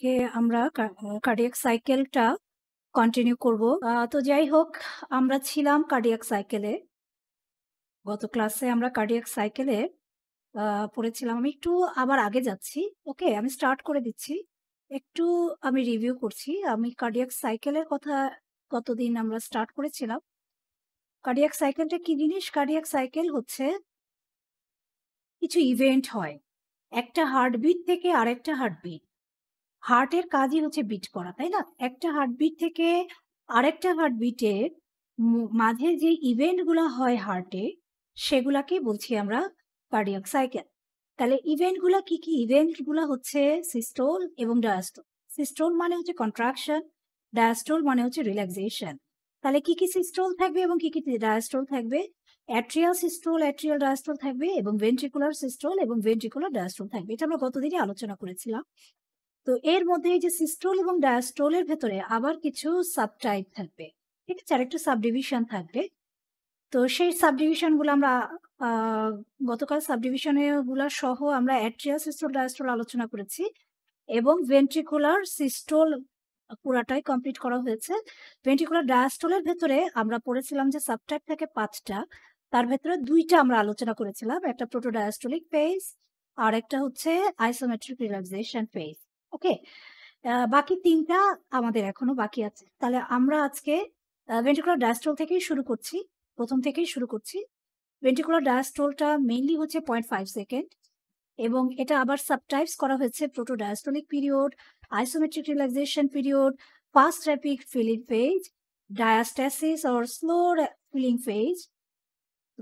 আজকে আমরা কার্ডিয়াক সাইকেলটা কন্টিনিউ করব তো যাই হোক আমরা ছিলাম কার্ডিয়াক সাইকেলে গত ক্লাসে আমরা কার্ডিয়াক সাইকেলে পড়েছিলাম আমি একটু আবার আগে যাচ্ছি ওকে আমি স্টার্ট করে দিচ্ছি একটু আমি রিভিউ করছি আমি কার্ডিয়াক সাইকেলের কথা গতদিন আমরা স্টার্ট করেছিলাম কার্ডিয়াক সাইকেলটা কি জিনিস কার্ডিয়াক সাইকেল হচ্ছে কিছু ইভেন্ট হয় একটা হার্টবিট থেকে আরেকটা হার্টবিট হার্টের কাজই হচ্ছে বিট করা তাই না একটা হার্টবিট থেকে আরেকটা হার্টবিটের মাঝে যে ইভেন্টগুলো হয় হার্টে সেগুলাকে বলছি আমরা কার্ডিয়াক সাইকেল তাহলে ইভেন্টগুলো কি কি ইভেন্টগুলো হচ্ছে সিস্টোল এবং ডায়াস্টোল সিস্টোল মানে হচ্ছে কন্ট্রাকশন ডায়াস্টোল মানে হচ্ছে রিল্যাক্সেশন তাহলে কি কি সিস্টোল থাকবে এবং কি কি ডায়াস্টোল থাকবে অ্যাট্রিয়াল সিস্টোল অ্যাট্রিয়াল ডায়াস্টোল থাকবে এবং ভেন্ট্রিকুলার সিস্টোল এবং ভেন্ট্রিকুলার ডায়াস্টোল থাকবে এটা আমরা গতদিনই আলোচনা করেছিলাম তো এর মধ্যে এই যে সিস্ট্রোল এবং এর ভেতরে আবার কিছু টাইপ থাকবে ঠিক আছে আরেকটা সাব সাবডিভিশন থাকবে তো সেই সাবডিভিশন গুলো আমরা গতকাল সাবডিভিশনে গুলা সহ আমরা অ্যাট্রিয়াল সিস্ট্রোল ডায়াস্ট্রোল আলোচনা করেছি এবং ভেন্ট্রিকুলার সিস্ট্রোল পুরাটাই কমপ্লিট করা হয়েছে ভেন্ট্রিকুলার এর ভেতরে আমরা পড়েছিলাম যে টাইপ থাকে পাঁচটা তার ভেতরে দুইটা আমরা আলোচনা করেছিলাম একটা প্রোটোডায়াস্টোলিক ফেজ আর একটা হচ্ছে আইসোমেট্রিক রিল্যাক্সেশন ফেজ ওকে বাকি তিনটা আমাদের এখনো বাকি আছে তাহলে আমরা আজকে ভেন্টিকুলার ডায়াস্টল থেকেই শুরু করছি প্রথম থেকেই শুরু করছি ভেন্টিকুলার ডায়াস্ট্রোলটা মেইনলি হচ্ছে পয়েন্ট ফাইভ সেকেন্ড এবং এটা আবার সাবটাইপস করা হয়েছে proto diastolic period isometric relaxation period fast rapid filling phase diastasis or slow filling phase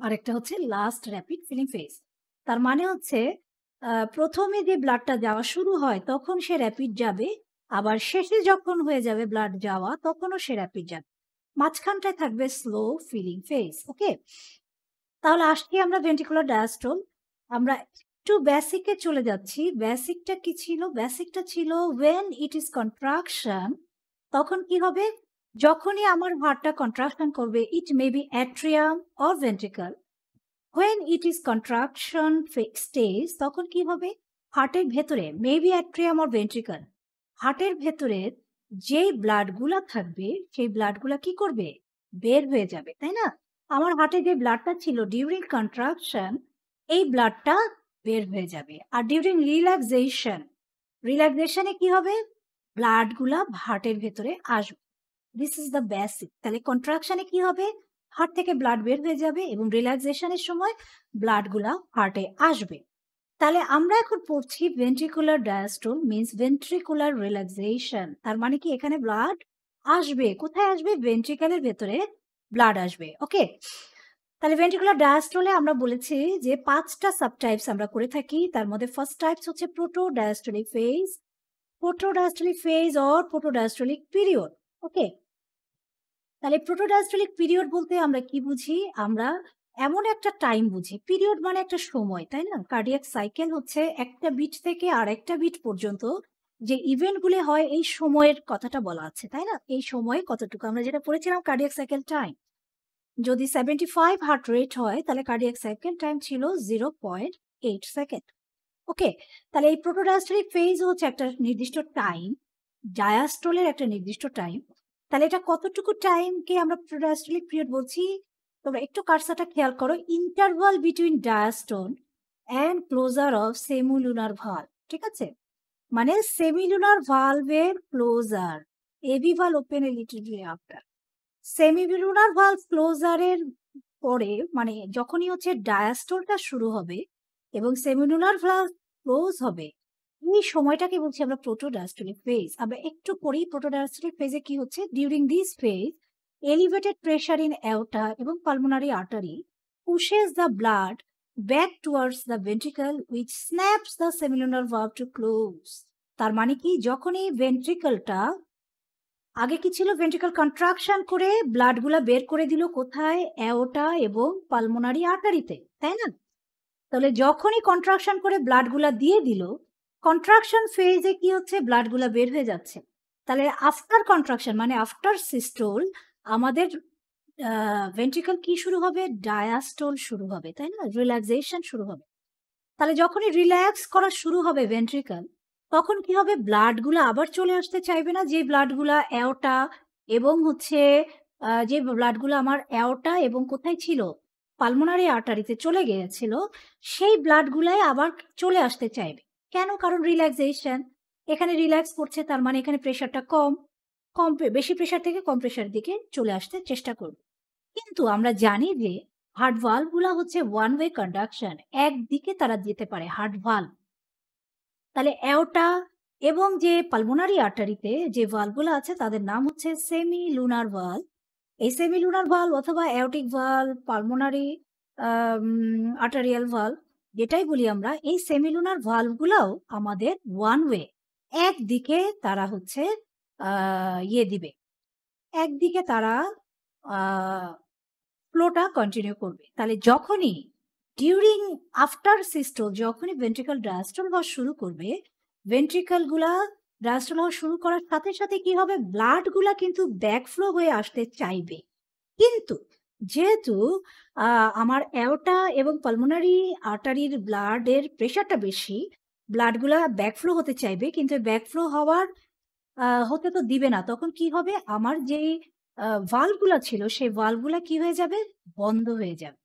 আর একটা হচ্ছে লাস্ট র্যাপিড ফিলিং ফেজ তার মানে হচ্ছে প্রথমে যে ব্লাডটা যাওয়া শুরু হয় তখন সে র্যাপিড যাবে আবার শেষে যখন হয়ে যাবে ব্লাড যাওয়া তখনও সে র্যাপিড যাবে মাঝখানটায় থাকবে স্লো ফিলিং ফেস ওকে তাহলে আসছি আমরা ভেন্টিকুলার ডায়াস্ট্রোম আমরা একটু বেসিকে চলে যাচ্ছি বেসিকটা কি ছিল বেসিকটা ছিল ওয়েন ইট ইজ কন্ট্রাকশন তখন কি হবে যখনই আমার হার্টটা কন্ট্রাকশন করবে it may be atrium or ventricle when it is contraction stage তখন কি হবে হার্টের ভেতরে মেবি অ্যাট্রিয়াম অর ভেন্ট্রিকাল হার্টের ভেতরে যে ব্লাডগুলা থাকবে সেই ব্লাডগুলা কি করবে বের হয়ে যাবে তাই না আমার হার্টে যে ব্লাডটা ছিল ডিউরিং কন্ট্রাকশন এই ব্লাডটা বের হয়ে যাবে আর ডিউরিং রিল্যাক্সেশন রিল্যাক্সেশনে কি হবে ব্লাডগুলা হার্টের ভেতরে আসবে দিস ইজ দ্য বেসিক তাহলে কন্ট্রাকশনে কি হবে হার্ট থেকে ব্লাড বের হয়ে যাবে এবং রিল্যাক্সেশনের সময় ব্লাডগুলা হার্টে আসবে তাহলে আমরা এখন পড়ছি ventricular diastole means ventricular relaxation তার মানে কি এখানে ব্লাড আসবে কোথায় আসবে ভেন্ট্রিকালের ভেতরে ব্লাড আসবে ওকে তাহলে ভেন্ট্রিকুলার ডায়াস্টোলে আমরা বলেছি যে পাঁচটা সাব টাইপস আমরা করে থাকি তার মধ্যে ফার্স্ট টাইপস হচ্ছে proto diastolic phase proto diastolic phase or proto diastolic period okay তাহলে প্রোটোডাস্ট্রালিক পিরিয়ড বলতে আমরা কি বুঝি আমরা এমন একটা টাইম বুঝি পিরিয়ড মানে একটা সময় তাই না কার্ডিয়াক সাইকেল হচ্ছে একটা বিট থেকে আর একটা বিট পর্যন্ত যে ইভেন্টগুলি হয় এই সময়ের কথাটা বলা আছে তাই না এই সময়ে কতটুকু আমরা যেটা পড়েছিলাম কার্ডিয়াক সাইকেল টাইম যদি সেভেন্টি ফাইভ হার্ট রেট হয় তাহলে কার্ডিয়াক সাইকেল টাইম ছিল zero point eight second okay তাহলে এই প্রোটোডাস্ট্রিক ফেজ হচ্ছে একটা নির্দিষ্ট টাইম ডায়াস্ট্রলের একটা নির্দিষ্ট টাইম তাহলে এটা কতটুকু টাইমকে আমরা প্রোডাস্টলিক পিরিয়ড বলছি তোমরা একটু কারসাটা খেয়াল করো interval between diastole and closure of semilunar valve ঠিক আছে মানে সেমিলুনার ভালভের closure AV valve open a little after semilunar valve ক্লোজারের পরে মানে যখনই হচ্ছে ডায়াস্টোলটা শুরু হবে এবং সেমিলুনার ভাল ক্লোজ হবে এই সময়টাকে বলছি আমরা প্রোটোডায়াস্টোলিক ফেজ আমরা একটু পরেই প্রোটোডায়াস্টোলিক ফেজে কি হচ্ছে during this phase elevated pressure in aorta এবং pulmonary artery pushes the blood back towards the ventricle which snaps the seminal valve to close তার মানে কি যখন এই ভেন্ট্রিকলটা আগে কি ছিল ভেন্ট্রিকল কন্ট্রাকশন করে ব্লাডগুলা বের করে দিল কোথায় অ্যাওটা এবং পালমোনারি আর্টারিতে তাই না তাহলে যখনই কন্ট্রাকশন করে ব্লাডগুলা দিয়ে দিল কন্ট্রাকশন ফেজে কি হচ্ছে ব্লাডগুলো বের হয়ে যাচ্ছে তাহলে আফটার কন্ট্রাকশন মানে আফটার সিস্টোল আমাদের ভেন্ট্রিকল কি শুরু হবে ডায়াস্টোল শুরু হবে তাই না রিল্যাক্সেশন শুরু হবে তাহলে যখনই রিল্যাক্স করা শুরু হবে ভেন্ট্রিকল তখন কি হবে ব্লাডগুলো আবার চলে আসতে চাইবে না যে ব্লাডগুলো অ্যাওটা এবং হচ্ছে যে ব্লাডগুলো আমার অ্যাওটা এবং কোথায় ছিল পালমোনারি আর্টারিতে চলে গিয়েছিল সেই ব্লাডগুলাই আবার চলে আসতে চাইবে কেন কারণ রিল্যাক্সেশন এখানে রিল্যাক্স করছে তার মানে এখানে প্রেশারটা কম কম বেশি প্রেশার থেকে কম প্রেশার দিকে চলে আসতে চেষ্টা করবে কিন্তু আমরা জানি যে হার্ট ভাল্ভগুলো হচ্ছে ওয়ান ওয়ে কন্ডাকশন একদিকে তারা যেতে পারে হার্ট ভাল্ভ তাহলে অ্যাওটা এবং যে পালমোনারি আর্টারিতে যে ভালগুলো আছে তাদের নাম হচ্ছে সেমি লুনার ভাল্ভ এই সেমি লুনার ভাল্ভ অথবা aortic valve pulmonary arterial valve যেটাই বলি আমরা এই সেমিলুনার ভাল্ভগুলোও আমাদের ওয়ান ওয়ে একদিকে তারা হচ্ছে ইয়ে দিবে একদিকে তারা ফ্লোটা কন্টিনিউ করবে তাহলে যখনই ডিউরিং আফটার সিস্টোল যখনই ভেন্ট্রিকাল ডায়াস্ট্রল হওয়া শুরু করবে ভেন্ট্রিকলগুলা ডায়াস্ট্রল হওয়া শুরু করার সাথে সাথে কি হবে ব্লাডগুলা কিন্তু ব্যাকফ্লো হয়ে আসতে চাইবে কিন্তু যেহেতু আমার অ্যাওটা এবং পালমোনারি আর্টারির ব্লাডের প্রেশারটা বেশি ব্লাডগুলা ব্যাকফ্লো হতে চাইবে কিন্তু ব্যাকফ্লো হওয়ার হতে তো দিবে না তখন কি হবে আমার যেই ভালভগুলা ছিল সেই ভালভগুলা কি হয়ে যাবে বন্ধ হয়ে যাবে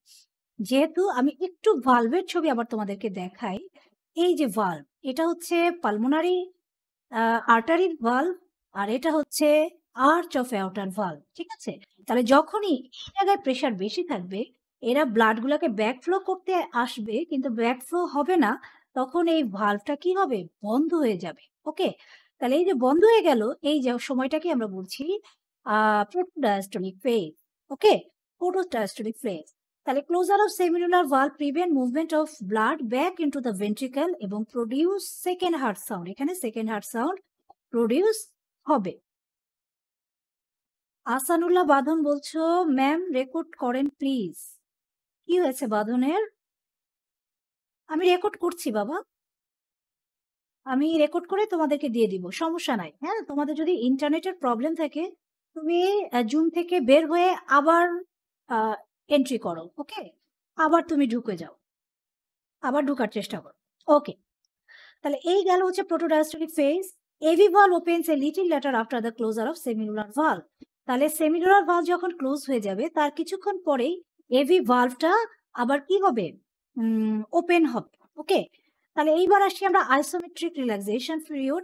যেহেতু আমি একটু ভালভের ছবি আবার তোমাদেরকে দেখাই এই যে ভালভ এটা হচ্ছে পালমোনারি আর্টারির ভালভ আর এটা হচ্ছে আর্চ অফ আউটার ভাল্ভ ঠিক আছে তাহলে যখনই এই জায়গায় প্রেশার বেশি থাকবে এরা ব্লাডগুলোকে ব্যাকফ্লো করতে আসবে কিন্তু ব্যাকফ্লো হবে না তখন এই ভাল্ভটা কি হবে বন্ধ হয়ে যাবে ওকে তাহলে এই যে বন্ধ হয়ে গেল এই যে সময়টাকে আমরা বলছি protodiastolic phase okay protodiastolic phase তাহলে closure of semilunar valve prevent movement of blood back into the ventricle এবং প্রডিউস সেকেন্ড হার্ট সাউন্ড এখানে সেকেন্ড হার্ট সাউন্ড প্রডিউস হবে আসানুল্লাহ বাঁধন বলছো ম্যাম রেকর্ড করেন প্লিজ কি হয়েছে বাঁধনের আমি রেকর্ড করছি বাবা আমি রেকর্ড করে তোমাদেরকে দিয়ে দিব সমস্যা নাই হ্যাঁ তোমাদের যদি ইন্টারনেটের প্রবলেম থাকে তুমি জুম থেকে বের হয়ে আবার এন্ট্রি করো ওকে আবার তুমি ঢুকে যাও আবার ঢুকার চেষ্টা করো ওকে তাহলে এই গেল হচ্ছে protodiastolic phase AV valve opens a little later after the closure of semilunar valve তাহলে সেমিডোরার ভালভ যখন ক্লোজ হয়ে যাবে তার কিছুক্ষণ পরেই এভি ভালভটা আবার কি হবে ওপেন হবে ওকে তাহলে এইবার আসি আমরা isometric relaxation period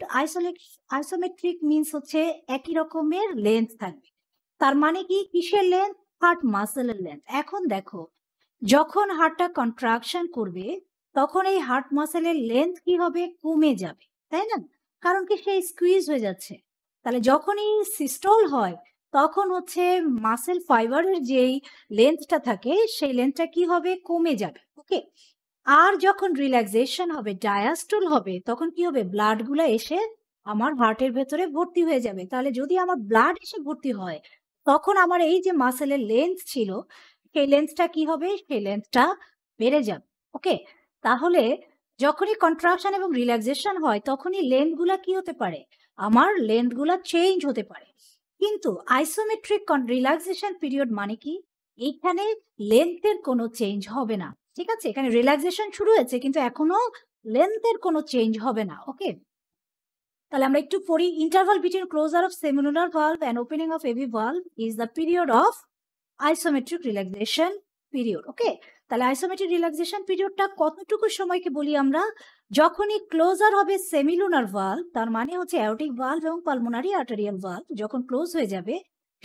isometric means হচ্ছে একই রকমের লেন্থ থাকবে তার মানে কি কিসের লেন্থ হার্ট মাসেলের লেন্থ এখন দেখো যখন হার্টটা কন্ট্রাকশন করবে তখন এই হার্ট মাসেলের লেন্থ কি হবে কমে যাবে তাই না কারণ কি সেই স্কুইজ হয়ে যাচ্ছে তাহলে যখনই সিস্টল হয় তখন হচ্ছে মাসেল ফাইবারের যেই লেন্থটা থাকে সেই লেন্থটা কি হবে কমে যাবে ওকে আর যখন রিল্যাক্সেশন হবে ডায়াস্টল হবে তখন কি হবে ব্লাডগুলো এসে আমার হার্টের ভেতরে ভর্তি হয়ে যাবে তাহলে যদি আমার ব্লাড এসে ভর্তি হয় তখন আমার এই যে মাসেলের লেন্থ ছিল সেই লেন্থটা কি হবে সেই লেন্থটা বেড়ে যাবে ওকে তাহলে যখনই কন্ট্রাকশন এবং রিল্যাক্সেশন হয় তখনই গুলা কি হতে পারে আমার গুলা চেঞ্জ হতে পারে কিন্তু আইসোমেট্রিক কন রিল্যাক্সেশন পিরিয়ড মানে কি এইখানে লেন্থের কোনো চেঞ্জ হবে না ঠিক আছে এখানে রিল্যাক্সেশন শুরু হয়েছে কিন্তু এখনো লেন্থের কোনো চেঞ্জ হবে না ওকে তাহলে আমরা একটু পড়ি interval between closure of semilunar valve and opening of AV valve is the period of isometric relaxation period okay তাহলে আইসোমেট্রিক রিল্যাক্সেশন পিরিয়ডটা কতটুকু সময়কে বলি আমরা যখনই ক্লোজার হবে সেমিলুনার ভাল তার মানে হচ্ছে অ্যাওটিক ভাল এবং পালমোনারি আর্টারিয়াল ভাল যখন ক্লোজ হয়ে যাবে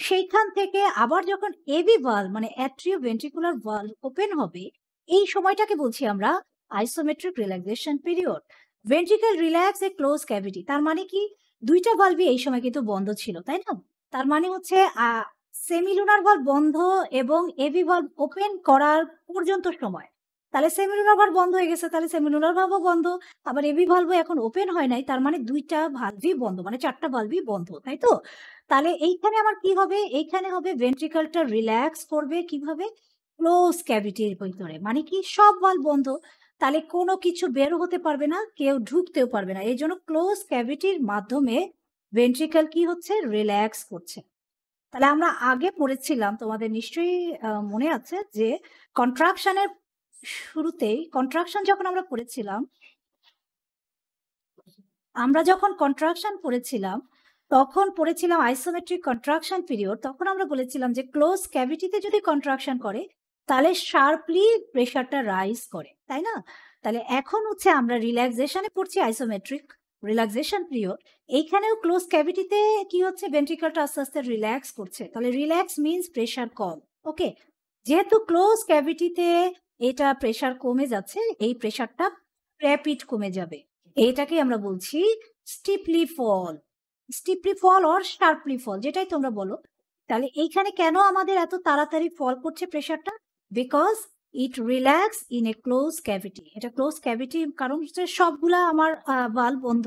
সেইখান থেকে আবার যখন এবি ভাল মানে অ্যাট্রিও ভেন্ট্রিকুলার ভাল ওপেন হবে এই সময়টাকে বলছি আমরা isometric relaxation period ventricle relax a close cavity তার মানে কি দুইটা ভালভই এই সময় কিন্তু বন্ধ ছিল তাই না তার মানে হচ্ছে সেমিলুনার ভাল বন্ধ এবং এবি ভাল ওপেন করার পর্যন্ত সময় তাহলে সেমিনুলার ভাব বন্ধ হয়ে গেছে তাহলে সেমিনুলার ভাবও বন্ধ আবার এবি ভাল্ব এখন ওপেন হয় নাই তার মানে দুইটা ভাল্বই বন্ধ মানে চারটা ভাল্বই বন্ধ তাই তো তাহলে এইখানে আমার কি হবে এইখানে হবে ভেন্ট্রিকলটা রিল্যাক্স করবে কিভাবে ক্লোজ ক্যাভিটির ভিতরে মানে কি সব ভাল বন্ধ তাহলে কোনো কিছু বের হতে পারবে না কেউ ঢুকতেও পারবে না এই জন্য ক্লোজ ক্যাভিটির মাধ্যমে ভেন্ট্রিকল কি হচ্ছে রিল্যাক্স করছে তাহলে আমরা আগে পড়েছিলাম তোমাদের নিশ্চয়ই মনে আছে যে কন্ট্রাকশনের শুরুতেই কন্ট্রাকশন যখন আমরা পড়েছিলাম আমরা যখন কন্ট্রাকশন পড়েছিলাম তখন পড়েছিলাম আইসোমেট্রিক কন্ট্রাকশন পিরিয়ড তখন আমরা বলেছিলাম যে ক্লোজ ক্যাভিটিতে যদি কন্ট্রাকশন করে তাহলে শার্পলি প্রেশারটা রাইজ করে তাই না তাহলে এখন হচ্ছে আমরা রিল্যাক্সেশনে পড়ছি আইসোমেট্রিক রিল্যাক্সেশন পিরিয়ড এইখানেও ক্লোজ ক্যাভিটিতে কি হচ্ছে ভেন্ট্রিকলটা আস্তে আস্তে রিল্যাক্স করছে তাহলে রিল্যাক্স মিনস প্রেশার কম ওকে যেহেতু ক্লোজ ক্যাভিটিতে এটা প্রেশার কমে যাচ্ছে এই প্রেশারটা র্যাপিড কমে যাবে এইটাকে আমরা বলছি স্টিপলি ফল স্টিপলি ফল অর শার্পলি ফল যেটাই তোমরা বলো তাহলে এইখানে কেন আমাদের এত তাড়াতাড়ি ফল করছে প্রেশারটা because it relax in a close cavity এটা ক্লোজ ক্যাভিটি কারণ হচ্ছে সবগুলা আমার ভাল বন্ধ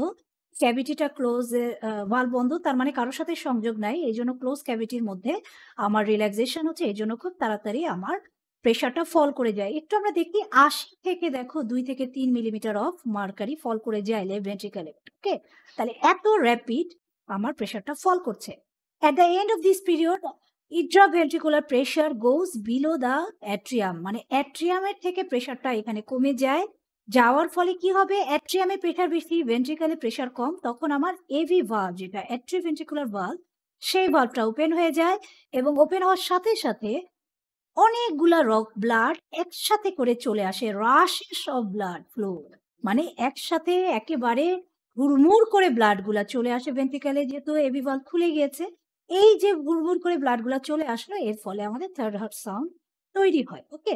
ক্যাভিটিটা ক্লোজ ভাল বন্ধ তার মানে কারোর সাথে সংযোগ নাই এই জন্য ক্লোজ ক্যাভিটির মধ্যে আমার রিল্যাক্সেশন হচ্ছে এই জন্য খুব তাড়াতাড়ি আমার প্রেশারটা ফল করে যায় একটু আমরা দেখি আশি থেকে দেখো দুই থেকে তিন মিলিমিটার অফ মার্কারি ফল করে যায় লেফট ভেন্ট্রিকালে ওকে তাহলে এত র্যাপিড আমার প্রেশারটা ফল করছে at the end of this period intra ventricular pressure goes below the atrium মানে অ্যাট্রিয়ামের থেকে প্রেশারটা এখানে কমে যায় যাওয়ার ফলে কি হবে অ্যাট্রিয়ামে প্রেশার বেশি ভেন্ট্রিকালে প্রেশার কম তখন আমার এভি ভাল্ভ যেটা অ্যাট্রি ভেন্ট্রিকুলার ভাল্ভ সেই ভাল্ভটা ওপেন হয়ে যায় এবং ওপেন হওয়ার সাথে সাথে অনেকগুলা রক ব্লাড একসাথে করে চলে আসে রাশেস অফ ব্লাড ফ্লো মানে একসাথে একেবারে হুড়মুড় করে ব্লাড গুলা চলে আসে ভেন্ট্রিকালে যেহেতু এবিভাল খুলে গিয়েছে এই যে হুড়মুড় করে ব্লাড গুলা চলে আসলো এর ফলে আমাদের থার্ড হার্ট সাউন্ড তৈরি হয় ওকে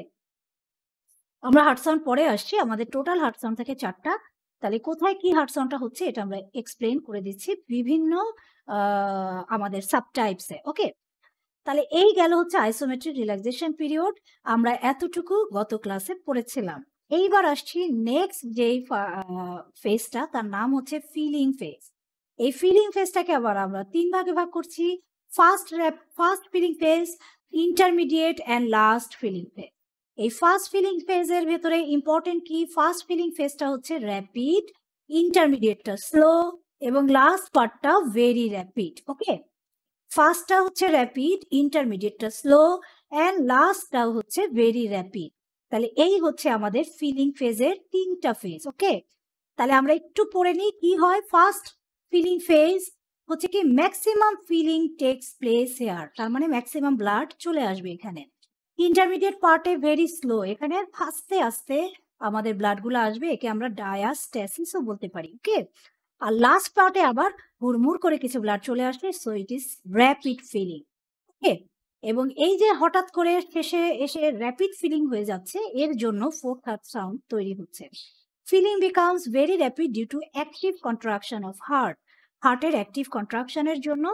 আমরা হার্ট সাউন্ড পরে আসছি আমাদের টোটাল হার্ট সাউন্ড থাকে চারটা তাহলে কোথায় কি হার্ট সাউন্ডটা হচ্ছে এটা আমরা এক্সপ্লেন করে দিচ্ছি বিভিন্ন আমাদের সাবটাইপসে ওকে তাহলে এই গেল হচ্ছে আইসোমেট্রিক রিল্যাক্সেশন পিরিয়ড আমরা এতটুকু গত ক্লাসে পড়েছিলাম এইবার আসছি নেক্সট যে ফেজটা তার নাম হচ্ছে ফিলিং ফেজ এই ফিলিং ফেজটাকে আবার আমরা তিন ভাগে ভাগ করছি first first filling phase intermediate and last filling phase এই ফার্স্ট ফিলিং ফেজের ভেতরে ইম্পর্টেন্ট কি ফার্স্ট ফিলিং ফেজটা হচ্ছে র্যাপিড ইন্টারমিডিয়েটটা স্লো এবং লাস্ট পার্টটা ভেরি র্যাপিড ওকে ফার্স্টটা হচ্ছে র্যাপিড ইন্টারমিডিয়েটটা স্লো অ্যান্ড লাস্টটাও হচ্ছে ভেরি র্যাপিড তাহলে এই হচ্ছে আমাদের ফিলিং ফেজের তিনটা ফেজ ওকে তাহলে আমরা একটু পড়ে নিই কি হয় ফার্স্ট ফিলিং ফেজ হচ্ছে কি maximum filling takes place here তার মানে ম্যাক্সিমাম ব্লাড চলে আসবে এখানে ইন্টারমিডিয়েট পার্টে ভেরি স্লো এখানে আস্তে আস্তে আমাদের ব্লাডগুলো আসবে একে আমরা ডায়াস্ট্যাসিসও বলতে পারি ওকে আর লাস্ট পার্টে আবার হুড়মুড় করে কিছু ব্লাড চলে আসে so it is rapid filling okay এবং এই যে হঠাৎ করে শেষে এসে র্যাপিড ফিলিং হয়ে যাচ্ছে এর জন্য ফোর্থ হার্ট সাউন্ড তৈরি হচ্ছে filling becomes very rapid due to active contraction of heart হার্টের অ্যাক্টিভ কন্ট্রাকশনের জন্য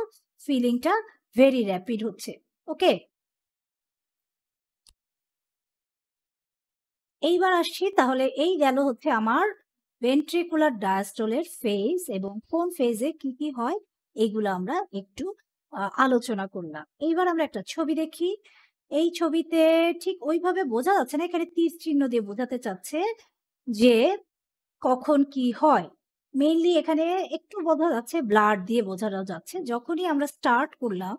ফিলিংটা ভেরি র্যাপিড হচ্ছে ওকে এইবার আসছি তাহলে এই গেল হচ্ছে আমার ভেন্ট্রিকুলার ডায়াস্টলের ফেজ এবং কোন ফেজে কি কি হয় এগুলো আমরা একটু আলোচনা করলাম এইবার আমরা একটা ছবি দেখি এই ছবিতে ঠিক ওইভাবে বোঝা যাচ্ছে না এখানে তীর চিহ্ন দিয়ে বোঝাতে চাচ্ছে যে কখন কি হয় মেইনলি এখানে একটু বোঝা যাচ্ছে ব্লাড দিয়ে বোঝানো যাচ্ছে যখনই আমরা স্টার্ট করলাম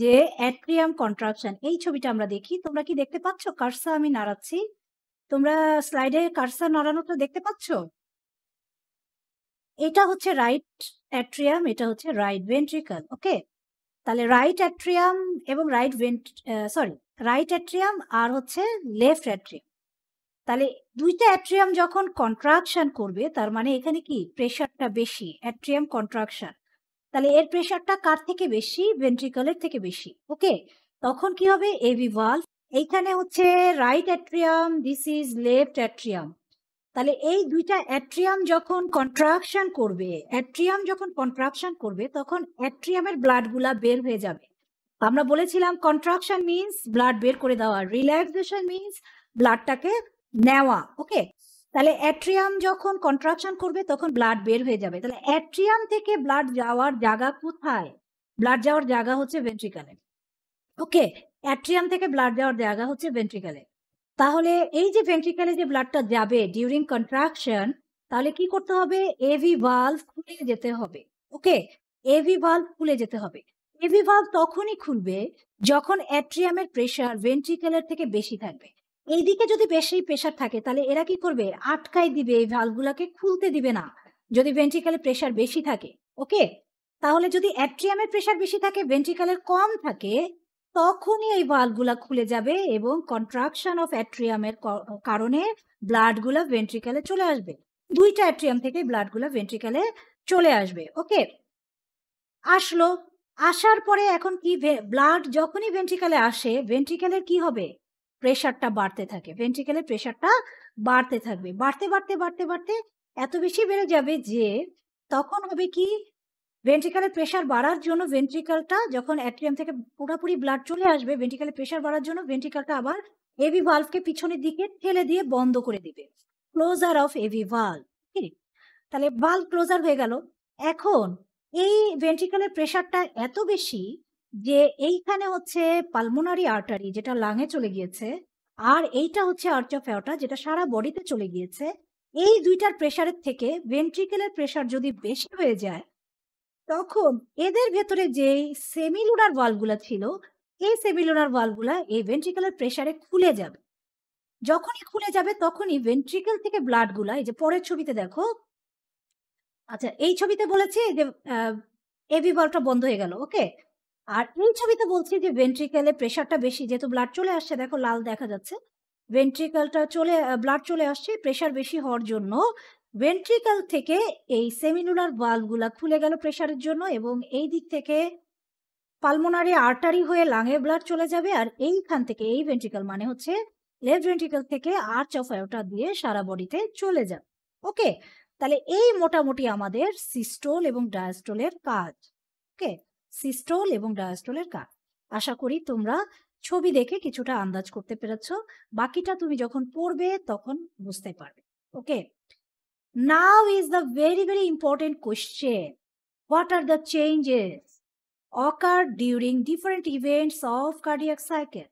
যে অ্যাট্রিয়াম কন্ট্রাকশন এই ছবিটা আমরা দেখি তোমরা কি দেখতে পাচ্ছ কারসা আমি নাড়াচ্ছি তোমরা স্লাইডে কারসা নাড়ানোটা দেখতে পাচ্ছ এটা হচ্ছে রাইট অ্যাট্রিয়াম এটা হচ্ছে রাইট ভেন্ট্রিকল ওকে তাহলে রাইট অ্যাট্রিয়াম এবং right vent sorry right atrium আর হচ্ছে লেফট অ্যাট্রিয়াম তাহলে দুইটা অ্যাট্রিয়াম যখন কন্ট্রাকশন করবে তার মানে এখানে কি প্রেশারটা বেশি অ্যাট্রিয়াম কন্ট্রাকশন তাহলে এর প্রেশারটা কার থেকে বেশি ভেন্ট্রিকলের থেকে বেশি ওকে তখন কি হবে এবি ভাল্ভ এইখানে হচ্ছে right atrium this is left atrium তাহলে এই দুইটা অ্যাট্রিয়াম যখন কন্ট্রাকশন করবে অ্যাট্রিয়াম যখন কন্ট্রাকশন করবে তখন অ্যাট্রিয়ামের ব্লাড গুলা বের হয়ে যাবে আমরা বলেছিলাম কন্ট্রাকশন মিনস ব্লাড বের করে দেওয়া রিল্যাক্সেশন মিনস ব্লাডটাকে নেওয়া ওকে তাহলে অ্যাট্রিয়াম যখন কন্ট্রাকশন করবে তখন ব্লাড বের হয়ে যাবে তাহলে অ্যাট্রিয়াম থেকে ব্লাড যাওয়ার জায়গা কোথায় ব্লাড যাওয়ার জায়গা হচ্ছে ভেন্ট্রিকালে ওকে অ্যাট্রিয়াম থেকে ব্লাড যাওয়ার জায়গা হচ্ছে ভেন্ট্রিকালে তাহলে এই যে ভেন্ট্রিকালে যে ব্লাডটা যাবে ডিউরিং কন্ট্রাকশন তাহলে কি করতে হবে এভি ভাল্ভ খুলে যেতে হবে ওকে এভি ভাল্ভ খুলে যেতে হবে এভি ভাল্ভ তখনই খুলবে যখন অ্যাট্রিয়ামের প্রেশার ভেন্ট্রিকালের থেকে বেশি থাকবে এইদিকে যদি বেশি প্রেশার থাকে তাহলে এরা কি করবে আটকাই দিবে এই ভালগুলাকে খুলতে দিবে না যদি ভেন্ট্রিকালের প্রেশার বেশি থাকে ওকে তাহলে যদি অ্যাট্রিয়ামের প্রেশার বেশি থাকে ভেন্ট্রিকালের কম থাকে তখনই এই ভালগুলা খুলে যাবে এবং কন্ট্রাকশন অফ অ্যাট্রিয়ামের কারণে ব্লাডগুলা ভেন্ট্রিকালে চলে আসবে দুইটা অ্যাট্রিয়াম থেকে ব্লাডগুলা ভেন্ট্রিকালে চলে আসবে ওকে আসলো আসার পরে এখন কি ব্লাড যখনই ভেন্ট্রিকালে আসে ভেন্ট্রিকালের কি হবে প্রেশারটা বাড়তে থাকে ভেন্ট্রিকালের প্রেশারটা বাড়তে থাকবে বাড়তে বাড়তে বাড়তে বাড়তে এত বেশি বেড়ে যাবে যে তখন হবে কি ভেন্ট্রিকালের প্রেশার বাড়ার জন্য ভেন্ট্রিকালটা যখন অ্যাট্রিয়াম থেকে পুরোপুরি ব্লাড চলে আসবে ভেন্ট্রিকালের প্রেশার বাড়ার জন্য ভেন্ট্রিকালটা আবার এভি ভালভকে পিছনের দিকে ঠেলে দিয়ে বন্ধ করে দিবে ক্লোজার অফ এভি ভালভ তাহলে ভালভ ক্লোজার হয়ে গেল এখন এই ভেন্ট্রিকালের প্রেশারটা এত বেশি যে এইখানে হচ্ছে পালমোনারি আর্টারি যেটা লাঙে চলে গিয়েছে আর এইটা হচ্ছে আর্চ অফ যেটা সারা বডিতে চলে গিয়েছে এই দুইটার প্রেশারের থেকে ভেন্ট্রিকেলের প্রেশার যদি বেশি হয়ে যায় তখন এদের ভেতরে যে সেমিলুনার ওয়ালগুলা ছিল এই সেমিলুনার ওয়ালগুলা এই ভেন্ট্রিকুলার প্রেশারে খুলে যাবে যখনই খুলে যাবে তখনই ভেন্ট্রিকাল থেকে ব্লাডগুলা এই যে পরের ছবিতে দেখো আচ্ছা এই ছবিতে বলেছে যে এবি ভালভটা বন্ধ হয়ে গেল ওকে আর এই ছবিতে বলছি যে ভেন্ট্রিকেলে প্রেশারটা বেশি যেহেতু ব্লাড চলে আসছে দেখো লাল দেখা যাচ্ছে ভেন্ট্রিকালটা চলে ব্লাড চলে আসছে প্রেশার বেশি হওয়ার জন্য ভেন্ট্রিকাল থেকে এই সেমিনুলার ভালভগুলা খুলে গেল প্রেশারের জন্য এবং এই দিক থেকে পালমোনারি আর্টারি হয়ে লাঙে ব্লাড চলে যাবে আর এইখান থেকে এই ভেন্ট্রিকাল মানে হচ্ছে লেফট ভেন্ট্রিকাল থেকে আর্চ অফ আয়োটা দিয়ে সারা বডিতে চলে যাবে ওকে তাহলে এই মোটামুটি আমাদের সিস্টোল এবং ডায়াস্টোলের কাজ ওকে সিস্টোল এবং ডায়াস্টোলের কাজ আশা করি তোমরা ছবি দেখে কিছুটা আন্দাজ করতে পেরেছ বাকিটা তুমি যখন পড়বে তখন বুঝতে পারবে okay Now is the very, very important question. What are the changes occurred during different events of cardiac cycle?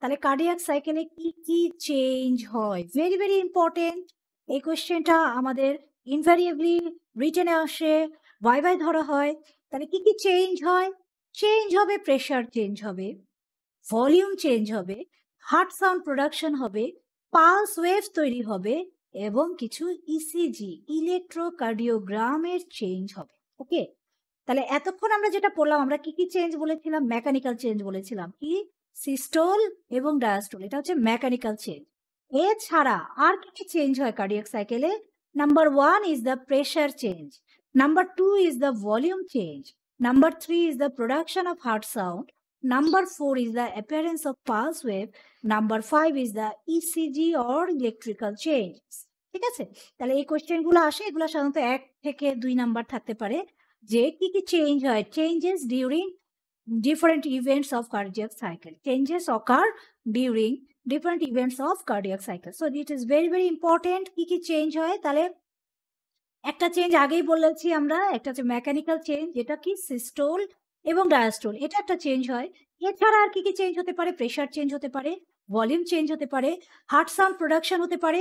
তাহলে কার্ডিয়াক সাইকেলে কি কি চেঞ্জ হয় ভেরি ভেরি ইম্পর্টেন্ট এই কোয়েশ্চেনটা আমাদের ইনভ্যারিয়েবলি রিটেনে আসে বাই বাই ধরা হয় তাহলে কি কি চেঞ্জ হয় চেঞ্জ হবে প্রেশার চেঞ্জ হবে ভলিউম চেঞ্জ হবে হার্ট সাউন্ড প্রোডাকশন হবে পালস ওয়েভ তৈরি হবে এবং কিছু ইসিজি ইলেকট্রোকার্ডিওগ্রামের চেঞ্জ হবে ওকে তাহলে এতক্ষণ আমরা যেটা পড়লাম আমরা কি কি চেঞ্জ বলেছিলাম মেকানিক্যাল চেঞ্জ বলেছিলাম কি সিস্টল এবং ডায়াস্টল এটা হচ্ছে মেকানিক্যাল চেঞ্জ এছাড়া আর কি কি চেঞ্জ হয় কার্ডিয়াক সাইকেলে number one is the pressure change number two is the volume change number three is the production of heart sound Number four is the appearance of pulse wave. Number five is the ECG or electrical changes. ঠিক আছে তাহলে এই question গুলো আসে এগুলো সাধারণত এক থেকে দুই নাম্বার থাকতে পারে যে কি কি চেঞ্জ হয় changes during different events of cardiac cycle changes occur during different events of cardiac cycle so it is very very important কি কি চেঞ্জ হয় তাহলে একটা চেঞ্জ আগেই বলেছি আমরা একটা হচ্ছে মেকানিক্যাল চেঞ্জ যেটা কি সিস্টোল্ড এবং ডায়াস্টোল এটা একটা চেঞ্জ হয় এছাড়া আর কি কি চেঞ্জ হতে পারে প্রেশার চেঞ্জ হতে পারে ভলিউম চেঞ্জ হতে পারে হার্ট সাউন্ড প্রোডাকশন হতে পারে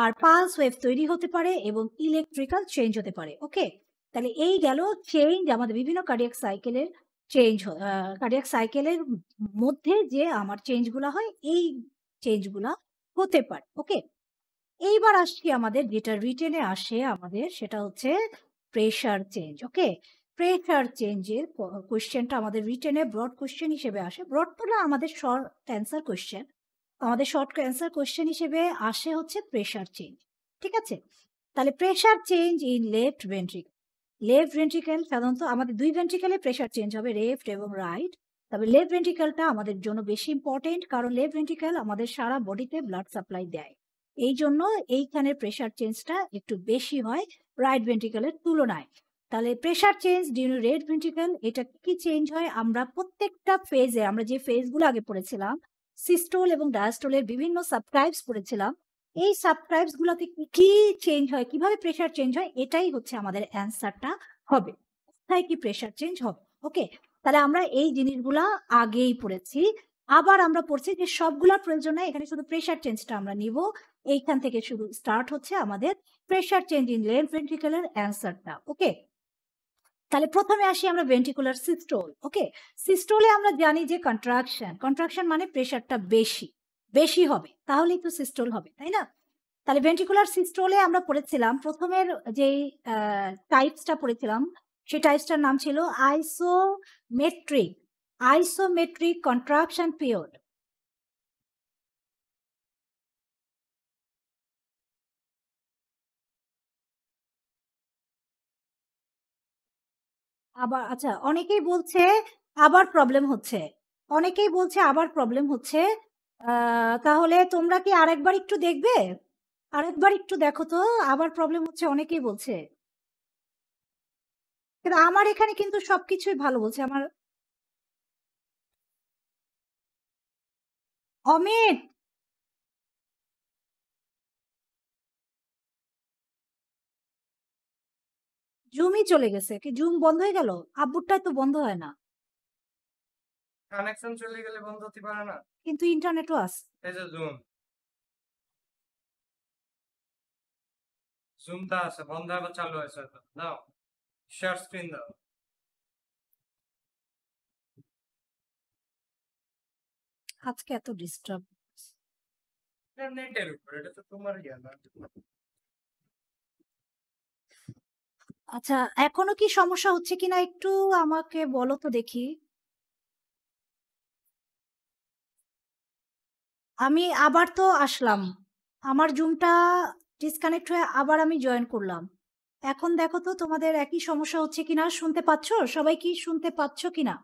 আর পালস ওয়েভ তৈরি হতে পারে এবং ইলেকট্রিক্যাল চেঞ্জ হতে পারে ওকে তাহলে এই গেল চেঞ্জ আমাদের বিভিন্ন কার্ডিয়াক সাইকেলের চেঞ্জ কার্ডিয়াক সাইকেলের মধ্যে যে আমার চেঞ্জগুলো হয় এই চেঞ্জগুলো হতে পারে ওকে এইবার আসছি আমাদের যেটা রিটেনে আসে আমাদের সেটা হচ্ছে প্রেশার চেঞ্জ ওকে প্রেশার চেঞ্জের কোয়েশ্চেনটা আমাদের রিটেনে ব্রড কোয়েশ্চেন হিসেবে আসে ব্রড মানে আমাদের শর্ট অ্যান্সার কোয়েশ্চেন আমাদের শর্ট অ্যান্সার কোয়েশ্চেন হিসেবে আসে হচ্ছে প্রেশার চেঞ্জ ঠিক আছে তাহলে pressure change in left ventricle left ventricle সাধারণত আমাদের দুই ভেন্ট্রিকেলে প্রেশার চেঞ্জ হবে লেফট এবং রাইট তবে লেফট ভেন্ট্রিকেলটা আমাদের জন্য বেশি ইম্পর্টেন্ট কারণ লেফট ভেন্ট্রিকেল আমাদের সারা বডিতে ব্লাড সাপ্লাই দেয় এই জন্য এইখানে প্রেশার চেঞ্জটা একটু বেশি হয় রাইট ভেন্ট্রিকেলের তুলনায় তাহলে pressure change due red ventricle এটা কি কি চেঞ্জ হয় আমরা প্রত্যেকটা ফেজে আমরা যে ফেজগুলো আগে পড়েছিলাম সিস্টোল এবং ডায়াস্টোলের বিভিন্ন সাবক্রাইবস পড়েছিলাম এই সাবক্রাইবস গুলোতে কি চেঞ্জ হয় কিভাবে প্রেশার চেঞ্জ হয় এটাই হচ্ছে আমাদের অ্যান্সারটা হবে কোথায় কি প্রেশার চেঞ্জ হবে ওকে তাহলে আমরা এই জিনিসগুলা আগেই পড়েছি আবার আমরা পড়ছি যে সবগুলোর প্রয়োজন নাই এখানে শুধু প্রেশার চেঞ্জটা আমরা নিব এইখান থেকে শুরু স্টার্ট হচ্ছে আমাদের pressure change in left ventricular অ্যান্সারটা ওকে তাহলে প্রথমে আসি আমরা ভেন্টিকুলার সিস্টোল ওকে সিস্টোলে আমরা জানি যে কন্ট্রাকশন কন্ট্রাকশন মানে প্রেশারটা বেশি বেশি হবে তাহলেই তো সিস্টোল হবে তাই না তাহলে ভেন্টিকুলার সিস্টোলে আমরা পড়েছিলাম প্রথমের যে টাইপসটা পড়েছিলাম সেই টাইপসটার নাম ছিল আইসোমেট্রিক আইসোমেট্রিক কন্ট্রাকশন পিরিয়ড আবার আচ্ছা অনেকেই বলছে আবার প্রবলেম হচ্ছে অনেকেই বলছে আবার প্রবলেম হচ্ছে তাহলে তোমরা কি আরেকবার একটু দেখবে আরেকবার একটু দেখো তো আবার প্রবলেম হচ্ছে অনেকেই বলছে কিন্তু আমার এখানে কিন্তু সবকিছুই ভালো বলছে আমার অমিত জুমই চলে গেছে কি জুম বন্ধ হয়ে গেল আব্বুরটাই তো বন্ধ হয় না কানেকশন চলে গেলে বন্ধ হতে পারে না কিন্তু ইন্টারনেটও আছে এই যে জুম জুমটা আছে বন্ধ হবে চালু হয়েছে তো দাও শেয়ার স্ক্রিন দাও আজকে এত ডিস্টার্ব ইন্টারনেটের উপর এটা তো তোমার ইয়া না আচ্ছা, এখনো কি সমস্যা হচ্ছে কিনা একটু আমাকে বলো তো দেখি? আমি আবার তো আসলাম। আমার জুমটা ডিসকানেক্ট হয়ে আবার আমি জয়েন করলাম। এখন দেখো তো তোমাদের একই সমস্যা হচ্ছে কিনা শুনতে পাচ্ছ? সবাই কি শুনতে পাচ্ছ কিনা?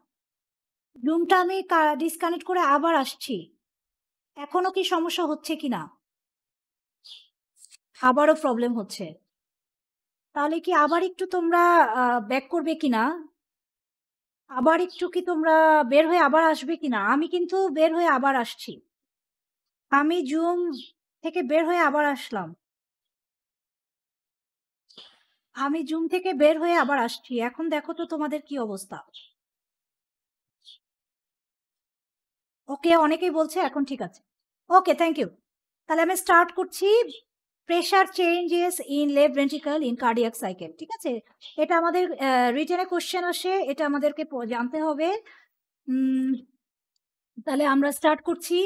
জুমটা আমি ডিসকানেক্ট করে আবার আসছি। এখনো কি সমস্যা হচ্ছে কিনা? আবারও প্রবলেম হচ্ছে। তাহলে কি আবার একটু তোমরা ব্যাক করবে কিনা আবার একটু কি তোমরা বের হয়ে আবার আসবে কিনা আমি কিন্তু বের হয়ে আবার আসছি আমি জুম থেকে বের হয়ে আবার আসলাম আমি জুম থেকে বের হয়ে আবার আসছি এখন দেখো তো তোমাদের কি অবস্থা ওকে অনেকেই বলছে এখন ঠিক আছে ওকে থ্যাংক ইউ তাহলে আমি স্টার্ট করছি pressure changes in left ventricle in cardiac cycle ঠিক আছে এটা আমাদের রিটেনে কোশ্চেন আসে এটা আমাদেরকে জানতে হবে তাহলে আমরা স্টার্ট করছি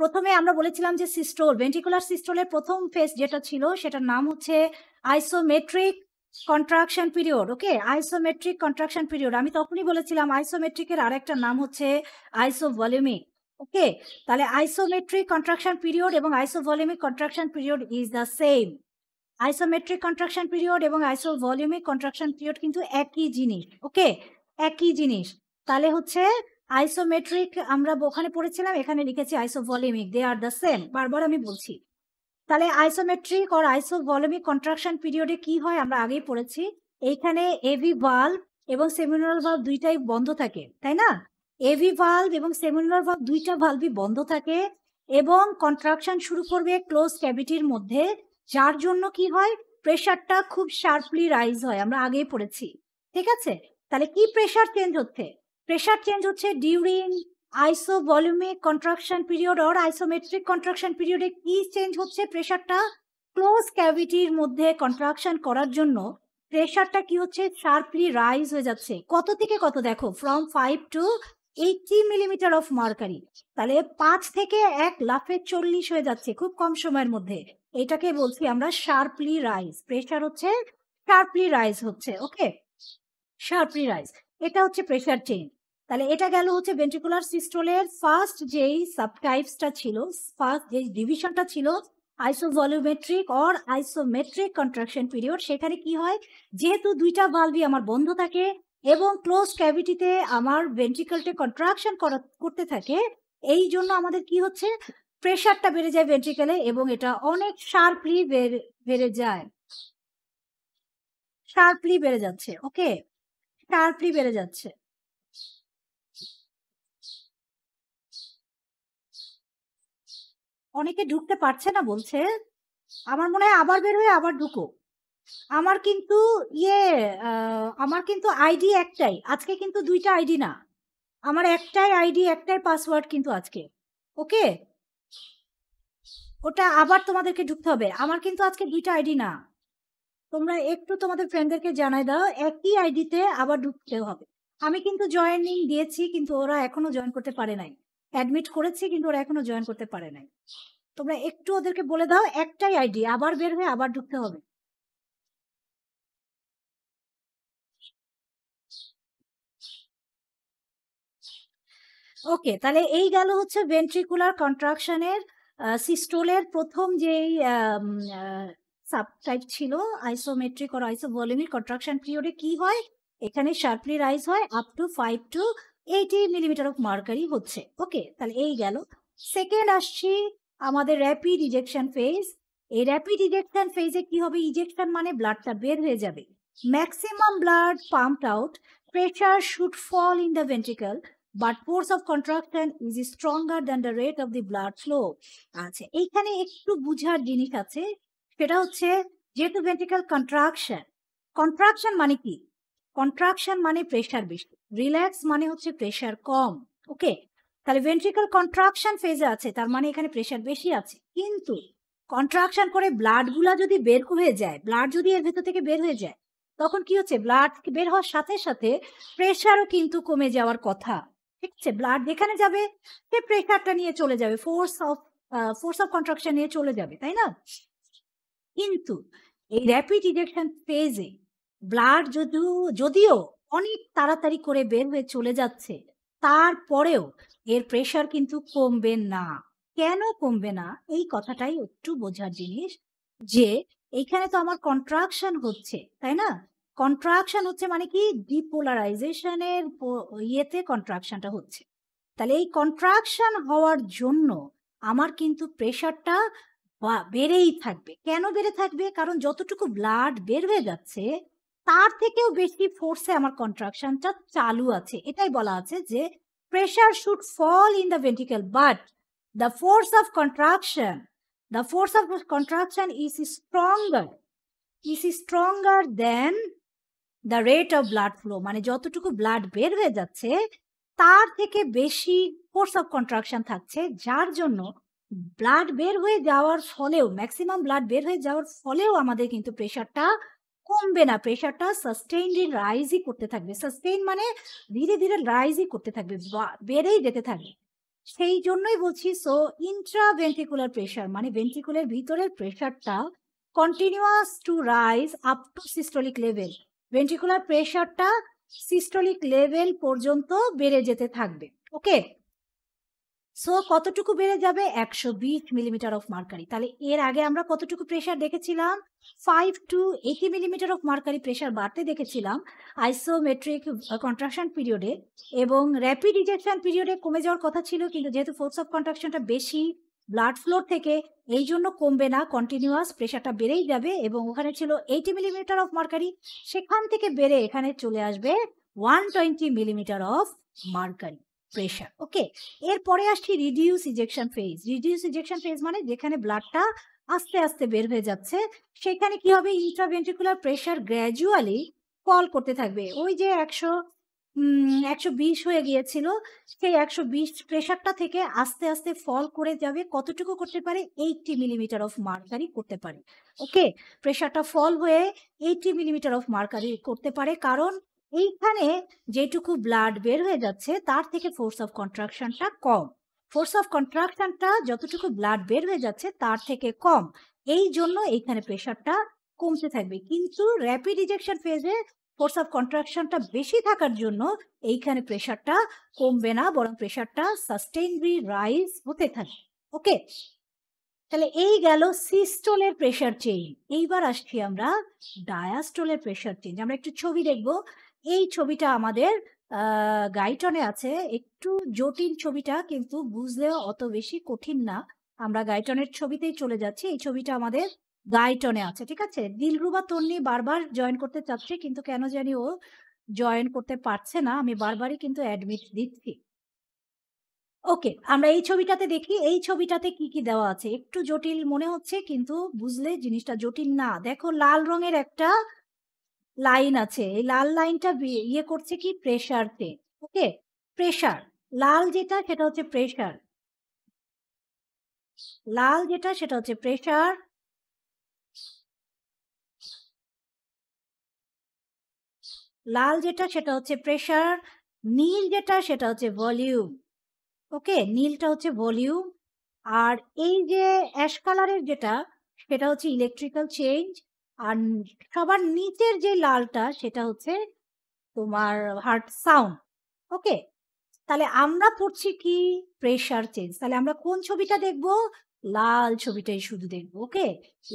প্রথমে আমরা বলেছিলাম যে সিস্টোল ভেন্টিকুলার সিস্টোলের প্রথম ফেজ যেটা ছিল সেটার নাম হচ্ছে isometric contraction period okay isometric contraction period আমি তখনই বলেছিলাম আইসোমেট্রিকের আরেকটা নাম হচ্ছে আইসোভলিউমিক ওকে তাহলে আইসোমেট্রিক কন্ট্রাকশন পিরিয়ড এবং isovolumic contraction period is the same isometric contraction period এবং আইসোভলিউমিক কন্ট্রাকশন পিরিয়ড কিন্তু একই জিনিস ওকে একই জিনিস তাহলে হচ্ছে আইসোমেট্রিক আমরা ওখানে পড়েছিলাম এখানে লিখেছি আইসোভলিউমিক দে আর দ্য সেম বারবার আমি বলছি তাহলে আইসোমেট্রিক আর আইসোভলিউমিক কন্ট্রাকশন পিরিয়ডে কি হয় আমরা আগেই পড়েছি এইখানে এভি বাল্ব এবং সেমিনাল বাল্ব দুইটাই বন্ধ থাকে তাই না এভি ভাল্ভ এবং সেমিনার ভাল্ভ দুইটা ভাল্ভই বন্ধ থাকে এবং কন্ট্রাকশন শুরু করবে ক্লোজ ক্যাভিটির মধ্যে যার জন্য কি হয় প্রেশারটা খুব শার্পলি রাইজ হয় আমরা আগেই পড়েছি ঠিক আছে তাহলে কি প্রেশার চেঞ্জ হচ্ছে প্রেশার চেঞ্জ হচ্ছে during isovolumic contraction period or isometric contraction পিরিয়ডে কি চেঞ্জ হচ্ছে প্রেশারটা ক্লোজ ক্যাভিটির মধ্যে কন্ট্রাকশন করার জন্য প্রেশারটা কি হচ্ছে শার্পলি রাইজ হয়ে যাচ্ছে কত থেকে কত দেখো from five to eighty millimetre of mercury তাহলে পাঁচ থেকে এক লাফে চল্লিশ হয়ে যাচ্ছে খুব কম সময়ের মধ্যে এটাকে বলছি আমরা শার্পলি রাইস প্রেশার হচ্ছে শার্পলি রাইস হচ্ছে ওকে শার্পলি রাইস এটা হচ্ছে প্রেশার চেঞ্জ তাহলে এটা গেল হচ্ছে ভেন্ট্রিকুলার সিস্টোলের ফার্স্ট যেই সাবটাইপসটা ছিল ফার্স্ট যে ডিভিশনটা ছিল isovolumetric or isometric contraction period সেখানে কি হয় যেহেতু দুইটা বাল্বই আমার বন্ধ থাকে এবং ক্লোজ ক্যাভিটিতে আমার ভেন্ট্রিকালটা কন্ট্রাকশন করতে থাকে এই জন্য আমাদের কি হচ্ছে প্রেশারটা বেড়ে যায় ভেন্ট্রিকালে এবং এটা অনেক শার্পলি বেড়ে যায় শার্পলি বেড়ে যাচ্ছে ওকে শার্পলি বেড়ে যাচ্ছে অনেকে ঢুকতে পারছে না বলছে আমার মনে হয় আবার বের হয়ে আবার ঢুকো আমার কিন্তু ইয়ে আমার কিন্তু আইডি একটাই আজকে কিন্তু দুইটা আইডি না আমার একটাই আইডি একটাই পাসওয়ার্ড কিন্তু আজকে ওকে ওটা আবার তোমাদেরকে ঢুকতে হবে আমার কিন্তু আজকে দুইটা আইডি না তোমরা একটু তোমাদের ফ্রেন্ডদেরকে জানাই দাও একই আইডিতে আবার ঢুকতে হবে আমি কিন্তু জয়েনিং দিয়েছি কিন্তু ওরা এখনো জয়েন করতে পারে নাই অ্যাডমিট করেছি কিন্তু ওরা এখনো জয়েন করতে পারে নাই তোমরা একটু ওদেরকে বলে দাও একটাই আইডি আবার বের হয়ে আবার ঢুকতে হবে ওকে তাহলে এই গেল হচ্ছে ভেন্ট্রিকুলার কন্ট্রাকশনের সিস্টোলের প্রথম যেই সাবটাইপ ছিল আইসোমেট্রিক আর আইসোভলিউমিক কন্ট্রাকশন পিরিয়ডে কি হয় এখানে শার্পলি রাইজ হয় up to five to eighty millimetre of mercury হচ্ছে ওকে তাহলে এই গেল সেকেন্ড আসছি আমাদের র্যাপিড ইজেকশন ফেজ এই র্যাপিড ইজেকশন ফেজে কি হবে ইজেকশন মানে ব্লাডটা বের হয়ে যাবে maximum blood pump out pressure should fall in the ventricle but force of contraction is stronger than the rate of the blood flow আচ্ছা এইখানে একটু বুঝার জিনিস আছে সেটা হচ্ছে যেহেতু ভেন্ট্রিকাল কন্ট্রাকশন কন্ট্রাকশন মানে কি কন্ট্রাকশন মানে প্রেশার বেশি রিল্যাক্স মানে হচ্ছে প্রেশার কম ওকে তাহলে ভেন্ট্রিকাল কন্ট্রাকশন ফেজে আছে তার মানে এখানে প্রেশার বেশি আছে কিন্তু কন্ট্রাকশন করে ব্লাডগুলা যদি বের হয়ে যায় ব্লাড যদি এর ভেতর থেকে বের হয়ে যায় তখন কি হচ্ছে ব্লাড বের হওয়ার সাথে সাথে প্রেশারও কিন্তু কমে যাওয়ার কথা ঠিক আছে ব্লাড যেখানে যাবে সে প্রেশারটা নিয়ে চলে যাবে force of force of contraction নিয়ে চলে যাবে তাই না কিন্তু এই র্যাপিড ইজেকশন ফেজে ব্লাড যদিও যদিও অনেক তাড়াতাড়ি করে বের হয়ে চলে যাচ্ছে তারপরেও এর প্রেশার কিন্তু কমবে না কেন কমবে না এই কথাটাই একটু বোঝার জিনিস যে এইখানে তো আমার কন্ট্রাকশন হচ্ছে তাই না কন্ট্রাকশন হচ্ছে মানে কি ডিপোলারাইজেশনের ইয়েতে কন্ট্রাকশনটা হচ্ছে তাহলে এই কন্ট্রাকশন হওয়ার জন্য আমার কিন্তু প্রেশারটা বেড়েই থাকবে কেন বেড়ে থাকবে কারণ যতটুকু ব্লাড বের হয়ে যাচ্ছে তার থেকেও বেশি ফোর্সে আমার কন্ট্রাকশনটা চালু আছে এটাই বলা আছে যে pressure should fall in the ventricle but the force of contraction the force of contraction is stronger is stronger then the rate of blood flow মানে যতটুকু ব্লাড বের হয়ে যাচ্ছে তার থেকে বেশি ফোর্স অফ কন্ট্রাকশন থাকছে যার জন্য ব্লাড বের হয়ে যাওয়ার ফলেও ম্যাক্সিমাম ব্লাড বের হয়ে যাওয়ার ফলেও আমাদের কিন্তু প্রেশারটা কমবে না প্রেশারটা সাস্টেইনলি রাইজই করতে থাকবে সাস্টেইন মানে ধীরে ধীরে রাইজই করতে থাকবে বেড়েই যেতে থাকবে সেই জন্যই বলছি সো ইন্ট্রাভেন্টিকুলার প্রেশার মানে ভেন্টিকুলার ভিতরের প্রেশারটা continuous to rise up to systolic level ventricular প্রেশারটা সিস্টোলিক লেভেল পর্যন্ত বেড়ে যেতে থাকবে ওকে সো কতটুকু বেড়ে যাবে একশো বিশ মিলিমিটার অফ মার্কারি তাহলে এর আগে আমরা কতটুকু প্রেশার দেখেছিলাম five to eighty millimetre of mercury pressure বাড়তে দেখেছিলাম আইসোমেট্রিক কন্ট্রাকশন পিরিয়ডে এবং র্যাপিড ইজেকশন পিরিয়ডে কমে যাওয়ার কথা ছিল কিন্তু যেহেতু ফোর্স অফ কন্ট্রাকশনটা বেশি ব্লাড ফ্লোর থেকে এই জন্য কমবে না কন্টিনিউয়াস প্রেশারটা বেড়েই যাবে এবং ওখানে ছিল এইটি মিলিমিটার অফ মার্কারি সেখান থেকে বেড়ে এখানে চলে আসবে one twenty millimetre of mercury pressure okay এরপরে আসছি reduce ejection phase reduce ejection phase মানে যেখানে ব্লাডটা আস্তে আস্তে বের হয়ে যাচ্ছে সেখানে কি হবে ইন্ট্রাভেন্টিকুলার প্রেশার গ্র্যাজুয়ালি ফল করতে থাকবে ওই যে একশো একশো বিশ হয়ে গিয়েছিল সেই একশো বিশ প্রেশারটা থেকে আস্তে আস্তে ফল করে যাবে কতটুকু করতে পারে এইটটি মিলিমিটার অফ মার্কারি করতে পারে ওকে প্রেশারটা ফল হয়ে এইটটি মিলিমিটার অফ মার্কারি করতে পারে কারণ এইখানে যেটুকু ব্লাড বের হয়ে যাচ্ছে তার থেকে ফোর্স অফ কন্ট্রাকশনটা কম ফোর্স অফ কন্ট্রাকশনটা যতটুকু ব্লাড বের হয়ে যাচ্ছে তার থেকে কম এই জন্য এইখানে প্রেশারটা কমতে থাকবে কিন্তু র্যাপিড ইজেকশন ফেজে ফোর্স অফ কন্ট্রাকশনটা বেশি থাকার জন্য এইখানে প্রেশারটা কমবে না বরং প্রেশারটা সাস্টেনলি রাইজ হতে থাকে ওকে তাহলে এই গেল সিস্টোলের প্রেশার চেঞ্জ এইবার আসছি আমরা ডায়াস্টোলের প্রেশার চেঞ্জ আমরা একটু ছবি দেখব এই ছবিটা আমাদের গাইটনে আছে একটু জটিল ছবিটা কিন্তু বুঝলেও অত বেশি কঠিন না আমরা গাইটনের ছবিতেই চলে যাচ্ছি এই ছবিটা আমাদের গাইটনে আছে ঠিক আছে দিলরুবা তন্নি বারবার জয়েন করতে চাচ্ছে কিন্তু কেন জানি ও জয়েন করতে পারছে না আমি বারবারই কিন্তু অ্যাডমিট দিচ্ছি ওকে আমরা এই ছবিটাতে দেখি এই ছবিটাতে কি কি দেওয়া আছে একটু জটিল মনে হচ্ছে কিন্তু বুঝলে জিনিসটা জটিল না দেখো লাল রঙের একটা লাইন আছে এই লাল লাইনটা ইয়ে করছে কি প্রেশারতে ওকে প্রেশার লাল যেটা সেটা হচ্ছে প্রেশার লাল যেটা সেটা হচ্ছে প্রেশার লাল যেটা সেটা হচ্ছে প্রেশার নীল যেটা সেটা হচ্ছে ভলিউম ওকে নীলটা হচ্ছে ভলিউম আর এই যে অ্যাশ কালারের যেটা সেটা হচ্ছে ইলেকট্রিক্যাল চেঞ্জ আর সবার নিচের যে লালটা সেটা হচ্ছে তোমার হার্ট সাউন্ড ওকে তাহলে আমরা পড়ছি কি প্রেশার চেঞ্জ তাহলে আমরা কোন ছবিটা দেখব লাল ছবিটাই শুধু দেখব ওকে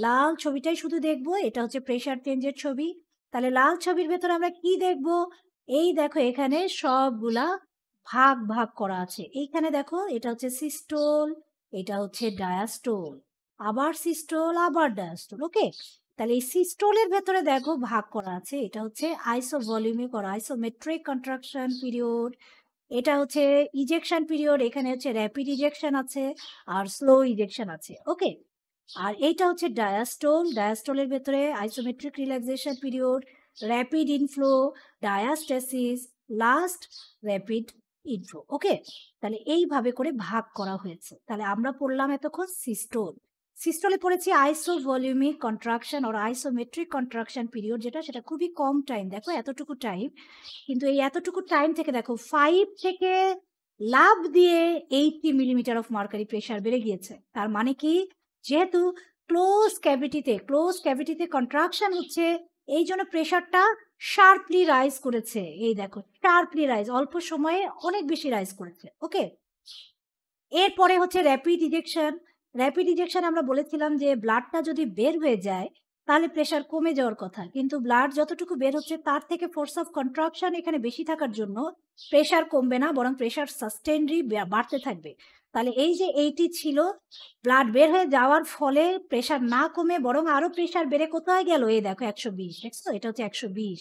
লাল ছবিটাই শুধু দেখব এটা হচ্ছে প্রেশার চেঞ্জের ছবি তাহলে লাল ছবির ভেতরে আমরা কি দেখব এই দেখো এখানে সবগুলা ভাগ ভাগ করা আছে এইখানে দেখো এটা হচ্ছে সিস্টোল এটা হচ্ছে ডায়াস্টোল আবার সিস্টোল আবার ডায়াস্টোল ওকে তাহলে এই সিস্টোলের ভেতরে দেখো ভাগ করা আছে এটা হচ্ছে আইসো ভলিউমে করা আইসোমেট্রিক কন্ট্রাকশন পিরিয়ড এটা হচ্ছে ইজেকশন পিরিয়ড এখানে হচ্ছে র্যাপিড ইজেকশন আছে আর স্লো ইজেকশন আছে ওকে আর এইটা হচ্ছে ডায়াস্টোল ডায়াস্টোলের ভেতরে isometric relaxation period rapid inflow diastasis last rapid inflow okay তাহলে এইভাবে করে ভাগ করা হয়েছে তাহলে আমরা পড়লাম এতক্ষণ সিস্টোল সিস্টোলে পড়েছি আইসো ভলিউমিক কন্ট্রাকশন আর আইসোমেট্রিক কন্ট্রাকশন পিরিয়ড যেটা সেটা খুবই কম টাইম দেখো এতটুকু টাইম কিন্তু এই এতটুকু টাইম থেকে দেখো ফাইভ থেকে লাভ দিয়ে eighty millimetre of mercury pressure বেড়ে গিয়েছে তার মানে কি যেহেতু ক্লোজ ক্যাভিটিতে ক্লোজ ক্যাভিটিতে কন্ট্রাকশন হচ্ছে এই জন্য প্রেশারটা শার্পলি রাইজ করেছে এই দেখো শার্পলি রাইজ অল্প সময়ে অনেক বেশি রাইজ করেছে ওকে এরপরে হচ্ছে র্যাপিড ইজেকশন র্যাপিড ইজেকশন আমরা বলেছিলাম যে ব্লাডটা যদি বের হয়ে যায় তাহলে প্রেশার কমে যাওয়ার কথা কিন্তু ব্লাড যতটুকু বের হচ্ছে তার থেকে ফোর্স অফ কন্ট্রাকশন এখানে বেশি থাকার জন্য প্রেশার কমবে না বরং প্রেশার সাস্টেনলি বাড়তে থাকবে তাহলে এই যে এইটি ছিল ব্লাড বের হয়ে যাওয়ার ফলে প্রেশার না কমে বরং আরো প্রেশার বেড়ে কোথায় গেল এই দেখো একশো বিশ দেখছো এটা হচ্ছে একশো বিশ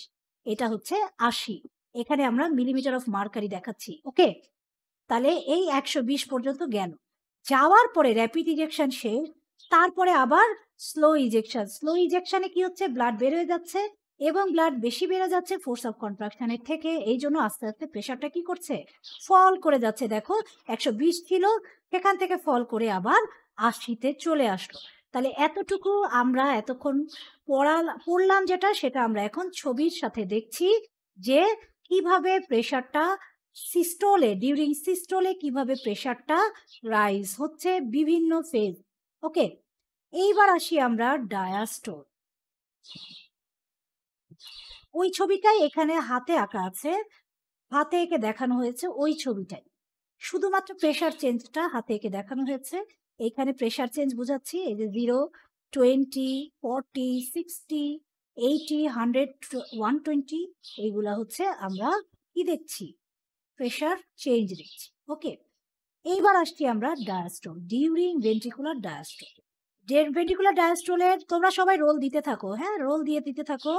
এটা হচ্ছে আশি এখানে আমরা মিলিমিটার অফ মার্কারি দেখাচ্ছি ওকে তাহলে এই একশো বিশ পর্যন্ত গেল যাওয়ার পরে র্যাপিড ইজেকশন শেষ তারপরে আবার স্লো ইজেকশন স্লো ইজেকশনে কি হচ্ছে ব্লাড বের হয়ে যাচ্ছে এবং ব্লাড বেশি বেড়ে যাচ্ছে ফোর্স অফ কন্ট্রাকশনের থেকে এই জন্য আস্তে আস্তে প্রেশারটা কি করছে ফল করে যাচ্ছে দেখো একশো বিশ ছিল সেখান থেকে ফল করে আবার আশিতে চলে আসলো তাহলে এতটুকু আমরা এতক্ষণ পড়া পড়লাম যেটা সেটা আমরা এখন ছবির সাথে দেখছি যে কিভাবে প্রেশারটা সিস্টোলে ডিউরিং সিস্টলে কিভাবে প্রেশারটা রাইজ হচ্ছে বিভিন্ন ফেজ ওকে এইবার আসি আমরা ডায়াস্টোর ওই ছবিটাই এখানে হাতে আঁকা আছে হাতে একে দেখানো হয়েছে ওই ছবিটাই শুধুমাত্র প্রেশার চেঞ্জটা হাতে একে দেখানো হয়েছে এখানে প্রেশার চেঞ্জ বোঝাচ্ছি এই যে zero twenty forty sixty eighty hundred one twenty এইগুলা হচ্ছে আমরা কি দেখছি প্রেশার চেঞ্জ দেখছি ওকে এইবার আসছি আমরা diastole during ventricular diastole ventricular ডায়াস্ট্রোলের তোমরা সবাই রোল দিতে থাকো হ্যাঁ রোল দিয়ে দিতে থাকো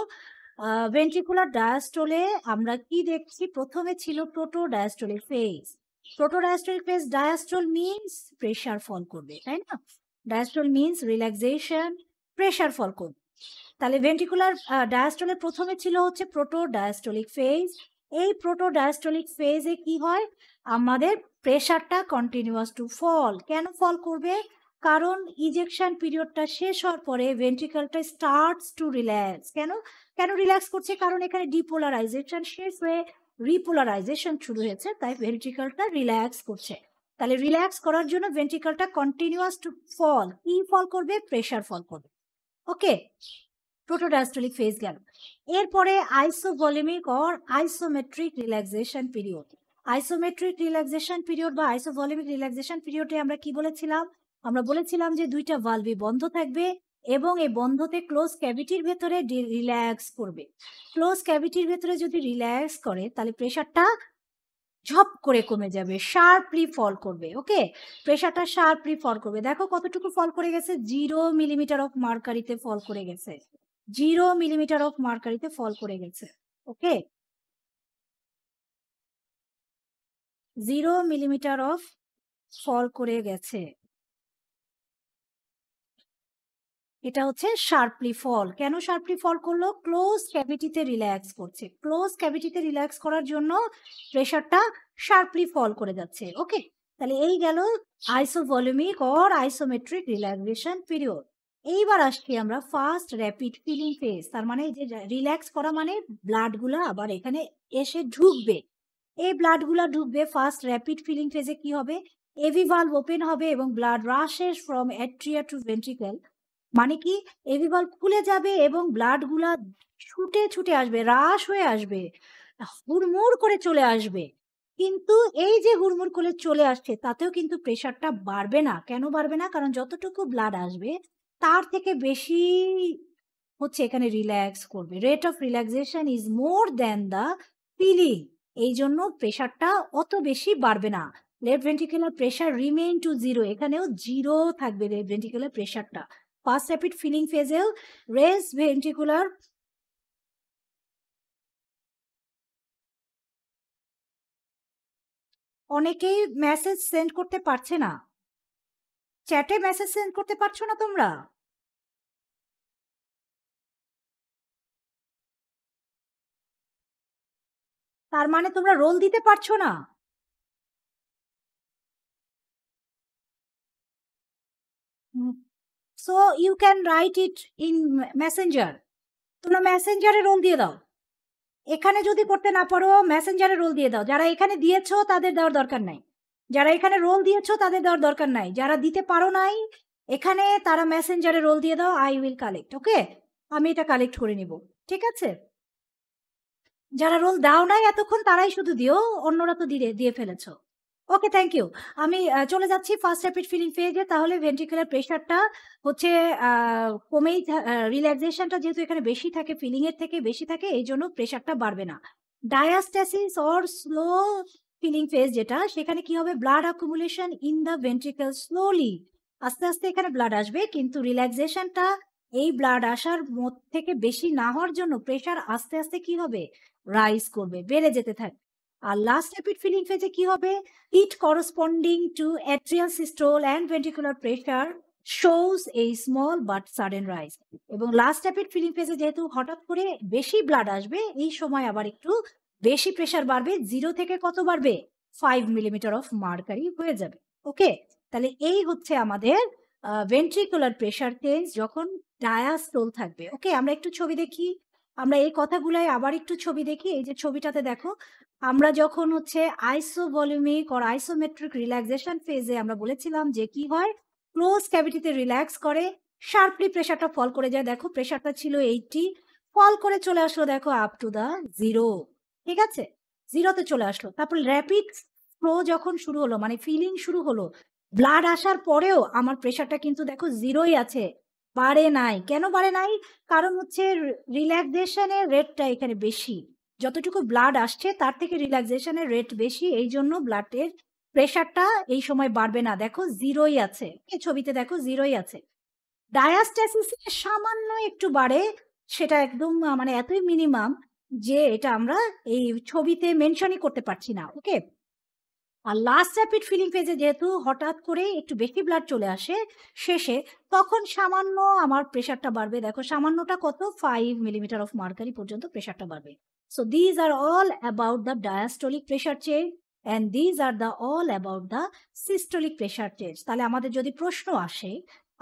ভেন্ট্রিকুলার ডায়াস্টোলে আমরা কি দেখছি প্রথমে ছিল proto diastolic phase proto diastolic phase diastole means pressure fall করবে তাই না diastole means relaxation pressure fall করবে তাহলে ভেন্ট্রিকুলার ডায়াস্টোলের প্রথমে ছিল হচ্ছে প্রোটো ডায়াস্টোলিক ফেজ এই প্রোটো ডায়াস্টোলিক ফেজে কি হয় আমাদের প্রেশারটা কন্টিনিউয়াস টু ফল কেন ফল করবে কারণ ইজেকশন পিরিয়ডটা শেষ হওয়ার পরে ভেন্ট্রিকলটা স্টার্টস টু রিল্যাক্স কেন কেন রিল্যাক্স করছে কারণ এখানে ডিপোলারাইজেশন শেষ হয়ে রিপোলারাইজেশন শুরু হয়েছে তাই ভেন্ট্রিকলটা রিল্যাক্স করছে তাহলে রিল্যাক্স করার জন্য ভেন্ট্রিকলটা কন্টিনিউয়াস টু ফল কি ফল করবে প্রেশার ফল করবে ওকে প্রোটোডাস্টলিক ফেজ গেল এরপরে isovolumic or isometric relaxation period isometric relaxation period বা আইসোভলিমিক রিল্যাক্সেশন পিরিয়ডে আমরা কি বলেছিলাম আমরা বলেছিলাম যে দুইটা ভালভি বন্ধ থাকবে এবং এই বন্ধতে ক্লোজ ক্যাভিটির ভেতরে রিল্যাক্স করবে ক্লোজ ক্যাভিটির ভেতরে যদি রিল্যাক্স করে তাহলে প্রেশারটা ঝপ করে কমে যাবে শার্পলি ফল করবে ওকে প্রেশারটা শার্পলি ফল করবে দেখো কতটুকু ফল করে গেছে জিরো মিলিমিটার অফ মার্কারিতে ফল করে গেছে জিরো মিলিমিটার অফ মার্কারিতে ফল করে গেছে okay zero millimetre of fall করে গেছে এটা হচ্ছে শার্পলি ফল কেন শার্পলি ফল করলো ক্লোজ ক্যাভিটিতে রিল্যাক্স করছে ক্লোজ ক্যাভিটিতে রিল্যাক্স করার জন্য প্রেশারটা শার্পলি ফল করে যাচ্ছে ওকে তাহলে এই গেল isovolumic or isometric relaxation period এইবার আসছি আমরা ফার্স্ট র্যাপিড ফিলিং ফেজ তার মানে যে রিল্যাক্স করা মানে ব্লাডগুলো আবার এখানে এসে ঢুকবে এই ব্লাডগুলো ঢুকবে ফার্স্ট র্যাপিড ফিলিং ফেজে কি হবে এভি ভালভ ওপেন হবে এবং blood rushes from atria to ventricle মানে কি এবি খুলে যাবে এবং গুলা ছুটে ছুটে আসবে রাস হয়ে আসবে হুড়মুড় করে চলে আসবে কিন্তু এই যে হুড়মুড় করে চলে আসছে তাতেও কিন্তু প্রেশারটা বাড়বে না কেন বাড়বে না কারণ যতটুকু ব্লাড আসবে তার থেকে বেশি হচ্ছে এখানে রিল্যাক্স করবে rate of relaxation is more then the filling এই জন্য প্রেশারটা অত বেশি বাড়বে না left ventricular pressure remain to zero এখানেও জিরো থাকবে লেফট ভেন্টিকুলার প্রেশারটা Past rapid filling phasal, raised ventricular অনেকেই মেসেজ সেন্ড করতে পারছে না চ্যাটে মেসেজ সেন্ড করতে পারছো না তোমরা তার মানে তোমরা রোল দিতে পারছো না hmm so you can write it in messenger তোমরা মেসেঞ্জারে রোল দিয়ে দাও এখানে যদি করতে না পারো মেসেঞ্জারে রোল দিয়ে দাও যারা এখানে দিয়েছো তাদের দেওয়ার দরকার নাই যারা এখানে রোল দিয়েছো তাদের দেওয়ার দরকার নাই যারা দিতে পারো নাই এখানে তারা মেসেঞ্জারে রোল দিয়ে দাও আই উইল কালেক্ট ওকে আমি এটা কালেক্ট করে নিব ঠিক আছে যারা রোল দাও নাই এতক্ষণ তারাই শুধু দিও অন্যরা তো দিয়ে দিয়ে ফেলেছো ওকে থ্যাংক ইউ আমি চলে যাচ্ছি ফার্স্ট র্যাপিড ফিলিং ফেজে তাহলে ভেন্ট্রিকুলার প্রেশারটা হচ্ছে কমেই রিল্যাক্সেশনটা যেহেতু এখানে বেশি থাকে ফিলিংয়ের থেকে বেশি থাকে এই জন্য প্রেশারটা বাড়বে না diastasis or slow filling phase যেটা সেখানে কি হবে blood accumulation in the ventricle slowly আস্তে আস্তে এখানে ব্লাড আসবে কিন্তু রিল্যাক্সেশনটা এই ব্লাড আসার মধ্যে থেকে বেশি না হওয়ার জন্য প্রেশার আস্তে আস্তে কি হবে রাইজ করবে বেড়ে যেতে থাকবে আর লাস্ট রেপিড ফিলিং ফেজে কি হবে it corresponding to atrial systole and ventricular pressure shows এই স্মল বাট সাডেন রাইজ এবং লাস্ট রেপিড ফিলিং ফেজে যেহেতু হঠাৎ করে বেশি ব্লাড আসবে এই সময় আবার একটু বেশি প্রেশার বাড়বে জিরো থেকে কত বাড়বে ফাইভ মিলিমিটার অফ মার্কারি হয়ে যাবে ওকে তাহলে এই হচ্ছে আমাদের ভেন্ট্রিকুলার প্রেশার চেঞ্জ যখন ডায়াস্টোল থাকবে ওকে আমরা একটু ছবি দেখি আমরা এই কথাগুলাই আবার একটু ছবি দেখি এই যে ছবিটাতে দেখো আমরা যখন হচ্ছে আইসোভলিউমিক অর আইসোমেট্রিক রিল্যাক্সেশন ফেজে আমরা বলেছিলাম যে কি হয় ক্লোজ ক্যাভিটিতে রিল্যাক্স করে শার্পলি প্রেশারটা ফল করে যায় দেখো প্রেশারটা ছিল এইটটি ফল করে চলে আসলো দেখো আপ টু দা জিরো ঠিক আছে জিরোতে চলে আসলো তারপর র্যাপিড ফ্লো যখন শুরু হলো মানে ফিলিং শুরু হলো ব্লাড আসার পরেও আমার প্রেশারটা কিন্তু দেখো জিরোই আছে বাড়ে নাই কেন বাড়ে নাই কারণ হচ্ছে রিল্যাক্সেশনের রেটটা এখানে বেশি যতটুকু ব্লাড আসছে তার থেকে রিল্যাক্সেশনের রেট বেশি এই জন্য ব্লাডের প্রেশারটা এই সময় বাড়বে না দেখো জিরোই আছে ছবিতে দেখো জিরোই আছে ডায়াস্টাসিস সামান্য একটু বাড়ে সেটা একদম মানে এতই মিনিমাম যে এটা আমরা এই ছবিতে মেনশনই করতে পারছি না ওকে আর লাস্ট র্যাপিড ফিলিং ফেজে যেহেতু হঠাৎ করে একটু বেশি ব্লাড চলে আসে শেষে তখন সামান্য আমার প্রেশারটা বাড়বে দেখো সামান্যটা কত ফাইভ মিলিমিটার অফ মার্কারি পর্যন্ত প্রেশারটা বাড়বে So these are all about the diastolic pressure change and these are the all about the systolic pressure change. তাহলে আমাদের যদি প্রশ্ন আসে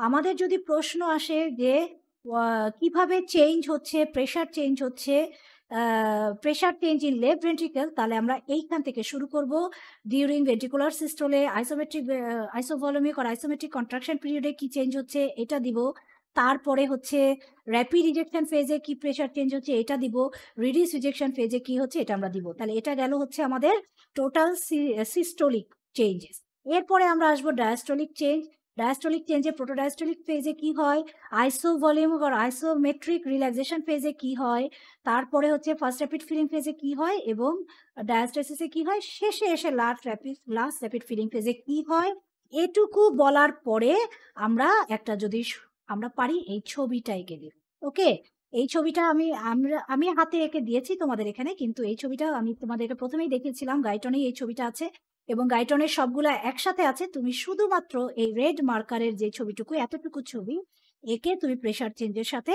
আমাদের যদি প্রশ্ন আসে যে কিভাবে চেঞ্জ হচ্ছে প্রেশার চেঞ্জ হচ্ছে pressure change in left ventricle তাহলে আমরা এইখান থেকে শুরু করব ডিউরিং ভেন্টিকুলার সিস্টোলে আইসোমেট্রিক আইসোভলমিক আর আইসোমেট্রিক কন্ট্রাকশন পিরিয়ডে কি চেঞ্জ হচ্ছে এটা দিব তারপরে হচ্ছে র্যাপিড রিজেকশন ফেজে কি প্রেশার চেঞ্জ হচ্ছে এটা দিব রিডিউস রিজেকশন ফেজে কি হচ্ছে এটা আমরা দিব তাহলে এটা গেল হচ্ছে আমাদের টোটাল সিস্টোলিক চেঞ্জেস এরপরে আমরা আসবো ডায়াস্টোলিক চেঞ্জ ডায়াস্টোলিক চেঞ্জে প্রোটোডায়াস্টোলিক ফেজে কি হয় আইসো ভলিউম আর আইসোমেট্রিক রিল্যাক্সেশন ফেজে কি হয় তারপরে হচ্ছে ফার্স্ট র্যাপিড ফিলিং ফেজে কি হয় এবং ডায়াস্টোসিসে কি হয় শেষে এসে last rapid last rapid filling ফেজে কি হয় এটুকু বলার পরে আমরা একটা যদি আমরা পারি এই ছবিটা এঁকে দিই ওকে এই ছবিটা আমি আমরা আমি হাতে এঁকে দিয়েছি তোমাদের এখানে কিন্তু এই ছবিটা আমি তোমাদেরকে প্রথমেই দেখেছিলাম গাইটনে এই ছবিটা আছে এবং গাইটনের সবগুলা একসাথে আছে তুমি শুধুমাত্র এই রেড মার্কারের যে ছবিটুকু এতটুকু ছবি একে তুমি প্রেশার চেঞ্জের সাথে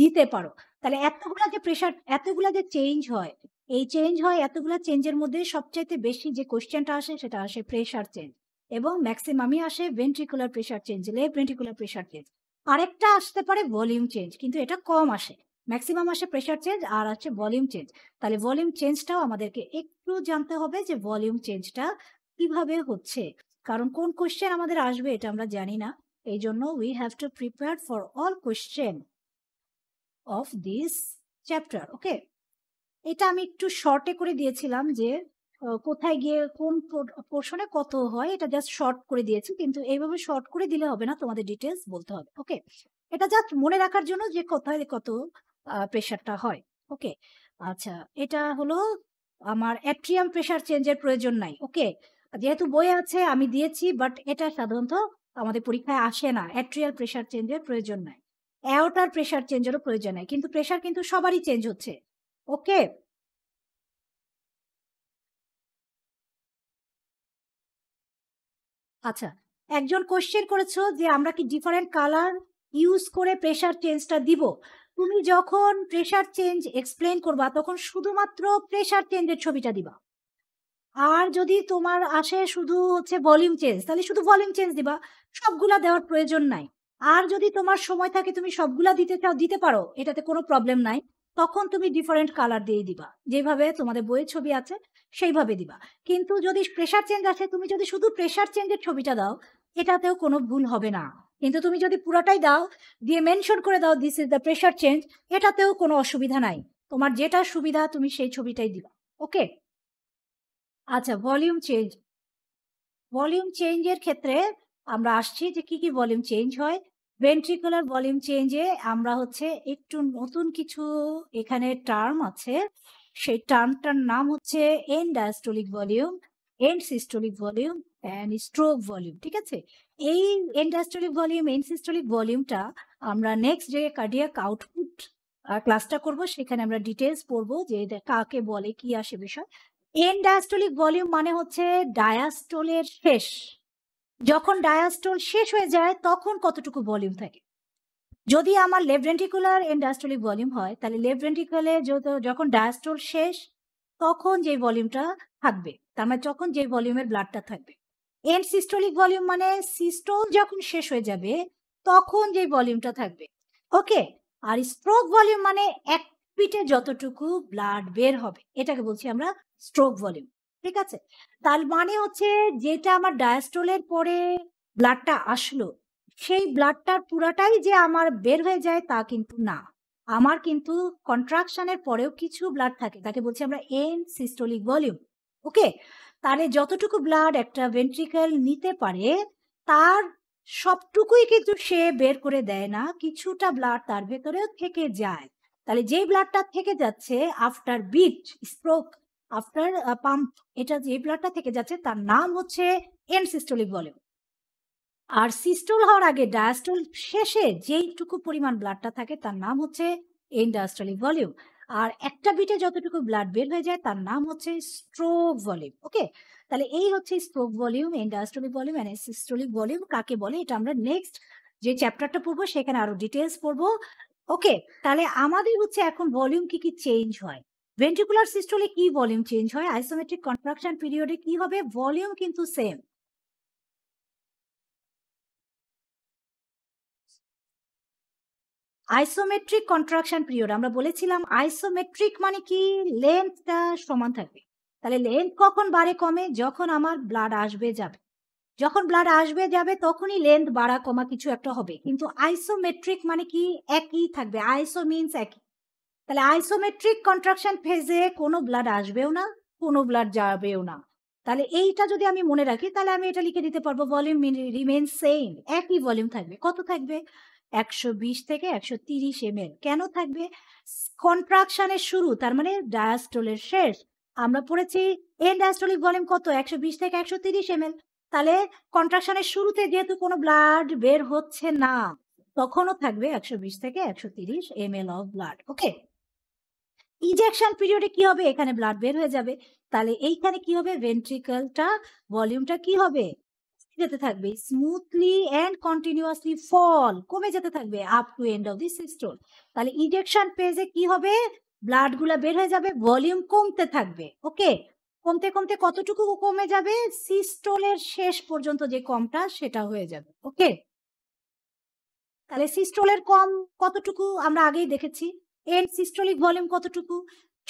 দিতে পারো তাহলে এতগুলা যে প্রেশার এতগুলা যে চেঞ্জ হয় এই চেঞ্জ হয় এতগুলা চেঞ্জের মধ্যে সবচাইতে বেশি যে কোয়েশ্চেনটা আসে সেটা আসে প্রেশার চেঞ্জ এবং ম্যাক্সিমামই আসে ভেন্ট্রিকুলার প্রেশার চেঞ্জ লেভ ভেন্ট্রিকুলার প্রেশার চেঞ্জ আরেকটা আসতে পারে ভলিউম চেঞ্জ কিন্তু এটা কম আসে ম্যাক্সিমাম আসে প্রেশার চেঞ্জ আর আছে ভলিউম চেঞ্জ তাহলে ভলিউম চেঞ্জটাও আমাদেরকে একটু জানতে হবে যে ভলিউম চেঞ্জটা কিভাবে হচ্ছে কারণ কোন কোশ্চেন আমাদের আসবে এটা আমরা জানি না এই জন্য we have to prepare for all question of this chapter okay এটা আমি একটু শর্টে করে দিয়েছিলাম যে কোথায় গিয়ে কোন পোর্শনে কত হয় এটা জাস্ট শর্ট করে দিয়েছি কিন্তু এইভাবে শর্ট করে দিলে হবে না তোমাদের ডিটেলস বলতে হবে ওকে এটা জাস্ট মনে রাখার জন্য যে কোথায় কত প্রেশারটা হয় ওকে আচ্ছা এটা হলো আমার অ্যাট্রিয়াম প্রেশার চেঞ্জের প্রয়োজন নাই ওকে যেহেতু বই আছে আমি দিয়েছি বাট এটা সাধারণত আমাদের পরীক্ষায় আসে না অ্যাট্রিয়াল প্রেশার চেঞ্জের প্রয়োজন নাই অ্যাওটার প্রেশার চেঞ্জেরও প্রয়োজন নাই কিন্তু প্রেশার কিন্তু সবারই চেঞ্জ হচ্ছে ওকে আচ্ছা একজন কোশ্চেন করেছো যে আমরা কি ডিফারেন্ট কালার ইউজ করে প্রেশার চেঞ্জটা দিব তুমি যখন প্রেশার চেঞ্জ এক্সপ্লেন করবা তখন শুধুমাত্র প্রেশার চেঞ্জের ছবিটা দিবা আর যদি তোমার আসে শুধু হচ্ছে ভলিউম চেঞ্জ তাহলে শুধু ভলিউম চেঞ্জ দিবা সবগুলা দেওয়ার প্রয়োজন নাই আর যদি তোমার সময় থাকে তুমি সবগুলা দিতে চাও দিতে পারো এটাতে কোনো প্রবলেম নাই তখন তুমি ডিফারেন্ট কালার দিয়ে দিবা যেভাবে তোমাদের বইয়ের ছবি আছে সেইভাবে দিবা কিন্তু যদি প্রেশার চেঞ্জ আছে তুমি যদি শুধু প্রেশার চেঞ্জের ছবিটা দাও এটাতেও কোনো ভুল হবে না কিন্তু তুমি যদি পুরাটাই দাও দিয়ে মেনশন করে দাও this is the pressure change এটাতেও কোনো অসুবিধা নাই তোমার যেটা সুবিধা তুমি সেই ছবিটাই দিবা ওকে আচ্ছা ভলিউম চেঞ্জ ভলিউম চেঞ্জের ক্ষেত্রে আমরা আসছি যে কি কি ভলিউম চেঞ্জ হয় ভেন্ট্রিকুলার ভলিউম চেঞ্জে আমরা হচ্ছে একটু নতুন কিছু এখানে টার্ম আছে সেই টার্মটার নাম হচ্ছে end diastolic volume end systolic volume and stroke volume ঠিক আছে এই end diastolic volume end systolic ভলিউমটা আমরা নেক্সট যে কার্ডিয়াক আউটপুট ক্লাসটা করব সেখানে আমরা ডিটেলস পড়ব যে কাকে বলে কি আসে বিষয় এন্ড ডায়াস্টোলিক ভলিউম মানে হচ্ছে ডায়াস্টোলের শেষ যখন ডায়াস্টোল শেষ হয়ে যায় তখন কতটুকু ভলিউম থাকে যদি আমার লেভরেন্টিকুলার ভেন্ট্রিকুলার ডায়াস্টোলিক ভলিউম হয় তাহলে লেভরেন্টিকুলে যখন ডায়াস্টোল শেষ তখন যে ভলিউমটা থাকবে তার মানে যখন যে ভলিউমের ব্লাডটা থাকবে এন্ড সিস্টোলিক ভলিউম মানে সিস্টোল যখন শেষ হয়ে যাবে তখন যে ভলিউমটা থাকবে ওকে আর স্ট্রোক ভলিউম মানে এক পিটে যতটুকু ব্লাড বের হবে এটাকে বলছি আমরা স্ট্রোক ভলিউম ঠিক আছে তার মানে হচ্ছে যেটা আমার ডায়াস্টোলের পরে ব্লাডটা আসলো সেই ব্লাডটার পুরাটাই যে আমার বের হয়ে যায় তা কিন্তু না আমার কিন্তু কন্ট্রাকশনের পরেও কিছু ব্লাড থাকে তাকে বলছি আমরা এন সিস্টোলিক ভলিউম ওকে তাহলে যতটুকু ব্লাড একটা ভেন্ট্রিকেল নিতে পারে তার সবটুকুই কিন্তু সে বের করে দেয় না কিছুটা ব্লাড তার ভেতরেও থেকে যায় তাহলে যে ব্লাডটা থেকে যাচ্ছে after beat stroke after pump এটা যে ব্লাডটা থেকে যাচ্ছে তার নাম হচ্ছে এন্ড বলে ভলিউম আর সিস্টোল হওয়ার আগে ডায়াস্টোল শেষে যেইটুকু পরিমাণ ব্লাডটা থাকে তার নাম হচ্ছে ইন্ডাস্ট্রিয়ালিক ভলিউম আর একটা বিটে যতটুকু ব্লাড বের হয়ে যায় তার নাম হচ্ছে স্ট্রোক ভলিউম ওকে তাহলে এই হচ্ছে স্ট্রোক ভলিউম ইন্ডাস্ট্রিয়ালিক ভলিউম এন্ড সিস্টোলিক ভলিউম কাকে বলে এটা আমরা নেক্সট যে চ্যাপ্টারটা পড়বো সেখানে আরো ডিটেলস পড়বো ওকে তাহলে আমাদের হচ্ছে এখন ভলিউম কি কি চেঞ্জ হয় ভেন্টিকুলার সিস্টলে কি ভলিউম চেঞ্জ হয় আইসোমেট্রিক কনট্রাকশন পিরিয়ডে কি হবে ভলিউম কিন্তু সেম আইসোমেট্রিক কন্ট্রাকশন পিরিয়ড আমরা বলেছিলাম আইসোমেট্রিক মানে কি লেন্থটা সমান থাকবে তাহলে লেন্থ কখন বাড়ে কমে যখন আমার ব্লাড আসবে যাবে যখন ব্লাড আসবে যাবে তখনই লেন্থ বাড়া কমা কিছু একটা হবে কিন্তু আইসোমেট্রিক মানে কি একই থাকবে আইসো মিনস একই তাহলে আইসোমেট্রিক কন্ট্রাকশন ফেজে কোনো ব্লাড আসবেও না কোনো ব্লাড যাবেও না তাহলে এইটা যদি আমি মনে রাখি তাহলে আমি এটা লিখে দিতে পারবো ভলিউম রিমেন সেম একই ভলিউম থাকবে কত থাকবে একশো বিশ থেকে একশো তিরিশ এম কেন থাকবে কন্ট্রাকশনের শুরু তার মানে ডায়াস্টোলের শেষ আমরা পড়েছি এন ডায়াস্টোলিক ভলিউম কত একশো বিশ থেকে একশো তিরিশ এম তাহলে কন্ট্রাকশনের শুরুতে যেহেতু কোনো ব্লাড বের হচ্ছে না তখনও থাকবে একশো বিশ থেকে একশো তিরিশ M of blood okay ejection পিরিয়ডে কি হবে এখানে ব্লাড বের হয়ে যাবে তাহলে এইখানে কি হবে ভেন্ট্রিকলটা ভলিউমটা কি হবে যেতে থাকবে স্মুথলি অ্যান্ড কন্টিনিউয়াসলি ফল কমে যেতে থাকবে up to end of the systole তাহলে ইজেকশন পেজে কি হবে ব্লাড গুলা বের হয়ে যাবে ভলিউম কমতে থাকবে ওকে কমতে কমতে কতটুকু কমে যাবে সিস্টোলের শেষ পর্যন্ত যে কমটা সেটা হয়ে যাবে ওকে তাহলে সিস্টোলের কম কতটুকু আমরা আগেই দেখেছি এর সিস্টোলিক ভলিউম কতটুকু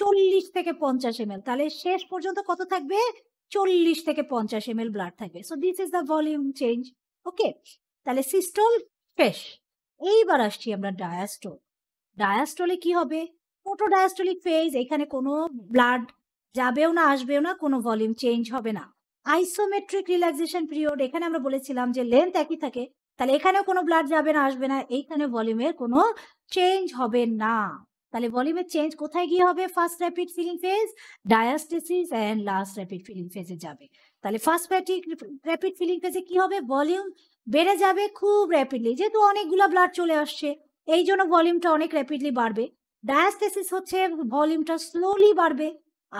চল্লিশ থেকে পঞ্চাশ এম তাহলে শেষ পর্যন্ত কত থাকবে চল্লিশ থেকে পঞ্চাশ এম ব্লাড থাকবে so this is the volume change okay তাহলে সিস্টল শেষ এইবার আসছি আমরা ডায়াস্টোল ডায়াস্টোলে কি হবে ডায়াস্টোলিক ফেজ এখানে কোনো ব্লাড যাবেও না আসবেও না কোনো ভলিউম চেঞ্জ হবে না আইসোমেট্রিক রিল্যাক্সেশন পিরিয়ড এখানে আমরা বলেছিলাম যে লেন্থ একই থাকে তাহলে এখানেও কোনো ব্লাড যাবে না আসবে না এইখানে ভলিউমের কোনো চেঞ্জ হবে না তাহলে ভলিউমের চেঞ্জ কোথায় গিয়ে হবে first rapid filling phase diastasis and last rapid filling ফেজে যাবে তাহলে ফার্স্ট র্যাপিড ফিলিং ফেজে কি হবে ভলিউম বেড়ে যাবে খুব র্যাপিডলি যেহেতু অনেকগুলো ব্লাড চলে আসছে এই জন্য ভলিউমটা অনেক র্যাপিডলি বাড়বে ডায়াস্টেসিস হচ্ছে ভলিউমটা স্লোলি বাড়বে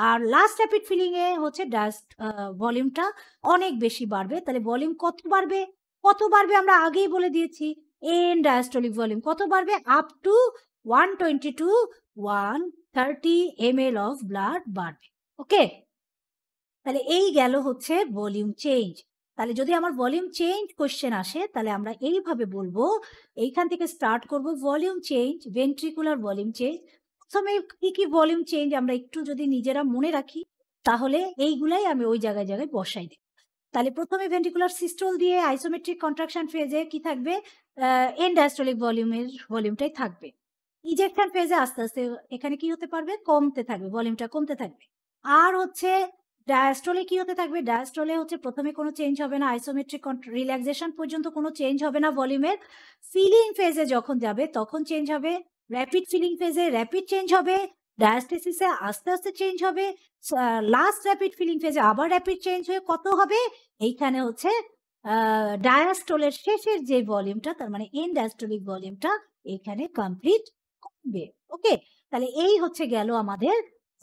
আর লাস্ট র্যাপিড ফিলিংয়ে হচ্ছে ডায়াস্ট ভলিউমটা অনেক বেশি বাড়বে তাহলে ভলিউম কত বাড়বে কত বাড়বে আমরা আগেই বলে দিয়েছি এন ডায়াস্টলিক ভলিউম কত বাড়বে up to one twenty to one thirty M L of blood বাড়বে ওকে তাহলে এই গেল হচ্ছে ভলিউম চেঞ্জ তাহলে যদি আমার ভলিউম চেঞ্জ কোশ্চেন আসে তাহলে আমরা এইভাবে বলবো এইখান থেকে স্টার্ট করব volume change ventricular volume change প্রথমে কি কি ভলিউম চেঞ্জ আমরা একটু যদি নিজেরা মনে রাখি তাহলে এইগুলাই আমি ওই জায়গায় জায়গায় বসাই দিই তাহলে প্রথমে ভেন্টিকুলার সিস্টল দিয়ে আইসোমেট্রিক কন্ট্রাকশন ফেজে কি থাকবে এন ভলিউমের ভলিউমটাই থাকবে ইজেকশন ফেজে আস্তে আস্তে এখানে কি হতে পারবে কমতে থাকবে ভলিউমটা কমতে থাকবে আর হচ্ছে ডায়াস্ট্রলে কি হতে থাকবে ডায়াস্ট্রলে হচ্ছে প্রথমে কোনো চেঞ্জ হবে না আইসোমেট্রিক রিল্যাক্সেশন পর্যন্ত কোনো চেঞ্জ হবে না ভলিউমের ফিলিং ফেজে যখন যাবে তখন চেঞ্জ হবে র্যাপিড ফিলিং ফেজে র্যাপিড চেঞ্জ হবে ডায়াস্টেসিসে আস্তে আস্তে চেঞ্জ হবে লাস্ট র্যাপিড ফিলিং ফেজে আবার র্যাপিড চেঞ্জ হয়ে কত হবে এইখানে হচ্ছে ডায়াস্টোলের শেষের যে ভলিউমটা তার মানে এন ডায়াস্টোলিক ভলিউমটা এখানে কমপ্লিট করবে ওকে তাহলে এই হচ্ছে গেল আমাদের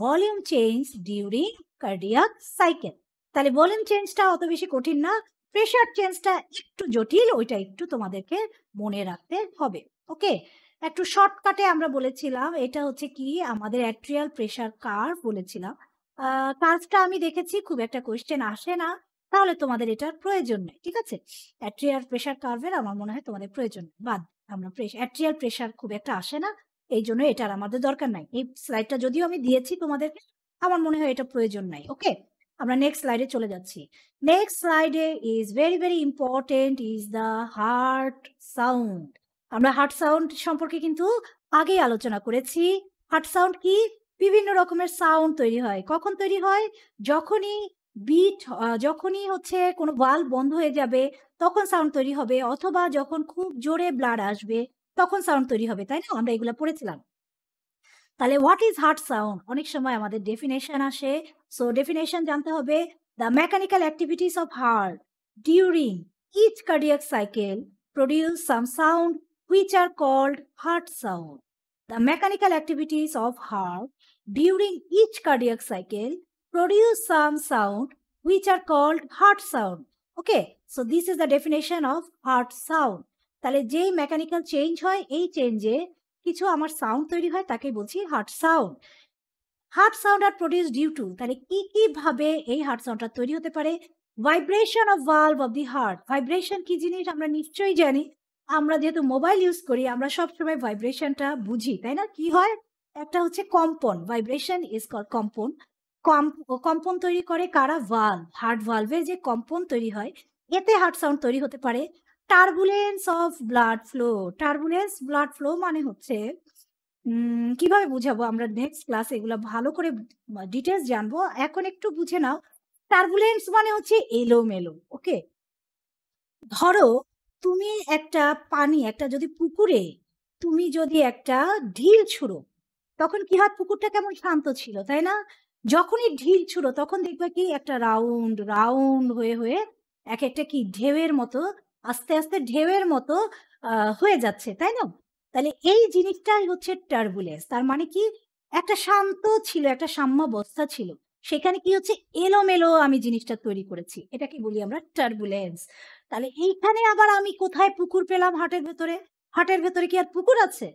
volume change during cardiac cycle তাহলে ভলিউম চেঞ্জটা অত বেশি কঠিন না প্রেশার চেঞ্জটা একটু জটিল ওইটা একটু তোমাদেরকে মনে রাখতে হবে ওকে একটু শর্টকাটে আমরা বলেছিলাম এটা হচ্ছে কি আমাদের অ্যাট্রিয়াল প্রেশার কার্ভ বলেছিলাম কার্ভটা আমি দেখেছি খুব একটা কোয়েশ্চেন আসে না তাহলে তোমাদের এটার প্রয়োজন নেই ঠিক আছে অ্যাট্রিয়াল প্রেশার কার্ভের আমার মনে হয় তোমাদের প্রয়োজন বাদ আমরা অ্যাট্রিয়াল প্রেশার খুব একটা আসে না এই জন্য এটার আমাদের দরকার নাই এই স্লাইডটা যদিও আমি দিয়েছি তোমাদের আমার মনে হয় এটা প্রয়োজন নাই ওকে আমরা নেক্সট স্লাইডে চলে যাচ্ছি নেক্সট স্লাইডে is very very important is the heart sound আমরা হার্ট সাউন্ড সম্পর্কে কিন্তু আগেই আলোচনা করেছি হার্ট সাউন্ড কি বিভিন্ন রকমের সাউন্ড তৈরি হয় কখন তৈরি হয় যখনই বিট যখনই হচ্ছে কোনো বাল বন্ধ হয়ে যাবে তখন সাউন্ড তৈরি হবে অথবা যখন খুব জোরে ব্লাড আসবে তখন সাউন্ড তৈরি হবে তাই না আমরা এগুলো পড়েছিলাম তাহলে হোয়াট ইজ হার্ট সাউন্ড অনেক সময় আমাদের ডেফিনেশন আসে সো ডেফিনেশন জানতে হবে the mechanical activities of heart during each cardiac cycle produce some sound which are called heart sound. The mechanical activities of heart during each cardiac cycle produce some sound which are called heart sound. Okay, so this is the definition of heart sound. তাহলে যেই mechanical change হয় এই চেঞ্জে কিছু আমার sound তৈরি হয় তাকে বলছি হার্ট সাউন্ড হার্ট সাউন্ড আর প্রডিউস ডিউ টু তাহলে কি কিভাবে এই হার্ট সাউন্ডটা তৈরি হতে পারে vibration of valve of the heart vibration কি জিনিস আমরা নিশ্চয়ই জানি আমরা যেহেতু মোবাইল ইউজ করি আমরা সবসময় ভাইব্রেশনটা বুঝি তাই না কি হয় একটা হচ্ছে কম্পন ভাইব্রেশন ইজ কল কম্পন কম্পন তৈরি করে কারা ভাল্ভ হার্ট ভাল্ভের যে কম্পন তৈরি হয় এতে হার্ট সাউন্ড তৈরি হতে পারে turbulence of blood flow turbulence blood flow মানে হচ্ছে কিভাবে বুঝাবো আমরা নেক্সট ক্লাস এগুলো ভালো করে ডিটেলস জানবো এখন একটু বুঝে নাও টার্বুলেন্স মানে হচ্ছে এলোমেলো ওকে ধরো তুমি একটা পানি একটা যদি পুকুরে তুমি যদি একটা ঢিল ছুঁড়ো তখন কি হয় পুকুরটা কেমন শান্ত ছিল তাই না যখনই ঢিল ছুঁড়ো তখন দেখবে কি একটা রাউন্ড রাউন্ড হয়ে হয়ে এক একটা কি ঢেউয়ের মতো আস্তে আস্তে ঢেউয়ের মতো হয়ে যাচ্ছে তাই না তাহলে এই জিনিসটাই হচ্ছে টার্বুলেন্স তার মানে কি একটা শান্ত ছিল একটা সাম্যাবস্থা ছিল সেখানে কি হচ্ছে এলোমেলো আমি জিনিসটা তৈরি করেছি এটাকে বলি আমরা টার্বুলেন্স তাহলে এইখানে আবার আমি কোথায় পুকুর পেলাম হাটের ভেতরে হাটের ভেতরে কি আর পুকুর আছে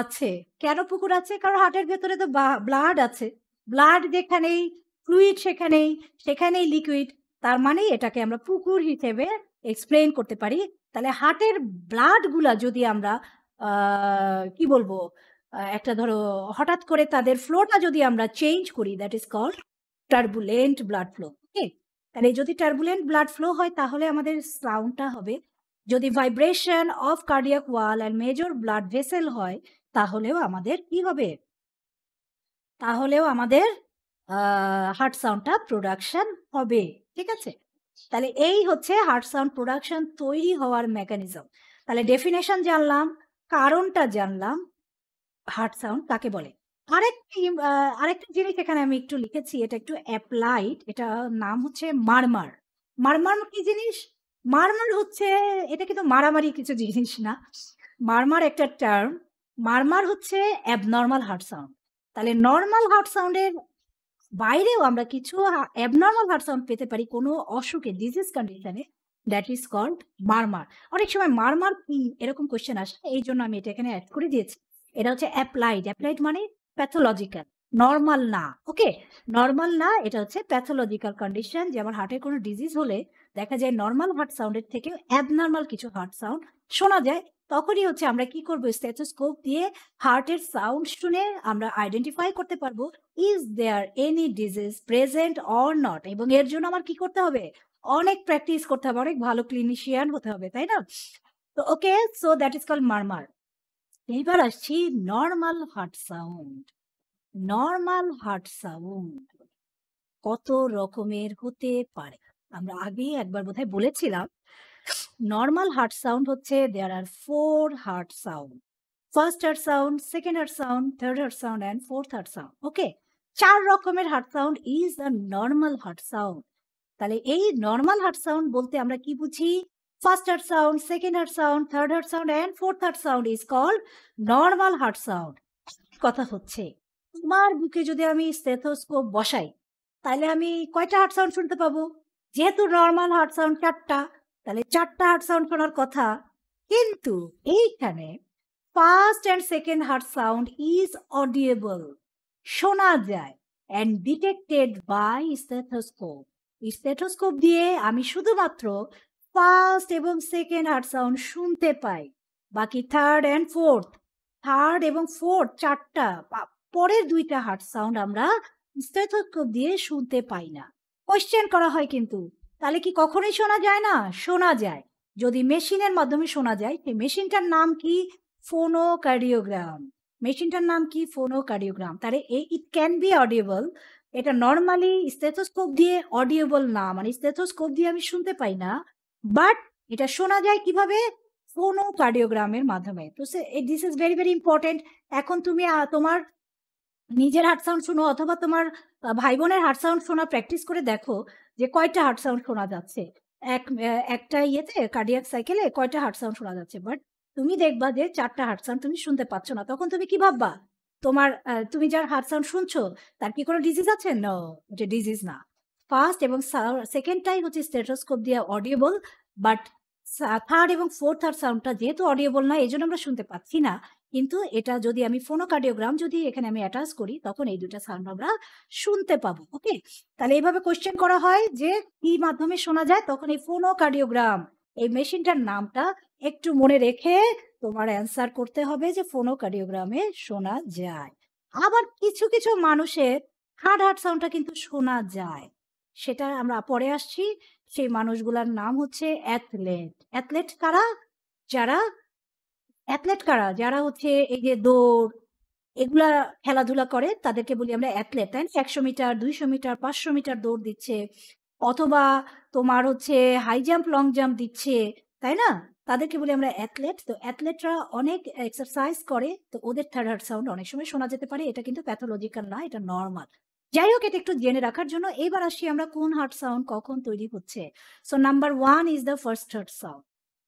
আছে কেন পুকুর আছে কারণ হাটের ভেতরে তো ব্লাড আছে ব্লাড যেখানেই ফ্লুইড সেখানেই সেখানেই লিকুইড তার মানে এটাকে আমরা পুকুর হিসেবে এক্সপ্লেন করতে পারি তাহলে হাটের ব্লাডগুলা যদি আমরা কি বলবো একটা ধরো হঠাৎ করে তাদের ফ্লোটা যদি আমরা চেঞ্জ করি that is called turbulent blood flow তাহলে যদি টার্বুলেন্ট ব্লাড ফ্লো হয় তাহলে আমাদের সাউন্ডটা হবে যদি vibration of cardiac wall and major blood vessel হয় তাহলেও আমাদের কি হবে তাহলেও আমাদের হার্ট সাউন্ডটা প্রোডাকশন হবে ঠিক আছে তাহলে এই হচ্ছে হার্ট সাউন্ড প্রোডাকশন তৈরি হওয়ার মেকানিজম তাহলে ডেফিনেশন জানলাম কারণটা জানলাম হার্ট সাউন্ড কাকে বলে আরেকটি আরেকটা জিনিস এখানে আমি একটু লিখেছি এটা একটু অ্যাপ্লাইড এটা নাম হচ্ছে মারমার মারমার কি জিনিস মারমার হচ্ছে এটা কিন্তু মারামারি কিছু জিনিস না মারমার একটা টার্ম মারমার হচ্ছে অ্যাবনর্মাল হার্ট সাউন্ড তাহলে নর্মাল হার্ট সাউন্ডের বাইরেও আমরা কিছু অ্যাবনর্মাল হার্ট সাউন্ড পেতে পারি কোনো অসুখে ডিজিজ কন্ডিশনে দ্যাট ইজ কল্ড মারমার অনেক সময় মারমার কি এরকম কোয়েশ্চেন আসে এই জন্য আমি এটা এখানে অ্যাড করে দিয়েছি এটা হচ্ছে অ্যাপ্লাইড অ্যাপ্লাইড মানে প্যাথোলজিক্যাল নর্মাল না ওকে নর্মাল না এটা হচ্ছে প্যাথোলজিক্যাল কন্ডিশন যেমন হার্টের কোনো ডিজিজ হলে দেখা যায় নর্মাল হার্ট সাউন্ডের থেকে অ্যাবনর্মাল কিছু হার্ট সাউন্ড শোনা যায় তখনই হচ্ছে আমরা কি করবো স্টেথোস্কোপ দিয়ে হার্টের সাউন্ড শুনে আমরা আইডেন্টিফাই করতে পারবো is there any disease present or not এবং এর জন্য আমার কি করতে হবে অনেক প্র্যাকটিস করতে হবে অনেক ভালো ক্লিনিশিয়ান হতে হবে তাই না তো okay so that is call murmur এইবার আসছি normal heart sound normal heart sound কত রকমের হতে পারে আমরা আগে একবার বোধহয় বলেছিলাম নর্মাল হার্ট সাউন্ড হচ্ছে there are four heart sound first heart sound second heart sound third heart sound and fourth heart sound okay চার রকমের heart sound is the normal heart sound তাহলে এই নর্মাল হার্ট সাউন্ড বলতে আমরা কি বুঝি First heart sound, second heart sound, third heart sound and fourth heart sound is called normal heart sound. কথা হচ্ছে তোমার বুকে যদি আমি স্টেথোস্কোপ বসাই তাহলে আমি কয়টা হার্ট সাউন্ড শুনতে পাবো যেহেতু নর্মাল হার্ট সাউন্ড চারটা তাহলে চারটা হার্ট সাউন্ড শোনার কথা কিন্তু এইখানে first and second heart sound is audible শোনা যায় and detected by stethoscope stethoscope দিয়ে আমি শুধুমাত্র ফার্স্ট এবং সেকেন্ড হার্ট সাউন্ড শুনতে পাই বাকি থার্ড অ্যান্ড ফোর্থ থার্ড এবং ফোর্থ চারটা পরের দুইটা হার্ট সাউন্ড আমরা স্থেথক্ষপ দিয়ে শুনতে পাই না কোয়েশ্চেন করা হয় কিন্তু তাহলে কি কখনোই শোনা যায় না শোনা যায় যদি মেশিনের মাধ্যমে শোনা যায় সেই মেশিনটার নাম কি ফোনো কার্ডিওগ্রাম মেশিনটার নাম কি ফোনো কার্ডিওগ্রাম তাহলে ইট ক্যান বি অডিয়েবল এটা নর্মালি স্টেথোস্কোপ দিয়ে অডিয়েবল না মানে স্টেথোস্কোপ দিয়ে আমি শুনতে পাই না বাট এটা শোনা যায় কিভাবে কোনো কার্ডিওগ্রামের মাধ্যমে তো this is very very important এখন তুমি তোমার নিজের হার্ট সাউন্ড শোনো অথবা তোমার ভাই বোনের হার্ট সাউন্ড শোনা প্র্যাকটিস করে দেখো যে কয়টা হার্ট সাউন্ড শোনা যাচ্ছে এক একটা ইয়েতে কার্ডিয়াক সাইকেলে কয়টা হার্ট সাউন্ড শোনা যাচ্ছে বাট তুমি দেখবা যে চারটা হার্ট সাউন্ড তুমি শুনতে পাচ্ছ না তখন তুমি কি ভাববা তোমার তুমি যার হার্ট সাউন্ড শুনছো তার কি কোনো ডিজিজ আছে না যে ডিজিজ না ফার্স্ট এবং সেকেন্ডটাই হচ্ছে স্টেটোস্কোপ দিয়ে অডিওবল বাট থার্ড এবং ফোর্থ থার্ড সাউন্ডটা যেহেতু অডিওবল না এই জন্য আমরা শুনতে পাচ্ছি না কিন্তু এটা যদি আমি ফোনোকার্ডিওগ্রাম যদি এখানে আমি অ্যাটাচ করি তখন এই দুটা সাউন্ড আমরা শুনতে পাবো ওকে তাহলে এইভাবে কোয়েশ্চেন করা হয় যে কি মাধ্যমে শোনা যায় তখন এই ফোনোকার্ডিওগ্রাম এই মেশিনটার নামটা একটু মনে রেখে তোমার অ্যান্সার করতে হবে যে ফোনোকার্ডিওগ্রামে শোনা যায় আবার কিছু কিছু মানুষের হার্ড হার্ট সাউন্ডটা কিন্তু শোনা যায় সেটা আমরা পরে আসছি সেই মানুষগুলার নাম হচ্ছে অ্যাথলেট অ্যাথলেট কারা যারা অ্যাথলেট কারা যারা হচ্ছে এই যে দৌড় এগুলা খেলাধুলা করে তাদেরকে বলি আমরা অ্যাথলেট তাই না একশো মিটার দুইশো মিটার পাঁচশো মিটার দৌড় দিচ্ছে অথবা তোমার হচ্ছে হাই জাম্প লং জাম্প দিচ্ছে তাই না তাদেরকে বলি আমরা অ্যাথলেট তো অ্যাথলেটরা অনেক এক্সারসাইজ করে তো ওদের থার্ড হার্ট সাউন্ড অনেক সময় শোনা যেতে পারে এটা কিন্তু প্যাথোলজিক্যাল না এটা নর্মাল যাই হোক এটা একটু জেনে রাখার জন্য এবার আসি আমরা কোন হার্ট সাউন্ড কখন তৈরি হচ্ছে so number one is the first heart sound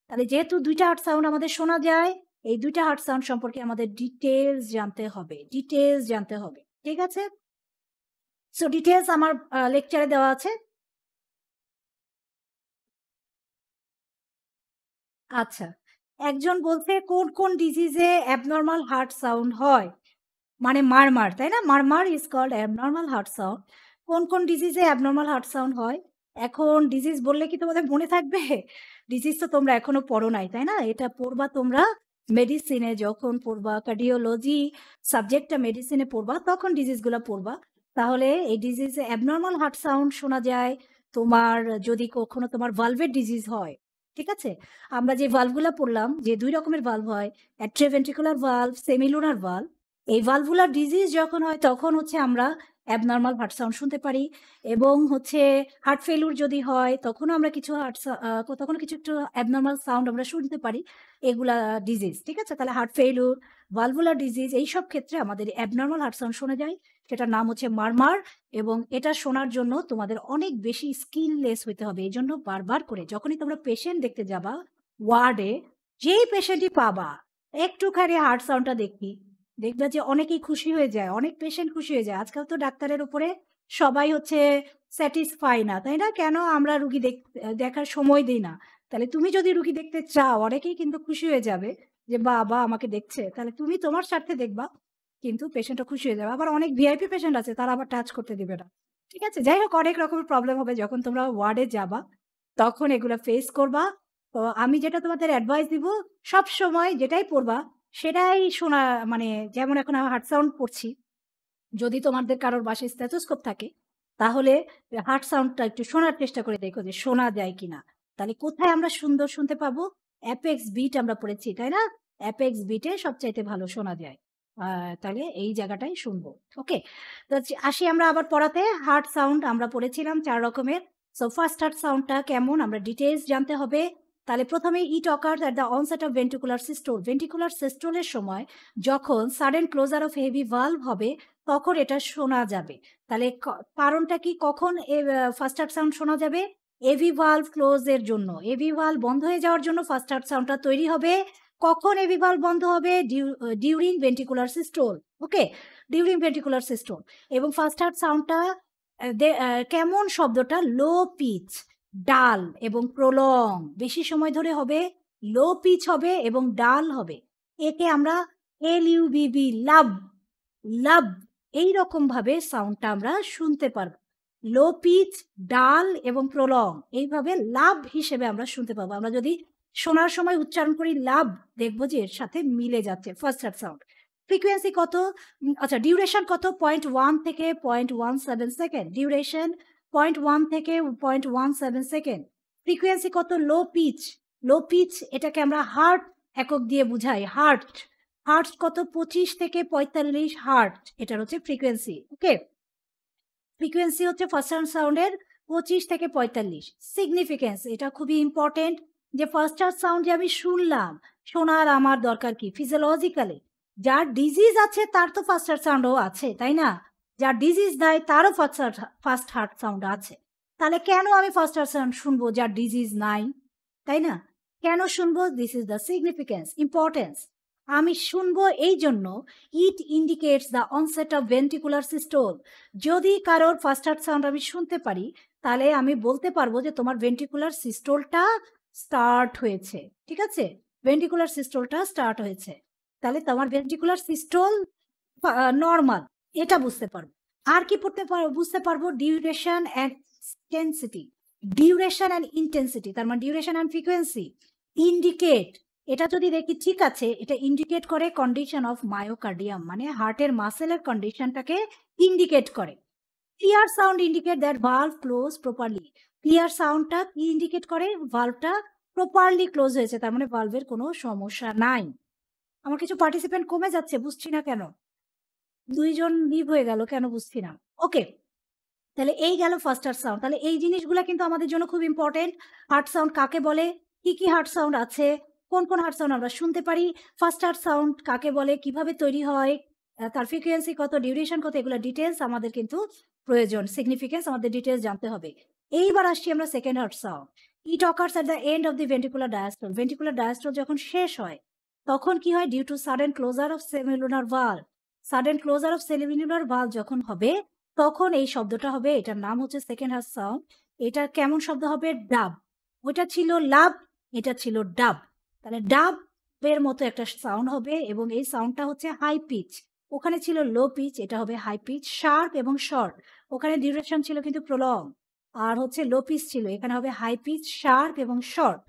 তাহলে যেহেতু দুইটা হার্ট সাউন্ড আমাদের শোনা যায় এই দুইটা হার্ট সাউন্ড সম্পর্কে আমাদের ডিটেলস জানতে হবে ডিটেলস জানতে হবে ঠিক আছে সো ডিটেলস আমার লেকচারে দেওয়া আছে আচ্ছা একজন বলছে কোন কোন ডিজিজে অ্যাবনর্মাল হার্ট সাউন্ড হয় মানে মারমার তাই না murmur is called abnormal heart sound কোন কোন ডিজিজে অ্যাবনর্মাল হার্ট সাউন্ড হয় এখন ডিজিজ বললে কি তোমাদের মনে থাকবে ডিজিজ তো তোমরা এখনো পড়ো নাই তাই না এটা পড়বা তোমরা মেডিসিনে যখন পড়বা কার্ডিওলজি সাবজেক্টটা মেডিসিনে পড়বা তখন ডিজিজগুলো পড়বা তাহলে এই ডিজিজে অ্যাবনর্মাল হার্ট সাউন্ড শোনা যায় তোমার যদি কখনো তোমার ভালভের ডিজিজ হয় ঠিক আছে আমরা যে ভালভগুলো পড়লাম যে দুই রকমের ভালভ হয় অ্যাট্রেভেন্ট্রিকুলার ভালভ সেমিলুনার ভালভ এই ভালভুলার ডিজিজ যখন হয় তখন হচ্ছে আমরা অ্যাবনর্মাল হার্ট সাউন্ড শুনতে পারি এবং হচ্ছে হার্ট ফেলুর যদি হয় তখনও আমরা কিছু হার্ট তখন কিছু একটু অ্যাবনর্মাল সাউন্ড আমরা শুনতে পারি এগুলা ডিজিজ ঠিক আছে তাহলে হার্ট ফেলুর ভালভুলার ডিজিজ এই সব ক্ষেত্রে আমাদের অ্যাবনর্মাল হার্ট সাউন্ড শোনা যায় সেটার নাম হচ্ছে মারমার এবং এটা শোনার জন্য তোমাদের অনেক বেশি স্কিললেস হতে হবে এই জন্য বারবার করে যখনই তোমরা পেশেন্ট দেখতে যাবা ওয়ার্ডে যেই পেশেন্টই পাবা একটুখানি হার্ট সাউন্ডটা দেখি দেখবা যে অনেকেই খুশি হয়ে যায় অনেক পেশেন্ট খুশি হয়ে যায় আজকাল তো ডাক্তারের উপরে সবাই হচ্ছে স্যাটিসফাই না তাই না কেন আমরা রুগী দেখার সময় দিই না তাহলে তুমি যদি রুগী দেখতে চাও অনেকেই কিন্তু খুশি হয়ে যাবে যে বাবা আমাকে দেখছে তাহলে তুমি তোমার স্বার্থে দেখবা কিন্তু পেশেন্টটা খুশি হয়ে যাবে আবার অনেক ভিআইপি পেশেন্ট আছে তারা আবার টাচ করতে দিবে না ঠিক আছে যাই হোক অনেক রকমের প্রবলেম হবে যখন তোমরা ওয়ার্ডে যাবা তখন এগুলো ফেস করবা তো আমি যেটা তোমাদের অ্যাডভাইস দিব সব সময় যেটাই পড়বা সেটাই শোনা মানে যেমন এখন আমি হার্ট সাউন্ড পড়ছি যদি তোমাদের কারোর বাসে স্ট্যাথোস্কোপ থাকে তাহলে হার্ট সাউন্ডটা একটু শোনার চেষ্টা করে দেখো যে শোনা যায় কিনা তাহলে কোথায় আমরা সুন্দর শুনতে পাবো অ্যাপেক্স বিট আমরা পড়েছি তাই না অ্যাপেক্স বিটে সবচাইতে ভালো শোনা যায় তাহলে এই জায়গাটাই শুনবো ওকে তো আসি আমরা আবার পড়াতে হার্ট সাউন্ড আমরা পড়েছিলাম চার রকমের সো ফার্স্ট হার্ট সাউন্ডটা কেমন আমরা ডিটেলস জানতে হবে তাহলে প্রথমে it occur at the onset of ventricular systole ventricular সিস্টোলের সময় যখন sudden closure of AV valve হবে তখন এটা শোনা যাবে তাহলে কারণটা কি কখন ফার্স্ট আর্ট সাউন্ড শোনা যাবে এভি ভাল্ভ ক্লোজ এর জন্য এভি ভাল্ভ বন্ধ হয়ে যাওয়ার জন্য ফার্স্ট আর্ট সাউন্ডটা তৈরি হবে কখন এভি ভাল্ভ বন্ধ হবে during ventricular systole okay during ventricular systole এবং ফার্স্ট আর্ট সাউন্ডটা কেমন শব্দটা লো পিচ ডাল এবং প্রলং বেশি সময় ধরে হবে লো পিচ হবে এবং ডাল হবে একে আমরা এল ইউ বিবি লাভ লাভ এইরকম ভাবে সাউন্ডটা আমরা শুনতে পারব লো পিচ ডাল এবং প্রলং এইভাবে লাভ হিসেবে আমরা শুনতে পাবো আমরা যদি শোনার সময় উচ্চারণ করি লাভ দেখবো যে এর সাথে মিলে যাচ্ছে ফার্স্ট হাফ সাউন্ড ফ্রিকুয়েন্সি কত আচ্ছা ডিউরেশন কত পয়েন্ট ওয়ান থেকে point one seven second duration point one থেকে point one seven second frequency কত লো পিচ লো পিচ এটাকে আমরা হার্ট একক দিয়ে বুঝাই হার্ট হার্ট কত পঁচিশ থেকে পঁয়তাল্লিশ হার্ট এটার হচ্ছে ফ্রিকুয়েন্সি ওকে ফ্রিকুয়েন্সি হচ্ছে ফার্স্ট সাউন্ড সাউন্ডের পঁচিশ থেকে পঁয়তাল্লিশ সিগনিফিকেন্স এটা খুবই ইম্পর্টেন্ট যে ফার্স্ট আর সাউন্ড যে আমি শুনলাম শোনার আমার দরকার কি ফিজিওলজিক্যালি যার ডিজিজ আছে তার তো ফার্স্ট আর সাউন্ডও আছে তাই না যার ডিজিজ নাই তারও ফার্স্ট ফার্স্ট হার্ট সাউন্ড আছে তাহলে কেন আমি ফার্স্ট হার্ট সাউন্ড শুনবো যার ডিজিজ নাই তাই না কেন শুনবো this is the significance importance আমি শুনবো এই জন্য it indicates the onset of ventricular systole যদি কারোর ফার্স্ট হার্ট সাউন্ড আমি শুনতে পারি তাহলে আমি বলতে পারবো যে তোমার ভেন্টিকুলার সিস্টোলটা স্টার্ট হয়েছে ঠিক আছে ভেন্টিকুলার সিস্টোলটা স্টার্ট হয়েছে তাহলে তোমার ভেন্টিকুলার সিস্টোল নর্মাল এটা বুঝতে পারবো আর কি পড়তে পারবো বুঝতে পারবো duration and intensity duration and intensity তার মানে ডিউরেশন অ্যান্ড ফ্রিকোয়েন্সি ইন্ডিকেট এটা যদি দেখি ঠিক আছে এটা ইন্ডিকেট করে কন্ডিশন অফ মায়োকার্ডিয়াম মানে হার্টের মাসেলের কন্ডিশনটাকে ইন্ডিকেট করে clear sound indicate that valve close properly clear সাউন্ডটা কি ইন্ডিকেট করে ভাল্ভটা প্রপারলি ক্লোজ হয়েছে তার মানে ভাল্ভের কোনো সমস্যা নাই আমার কিছু পার্টিসিপেন্ট কমে যাচ্ছে বুঝছি না কেন দুইজন লিভ হয়ে গেল কেন বুঝছি না ওকে তাহলে এই গেল ফার্স্ট হার্ট সাউন্ড তাহলে এই জিনিসগুলো কিন্তু আমাদের জন্য খুব ইম্পর্টেন্ট হার্ট সাউন্ড কাকে বলে কি কি হার্ট সাউন্ড আছে কোন কোন হার্ট সাউন্ড আমরা শুনতে পারি ফার্স্ট হার্ট সাউন্ড কাকে বলে কিভাবে তৈরি হয় তার ফ্রিকুয়েন্সি কত ডিউরেশন কত এগুলো ডিটেলস আমাদের কিন্তু প্রয়োজন সিগনিফিকেন্স আমাদের ডিটেলস জানতে হবে এইবার আসছি আমরা second heart sound it occurs at the end of the ventricular diastole ventricular diastole যখন শেষ হয় তখন কি হয় due to sudden closure of semilunar valve sudden closure of semilunar valve যখন হবে তখন এই শব্দটা হবে এটার নাম হচ্ছে সেকেন্ড হার সাউন্ড এটা কেমন শব্দ হবে ডাব ওইটা ছিল লাভ এটা ছিল ডাব তাহলে ডাব এর মতো একটা সাউন্ড হবে এবং এই সাউন্ডটা হচ্ছে হাই পিচ ওখানে ছিল লো পিচ এটা হবে হাই পিচ শার্প এবং শর্ট ওখানে ডিউরেশন ছিল কিন্তু প্রলং আর হচ্ছে লো পিচ ছিল এখানে হবে হাই পিচ শার্প এবং শর্ট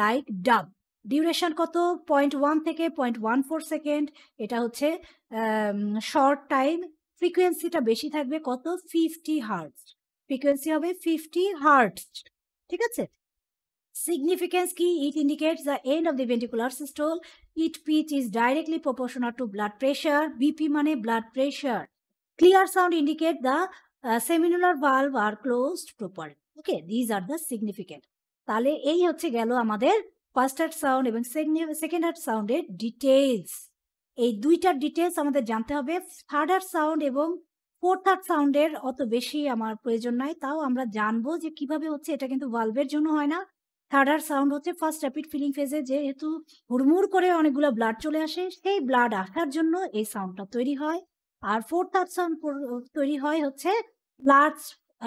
লাইক ডাব ডিউরেশন কত পয়েন্ট ওয়ান থেকে পয়েন্ট ওয়ান ফোর সেকেন্ড এটা হচ্ছে শর্ট টাইম ফ্রিকুয়েন্সিটা বেশি থাকবে কত ফিফটি হার্টস ফ্রিকুয়েন্সি হবে ফিফটি হার্টস ঠিক আছে সিগনিফিকেন্স কি it indicate the end of the ventricular systole it pitch is directly proportional to blood pressure BP মানে blood pressure clear sound indicate the semilunar valve are close proper okay these are the significant তাহলে এই হচ্ছে গেল আমাদের first heart sound এবং second heart সাউন্ডের details এই দুইটার ডিটেলস আমাদের জানতে হবে থার্ড হার্ট সাউন্ড এবং ফোর্থ হার্ট সাউন্ডের অত বেশি আমার প্রয়োজন নাই তাও আমরা জানবো যে কিভাবে হচ্ছে এটা কিন্তু ভালভের জন্য হয় না থার্ড হার্ট সাউন্ড হচ্ছে ফার্স্ট র্যাপিড ফিলিং ফেজে যেহেতু হুড়মুড় করে অনেকগুলো ব্লাড চলে আসে সেই ব্লাড আসার জন্য এই সাউন্ডটা তৈরি হয় আর ফোর্থ হার্ট সাউন্ড তৈরি হয় হচ্ছে blood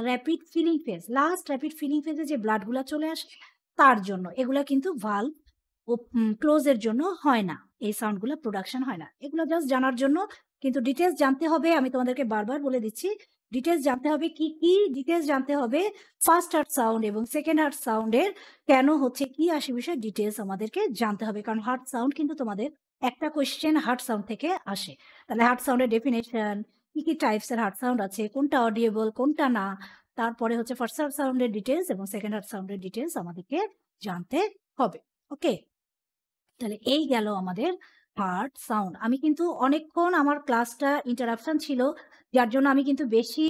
rapid filling phase last rapid filling ফেজে যে ব্লাডগুলো চলে আসে তার জন্য এগুলা কিন্তু ভাল ও ক্লোজের জন্য হয় না এই সাউন্ডগুলো প্রোডাকশন হয় না এগুলো জাস্ট জানার জন্য কিন্তু ডিটেলস জানতে হবে আমি তোমাদেরকে বারবার বলে দিচ্ছি ডিটেলস জানতে হবে কি কি ডিটেলস জানতে হবে ফার্স্ট হার্ট সাউন্ড এবং সেকেন্ড হার্ট সাউন্ডের কেন হচ্ছে কি আসে বিষয়ে ডিটেলস আমাদেরকে জানতে হবে কারণ হার্ট সাউন্ড কিন্তু তোমাদের একটা কোয়েশ্চেন হার্ট সাউন্ড থেকে আসে তাহলে হার্ট সাউন্ডের ডেফিনেশন কি কি টাইপস এর হার্ট সাউন্ড আছে কোনটা অডিয়েবল কোনটা না তারপরে হচ্ছে ফার্স্ট হাফ সাউন্ডের ডিটেলস এবং সেকেন্ড হাফ সাউন্ডের ডিটেলস আমাদেরকে জানতে হবে ওকে তাহলে এই গেল আমাদের হার্ট সাউন্ড আমি কিন্তু অনেকক্ষণ আমার ক্লাসটা ইন্টারাপশান ছিল যার জন্য আমি কিন্তু বেশি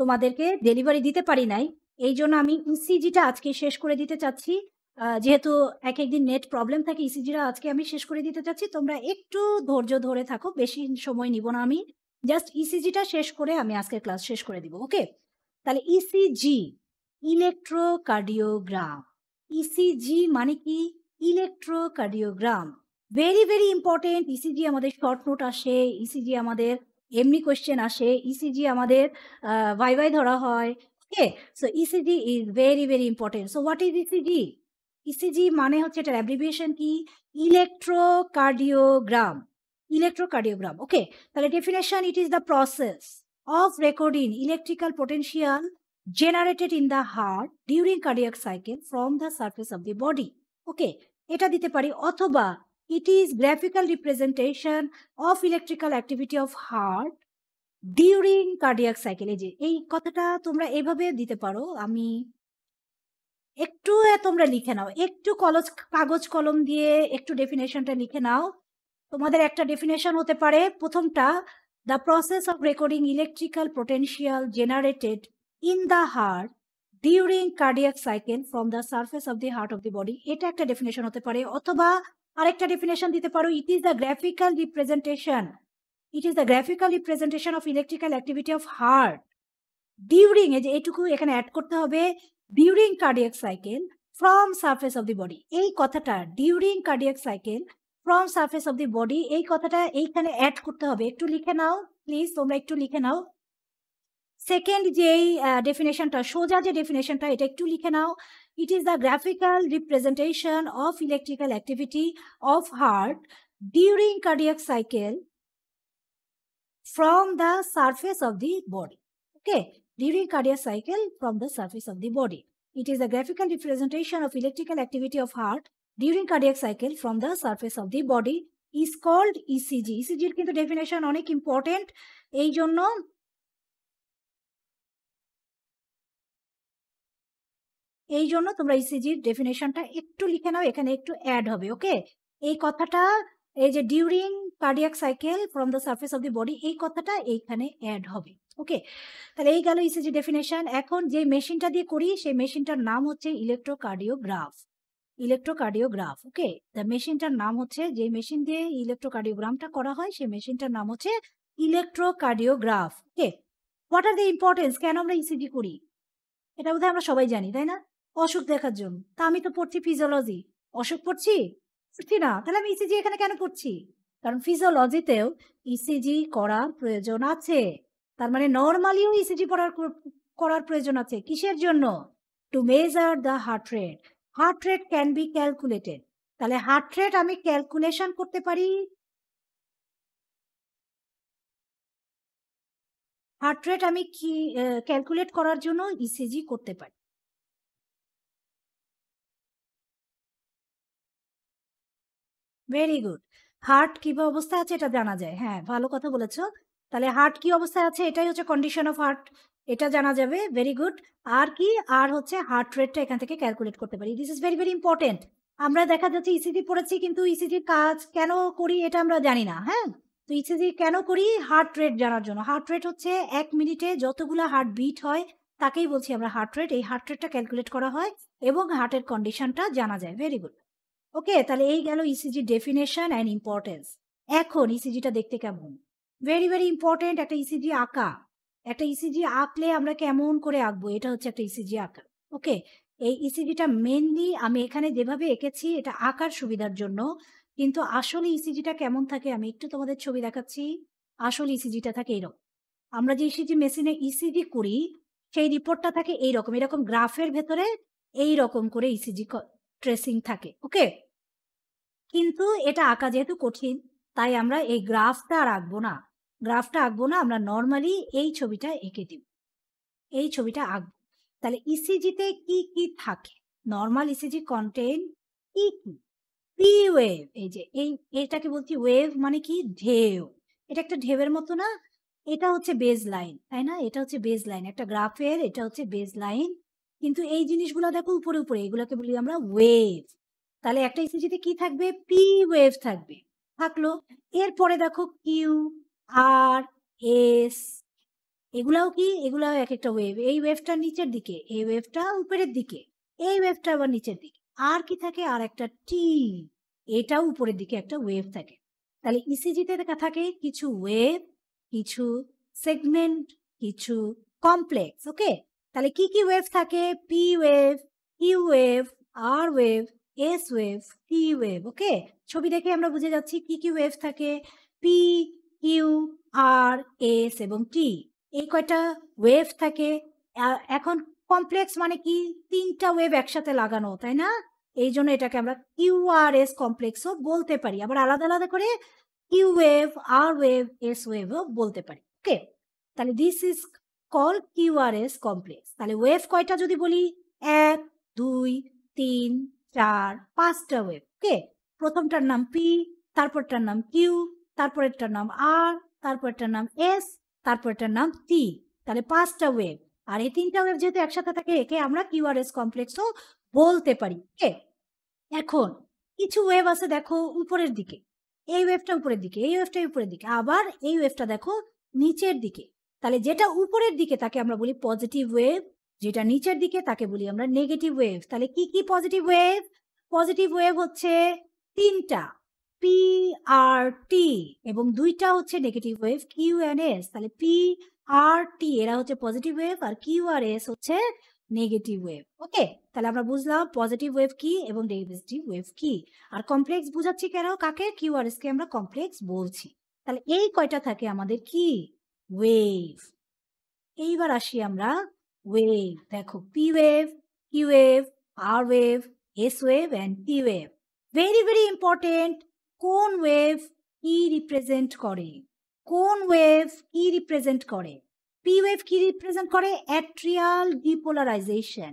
তোমাদেরকে ডেলিভারি দিতে পারি নাই এই জন্য আমি ইসিজিটা e আজকে শেষ করে দিতে চাচ্ছি যেহেতু এক একদিন নেট প্রবলেম থাকে ইসিজিটা e আজকে আমি শেষ করে দিতে চাচ্ছি তোমরা একটু ধৈর্য ধরে থাকো বেশি সময় নিব না আমি জাস্ট ইসিজিটা e শেষ করে আমি আজকে ক্লাস শেষ করে দিব ওকে তাহলে ইসিজি ইলেকট্রোকার্ডিওগ্রাম ইসিজি মানে কি electrocardiogram very very important ECG আমাদের শর্ট নোট আসে ইসিজি e আমাদের এমনি কোয়েশ্চেন আসে ইসিজি e আমাদের ভাই ভাই ধরা হয় okay so ECG is very very important so what is ECG ECG মানে হচ্ছে এটার অ্যাব্রিভিয়েশন কি ইলেকট্রোকার্ডিওগ্রাম ইলেকট্রোকার্ডিওগ্রাম ওকে তাহলে definition it is the process of recording electrical potential generated in the heart during cardiac cycle from the surface of the body okay এটা দিতে পারি অথবা it is graphical representation of electrical activity of heart during cardiac cycle এই যে এই কথাটা তোমরা এভাবে দিতে পারো আমি একটু তোমরা লিখে নাও একটু কলজ কাগজ কলম দিয়ে একটু ডেফিনেশনটা লিখে নাও তোমাদের একটা ডেফিনেশন হতে পারে প্রথমটা The process of recording electrical potential generated in the heart during cardiac cycle from the surface of the heart of the body এটা একটা ডেফিনেশন হতে পারে অথবা আরেকটা ডেফিনেশন দিতে পারো it is the graphical representation it is the graphical representation of electrical activity of heart during এই যে এটুকু এখানে অ্যাড করতে হবে during cardiac cycle from surface of the body এই কথাটা during cardiac cycle from surface of the body এই কথাটা এইখানে অ্যাড করতে হবে একটু লিখে নাও প্লিজ তোমরা একটু লিখে নাও সেকেন্ড যেই ডেফিনেশনটা সোজা যে ডেফিনেশনটা এটা একটু লিখে নাও it is the graphical representation of electrical activity of heart during cardiac cycle from the surface of the body okay during cardiac cycle from the surface of the body it is the graphical representation of electrical activity of heart during cardiac cycle from the surface of the body is called ECG. ECG এর কিন্তু definition অনেক important এই জন্য এই জন্য তোমরা ইসিজির e ডেফিনেশনটা একটু লিখে নাও এখানে একটু অ্যাড হবে ওকে এই কথাটা এই যে during cardiac cycle from the surface of the body এই কথাটা এইখানে অ্যাড হবে ওকে তাহলে এই গেল ইসিজি e ডেফিনেশন এখন যে মেশিনটা দিয়ে করি সেই মেশিনটার নাম হচ্ছে ইলেকট্রোকার্ডিওগ্রাফ ইলেকট্রোকার্ডিওগ্রাফ ওকে দ্য মেশিনটার নাম হচ্ছে যে মেশিন দিয়ে ইলেকট্রোকার্ডিওগ্রামটা করা হয় সেই মেশিনটার নাম হচ্ছে electrocardiograph okay what are the importance কেন আমরা ইসিজি e করি এটা বোধহয় আমরা সবাই জানি তাই না অসুখ দেখার জন্য তা আমি তো পড়ছি ফিজিওলজি অসুখ পড়ছি পড়ছি না তাহলে আমি ইসিজি e এখানে কেন করছি কারণ ফিজিওলজিতেও ইসিজি e করার প্রয়োজন আছে তার মানে নর্মালিও ইসিজি পড়ার করার প্রয়োজন আছে কিসের জন্য to measure the heart rate heart rate can be calculated তাহলে হার্ট রেট আমি ক্যালকুলেশন করতে পারি হার্ট রেট আমি কি ক্যালকুলেট করার জন্য ইসিজি e করতে পারি ভেরি গুড হার্ট কিভাবে অবস্থা আছে এটা জানা যায় হ্যাঁ ভালো কথা বলেছো তাহলে হার্ট কি অবস্থায় আছে এটাই হচ্ছে কন্ডিশন অফ হার্ট এটা জানা যাবে ভেরি গুড আর কি আর হচ্ছে হার্ট রেটটা এখান থেকে ক্যালকুলেট করতে পারি this is very very important আমরা দেখা যাচ্ছে ইসিজি e পড়েছি কিন্তু ইসিজির e কাজ কেন করি এটা আমরা জানি না হ্যাঁ তো ইসিজি e কেন করি হার্ট রেট জানার জন্য হার্ট রেট হচ্ছে এক মিনিটে যতগুলো হার্ট বিট হয় তাকেই বলছি আমরা হার্ট রেট এই হার্ট রেটটা ক্যালকুলেট করা হয় এবং হার্টের কন্ডিশনটা জানা যায় ভেরি গুড ওকে তাহলে এই গেল ইসিজির ডেফিনেশন অ্যান্ড ইম্পর্টেন্স এখন ইসিজিটা দেখতে কেমন ভেরি ভেরি ইম্পর্টেন্ট একটা ইসিজি e আঁকা একটা ইসিজি e আঁকলে আমরা কেমন করে আঁকবো এটা হচ্ছে একটা ইসিজি e আঁকা ওকে এই ইসিজিটা মেনলি আমি এখানে যেভাবে এঁকেছি এটা আঁকার সুবিধার জন্য কিন্তু আসলে ইসিজিটা কেমন থাকে আমি একটু তোমাদের ছবি দেখাচ্ছি আসলে ইসিজিটা থাকে এরকম আমরা যে ইসিজি মেশিনে ইসিজি করি সেই রিপোর্টটা থাকে এইরকম এরকম গ্রাফের ভেতরে এই রকম করে ইসিজি ট্রেসিং থাকে ওকে কিন্তু এটা আঁকা যেহেতু কঠিন তাই আমরা এই গ্রাফটা আর আঁকবো না গ্রাফটা আঁকবো না আমরা নর্মালি এই ছবিটা এঁকে দিব এই ছবিটা আঁকবো তাহলে ইসিজিতে e কি কি থাকে নর্মাল ইসিজি কন্টেন্ট কি কি পি ওয়েভ এই যে এই এটাকে বলছি ওয়েভ মানে কি ঢেউ এটা একটা ঢেউয়ের মতো না এটা হচ্ছে বেজ লাইন তাই না এটা হচ্ছে বেজ লাইন একটা গ্রাফের এটা হচ্ছে বেজ লাইন কিন্তু এই জিনিসগুলো দেখো উপরে উপরে এগুলোকে বলি আমরা ওয়েভ তাহলে একটা ইসিজিতে e কি থাকবে পি ওয়েভ থাকবে থাকলো এরপরে দেখো কিউ আর এস এগুলাও কি এগুলাও এক একটা ওয়েভ এই ওয়েভটা নিচের দিকে এই ওয়েভটা উপরের দিকে এই ওয়েভটা আবার নিচের দিকে আর কি থাকে আর একটা টি এটাও উপরের দিকে একটা ওয়েভ থাকে তাহলে ইসিজিতে e থাকে কিছু ওয়েভ কিছু সেগমেন্ট কিছু কমপ্লেক্স ওকে তাহলে কি কি ওয়েভ থাকে P wave U wave R wave S wave T wave okay ছবি দেখে আমরা বুঝে যাচ্ছি কি কি ওয়েভ থাকে পি কিউ আর এস এবং টি এই কয়টা ওয়েভ থাকে এখন কমপ্লেক্স মানে কি তিনটা ওয়েভ একসাথে লাগানো তাই না এই জন্য এটাকে আমরা কিউ আর এস কমপ্লেক্সও বলতে পারি আবার আলাদা আলাদা করে Q wave R wave S ওয়েভও বলতে পারি ওকে তাহলে this is call Q R S complex তাহলে ওয়েভ কয়টা যদি বলি এক দুই তিন চার পাঁচটা ওয়েভ ওকে প্রথমটার নাম পি তারপরটার নাম কিউ তারপরেরটার নাম আর তারপরেরটার নাম এস তারপরেরটার নাম টি তাহলে পাঁচটা ওয়েভ আর এই তিনটা ওয়েভ যেহেতু একসাথে থাকে একে আমরা কিউআরএস কমপ্লেক্সও বলতে পারি এখন কিছু ওয়েভ আছে দেখো উপরের দিকে এই ওয়েভটা উপরের দিকে এই ওয়েভটা উপরের দিকে আবার এই ওয়েভটা দেখো নিচের দিকে তাহলে যেটা উপরের দিকে তাকে আমরা বলি পজিটিভ ওয়েভ যেটা নিচের দিকে তাকে বলি আমরা নেগেটিভ ওয়েভ তাহলে কি কি পজিটিভ ওয়েভ পজিটিভ ওয়েভ হচ্ছে তিনটা পি আর টি এবং দুইটা হচ্ছে negative wave Q and S তাহলে পি আর টি এরা হচ্ছে পজিটিভ ওয়েভ আর কিউ আর এস হচ্ছে নেগেটিভ ওয়েভ ওকে তাহলে আমরা বুঝলাম পজিটিভ ওয়েভ কি এবং নেগেটিভ ওয়েভ কি আর কমপ্লেক্স বুঝাচ্ছি কেন কাকে কিউ আর এস কে আমরা কমপ্লেক্স বলছি তাহলে এই কয়টা থাকে আমাদের কি ওয়েভ এইবার আসি আমরা ওয়েভ দেখো P wave Q wave R wave S wave and T wave very very important কোন ওয়েভ কি রিপ্রেজেন্ট করে কোন ওয়েভ e কি রিপ্রেজেন্ট করে পি ওয়েভ e কি রিপ্রেজেন্ট করে atrial depolarization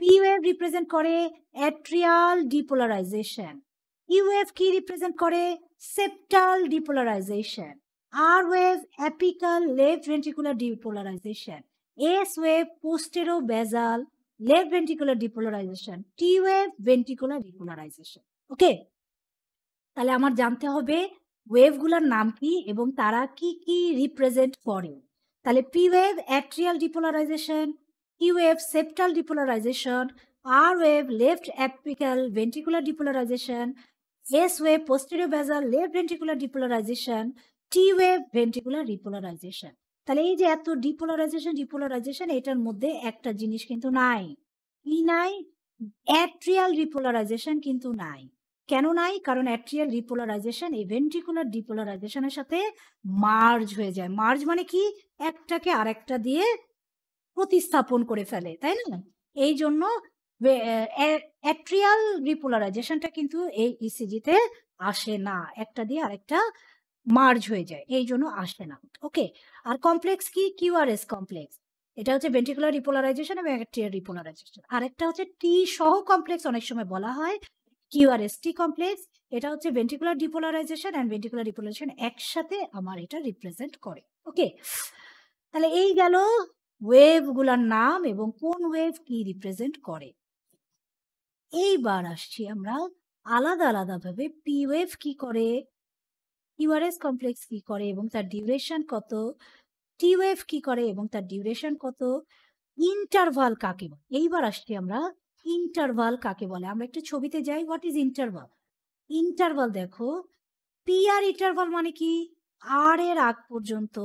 P wave represent করে অ্যাট্রিয়াল ডিপোলারাইজেশন ইউএফ ওয়েভ কি রিপ্রেজেন্ট করে septal depolarization R wave apical left ventricular depolarization S wave postero basal left ventricular depolarization T wave ventricular depolarization okay তাহলে আমার জানতে হবে ওয়েভগুলোর নাম কি এবং তারা কি কি রিপ্রেজেন্ট করে তাহলে P wave atrial depolarization E wave septal depolarization R wave left apical ventricular depolarization S wave posterior basal left ventricular depolarization T wave ventricular depolarization তাহলে এই যে এত ডিপোলারাইজেশন ডিপোলারাইজেশন এটার মধ্যে একটা জিনিস কিন্তু নাই কি নাই অ্যাট্রিয়াল ডিপোলারাইজেশন কিন্তু নাই কেন নাই কারণ অ্যাট্রিয়াল রিপোলারাইজেশন এই ভেন্ট্রিকুলার ডিপোলারাইজেশনের সাথে মার্জ হয়ে যায় মার্জ মানে কি একটাকে আরেকটা দিয়ে প্রতিস্থাপন করে ফেলে তাই না এই জন্য অ্যাট্রিয়াল রিপোলারাইজেশনটা কিন্তু এই ইসিজিতে e আসে না একটা দিয়ে আরেকটা মার্জ হয়ে যায় এই জন্য আসে না ওকে আর কমপ্লেক্স কি কিউআরএস কমপ্লেক্স এটা হচ্ছে ভেন্টিকুলার রিপোলারাইজেশন এবং অ্যাট্রিয়াল রিপোলারাইজেশন আর একটা হচ্ছে টি সহ কমপ্লেক্স অনেক সময় বলা হয় কিউআরএস টি কমপ্লেক্স এটা হচ্ছে ventricular depolarization and ventricular depolarization একসাথে আমার এটা রিপ্রেজেন্ট করে ওকে তাহলে এই গেল ওয়েভগুলোর নাম এবং কোন ওয়েভ কি রিপ্রেজেন্ট করে এইবার আসছি আমরা আলাদা আলাদাভাবে পি ওয়েভ কি করে ইউআরএস কমপ্লেক্স কি করে এবং তার ডিউরেশন কত টি ওয়েভ কি করে এবং তার ডিউরেশন কত ইন্টারভাল কাকে এইবার আসছি আমরা ইন্টারভাল কাকে বলে আমরা একটা ছবিতে যাই হোয়াট ইজ ইন্টারভাল ইন্টারভাল দেখো পি আর ইন্টারভাল মানে কি আর এর আগ পর্যন্ত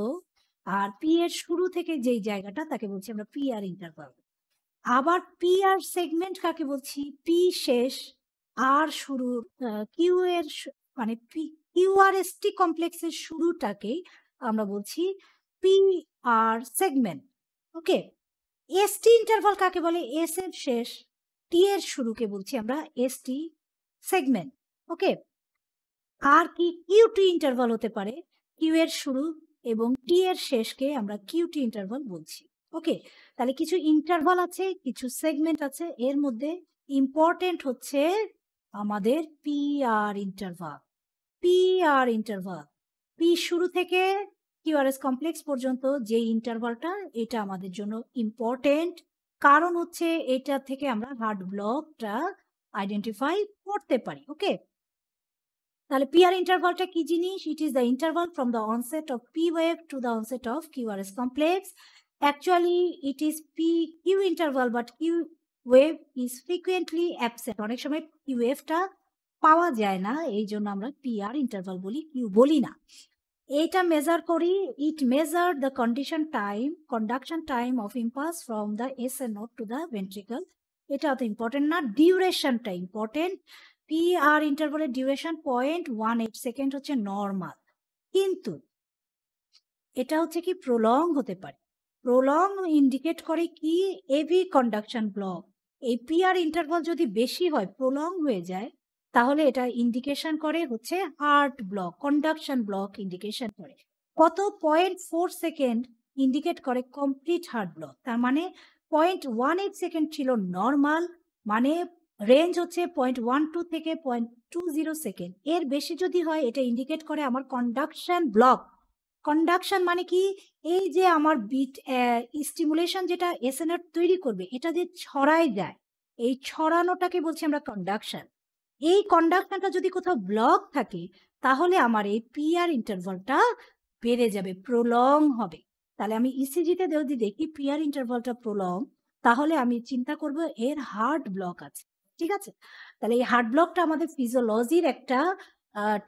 আর পি এর শুরু থেকে যেই জায়গাটা তাকে বলছি আমরা পি আর ইন্টারভাল আবার পি আর সেগমেন্ট কাকে বলছি পি শেষ মানে আর শুরু কিউ এর মানে পি কিউ আর এস টি কমপ্লেক্সের শুরুটাকেই আমরা বলছি P R segment okay S T interval কাকে বলে এস এর শেষ টি এর শুরুকে বলছি আমরা এস টি সেগমেন্ট ওকে আর কি কিউটি ইন্টারভাল হতে পারে কিউ এর শুরু এবং টি এর শেষকে আমরা কিউটি ইন্টারভাল বলছি ওকে তাহলে কিছু ইন্টারভাল আছে কিছু সেগমেন্ট আছে এর মধ্যে ইম্পর্টেন্ট হচ্ছে আমাদের P R interval P R interval P শুরু থেকে কিউআরএস কমপ্লেক্স পর্যন্ত যে ইন্টারভালটা এটা আমাদের জন্য ইম্পর্টেন্ট কারণ হচ্ছে এটা থেকে আমরা হার্ট ব্লকটা আইডেন্টিফাই করতে পারি ওকে তাহলে পিআর ইন্টারভালটা কি জিনিস it is the interval from the onset of P wave to the onset of QRS complex actually it is P Q interval but Q wave is frequently absent অনেক সময় Q ওয়েভটা পাওয়া যায় না এই জন্য আমরা পিআর ইন্টারভাল বলি Q বলি না এটা মেজার করি it measure the condition time conduction time of impulse from the S A node to the ventricle এটা অত ইম্পর্টেন্ট না ডিউরেশনটা ইম্পর্টেন্ট পি আর ইন্টারভালের duration point one eight second হচ্ছে নর্মাল কিন্তু এটা হচ্ছে কি প্রলং হতে পারে প্রলং ইন্ডিকেট করে কি এভি কন্ডাকশন ব্লক এই আর ইন্টারভাল যদি বেশি হয় প্রলং হয়ে যায় তাহলে এটা ইন্ডিকেশন করে হচ্ছে heart block conduction block indication করে কত পয়েন্ট ফোর সেকেন্ড ইন্ডিকেট করে কমপ্লিট হার্ট ব্লক তার মানে পয়েন্ট ওয়ান এইট সেকেন্ড ছিল নর্মাল মানে রেঞ্জ হচ্ছে পয়েন্ট ওয়ান টু থেকে পয়েন্ট টু জিরো সেকেন্ড এর বেশি যদি হয় এটা ইন্ডিকেট করে আমার কন্ডাকশন ব্লক কন্ডাকশন মানে কি এই যে আমার বিট স্টিমুলেশন যেটা এসএনআর তৈরি করবে এটা যে ছড়ায় যায় এই ছড়ানোটাকে বলছি আমরা কন্ডাকশন এই কন্ডাকশনটা যদি কোথাও ব্লক থাকে তাহলে আমার এই পিআর ইন্টারভালটা বেড়ে যাবে প্রলং হবে তাহলে আমি ইসিজিতে e যদি দেখি পিআর ইন্টারভালটা প্রলং তাহলে আমি চিন্তা করব এর হার্ট ব্লক আছে ঠিক আছে তাহলে এই হার্ট ব্লকটা আমাদের ফিজিওলজির একটা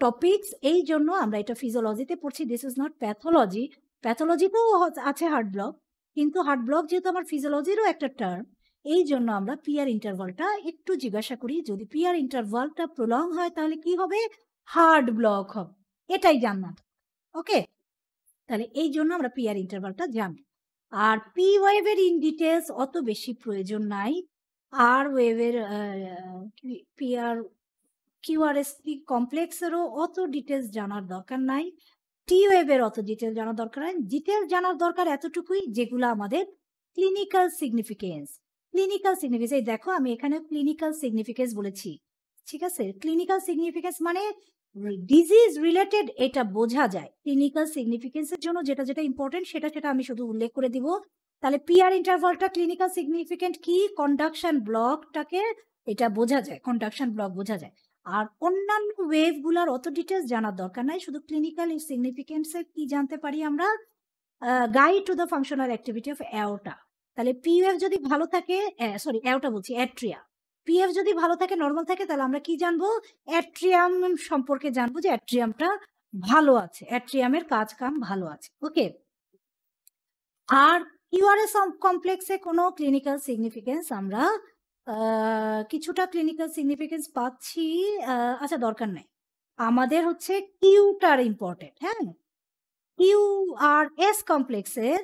টপিকস এই জন্য আমরা এটা ফিজিওলজিতে পড়ছি দিস ইজ নট প্যাথোলজি প্যাথোলজিতেও আছে হার্ট ব্লক কিন্তু হার্ট ব্লক যেহেতু আমার ফিজিওলজিরও একটা টার্ম এই জন্য আমরা পিয়ার ইন্টারভালটা একটু জিজ্ঞাসা করি যদি পিয়ার ইন্টারভালটা প্রলং হয় তাহলে কি হবে হার্ড ব্লক হবে এটাই জানলাম ওকে তাহলে এই জন্য আমরা পিয়ার ইন্টারভালটা জানি আর পি ওয়েভের ইন ডিটেলস অত বেশি প্রয়োজন নাই আর ওয়েভের পিয়ার কিউআরএসটি কমপ্লেক্সেরও অত ডিটেলস জানার দরকার নাই টি ওয়েভের অত ডিটেল জানার দরকার নাই ডিটেল জানার দরকার এতটুকুই যেগুলো আমাদের ক্লিনিক্যাল সিগনিফিকেন্স ক্লিনিক্যাল সিগনিফিকেন্স এই দেখো আমি এখানে ক্লিনিক্যাল সিগনিফিকেন্স বলেছি ঠিক আছে ক্লিনিক্যাল সিগনিফিকেন্স মানে ডিজিজ রিলেটেড এটা বোঝা যায় ক্লিনিক্যাল সিগনিফিকেন্স এর জন্য যেটা যেটা ইম্পর্টেন্ট সেটা সেটা আমি শুধু উল্লেখ করে দিব তাহলে পিআর ইন্টারভালটা ক্লিনিক্যাল সিগনিফিকেন্ট কি কন্ডাকশন ব্লকটাকে এটা বোঝা যায় কন্ডাকশন ব্লক বোঝা যায় আর অন্যান্য ওয়েভগুলোর অত ডিটেলস জানার দরকার নাই শুধু ক্লিনিক্যাল সিগনিফিকেন্সের কি জানতে পারি আমরা guide to the functional activity of অ্যাওটা তাহলে পিইউএফ যদি ভালো থাকে সরি অ্যাওটা বলছি অ্যাট্রিয়া পিএফ যদি ভালো থাকে নর্মাল থাকে তাহলে আমরা কি জানবো অ্যাট্রিয়াম সম্পর্কে জানবো যে অ্যাট্রিয়ামটা ভালো আছে অ্যাট্রিয়ামের কাজ কাম ভালো আছে ওকে আর ইউআরএস কমপ্লেক্সে কোনো ক্লিনিক্যাল সিগনিফিকেন্স আমরা কিছুটা ক্লিনিক্যাল সিগনিফিকেন্স পাচ্ছি আচ্ছা দরকার নাই আমাদের হচ্ছে কিউটার ইম্পর্টেন্ট হ্যাঁ কিউ আর এস কমপ্লেক্সের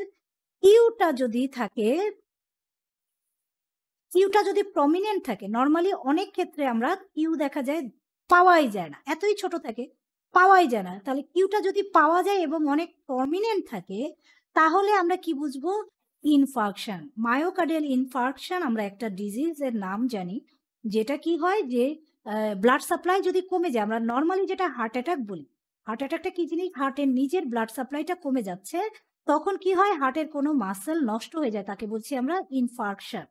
ইউটা যদি থাকে ইউটা যদি প্রমিনেন্ট থাকে নর্মালি অনেক ক্ষেত্রে আমরা ইউ দেখা যায় পাওয়াই যায় না এতই ছোট থাকে পাওয়াই যায় না তাহলে কিউটা যদি পাওয়া যায় এবং অনেক প্রমিনেন্ট থাকে তাহলে আমরা কি বুঝবো ইনফার্কশন মায়োকার্ডিয়াল ইনফার্কশন আমরা একটা ডিজিজ এর নাম জানি যেটা কি হয় যে ব্লাড সাপ্লাই যদি কমে যায় আমরা নর্মালি যেটা হার্ট অ্যাটাক বলি হার্ট অ্যাটাকটা কি জিনিস হার্টের নিজের ব্লাড সাপ্লাইটা কমে যাচ্ছে তখন কি হয় হার্টের কোনো মাসেল নষ্ট হয়ে যায় তাকে বলছি আমরা ইনফ্রাকশন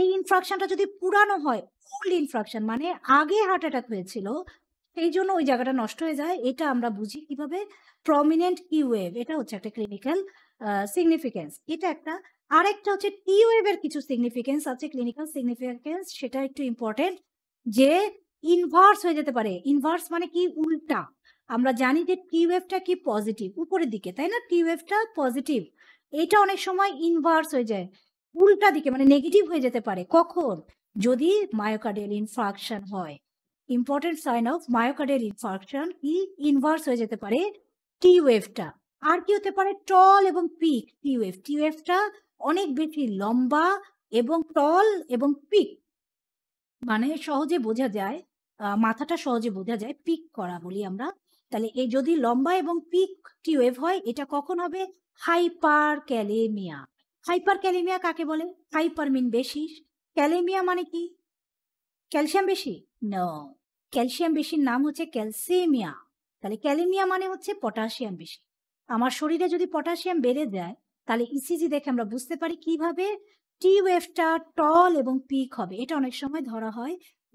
এই ইনফ্রাকশনটা যদি পুরানো হয় ওল্ড ইনফ্রাকশন মানে আগে হার্ট অ্যাটাক হয়েছিল সেই জন্য ওই জায়গাটা নষ্ট হয়ে যায় এটা আমরা বুঝি কিভাবে প্রমিনেন্ট ই ওয়েভ এটা হচ্ছে একটা ক্লিনিক্যাল সিগনিফিকেন্স এটা একটা আরেকটা হচ্ছে টি ওয়েভের কিছু সিগনিফিকেন্স আছে ক্লিনিক্যাল সিগনিফিকেন্স সেটা একটু ইম্পর্টেন্ট যে ইনভার্স হয়ে যেতে পারে ইনভার্স মানে কি উল্টা আমরা জানি যে টি ওয়েভটা কি পজিটিভ উপরের দিকে তাই না টি ওয়েভটা পজিটিভ এটা অনেক সময় ইনভার্স হয়ে যায় উল্টা দিকে মানে নেগেটিভ হয়ে যেতে পারে কখন যদি মায়োকার্ডিয়াল ইনফার্কশন হয় important sign of myocardial infarction কি ইনভার্স হয়ে যেতে পারে টি ওয়েভটা আর কি হতে পারে টল এবং পিক টি ওয়েভ টি ওয়েভটা অনেক বেশি লম্বা এবং টল এবং পিক মানে সহজে বোঝা যায় মাথাটা সহজে বোঝা যায় পিক করা বলি আমরা তাহলে এই যদি লম্বা এবং পিক টি ওয়েভ হয় এটা কখন হবে হাইপার ক্যালেমিয়া হাইপার ক্যালেমিয়া কাকে বলে হাইপার মিন বেশি ক্যালেমিয়া মানে কি ক্যালসিয়াম বেশি ন ক্যালসিয়াম বেশির নাম হচ্ছে ক্যালসিমিয়া তাহলে ক্যালেমিয়া মানে হচ্ছে পটাশিয়াম বেশি আমার শরীরে যদি পটাশিয়াম বেড়ে যায় তাহলে ইসিজি e দেখে আমরা বুঝতে পারি কিভাবে টি ওয়েভটা টল এবং পিক হবে এটা অনেক সময় ধরা হয়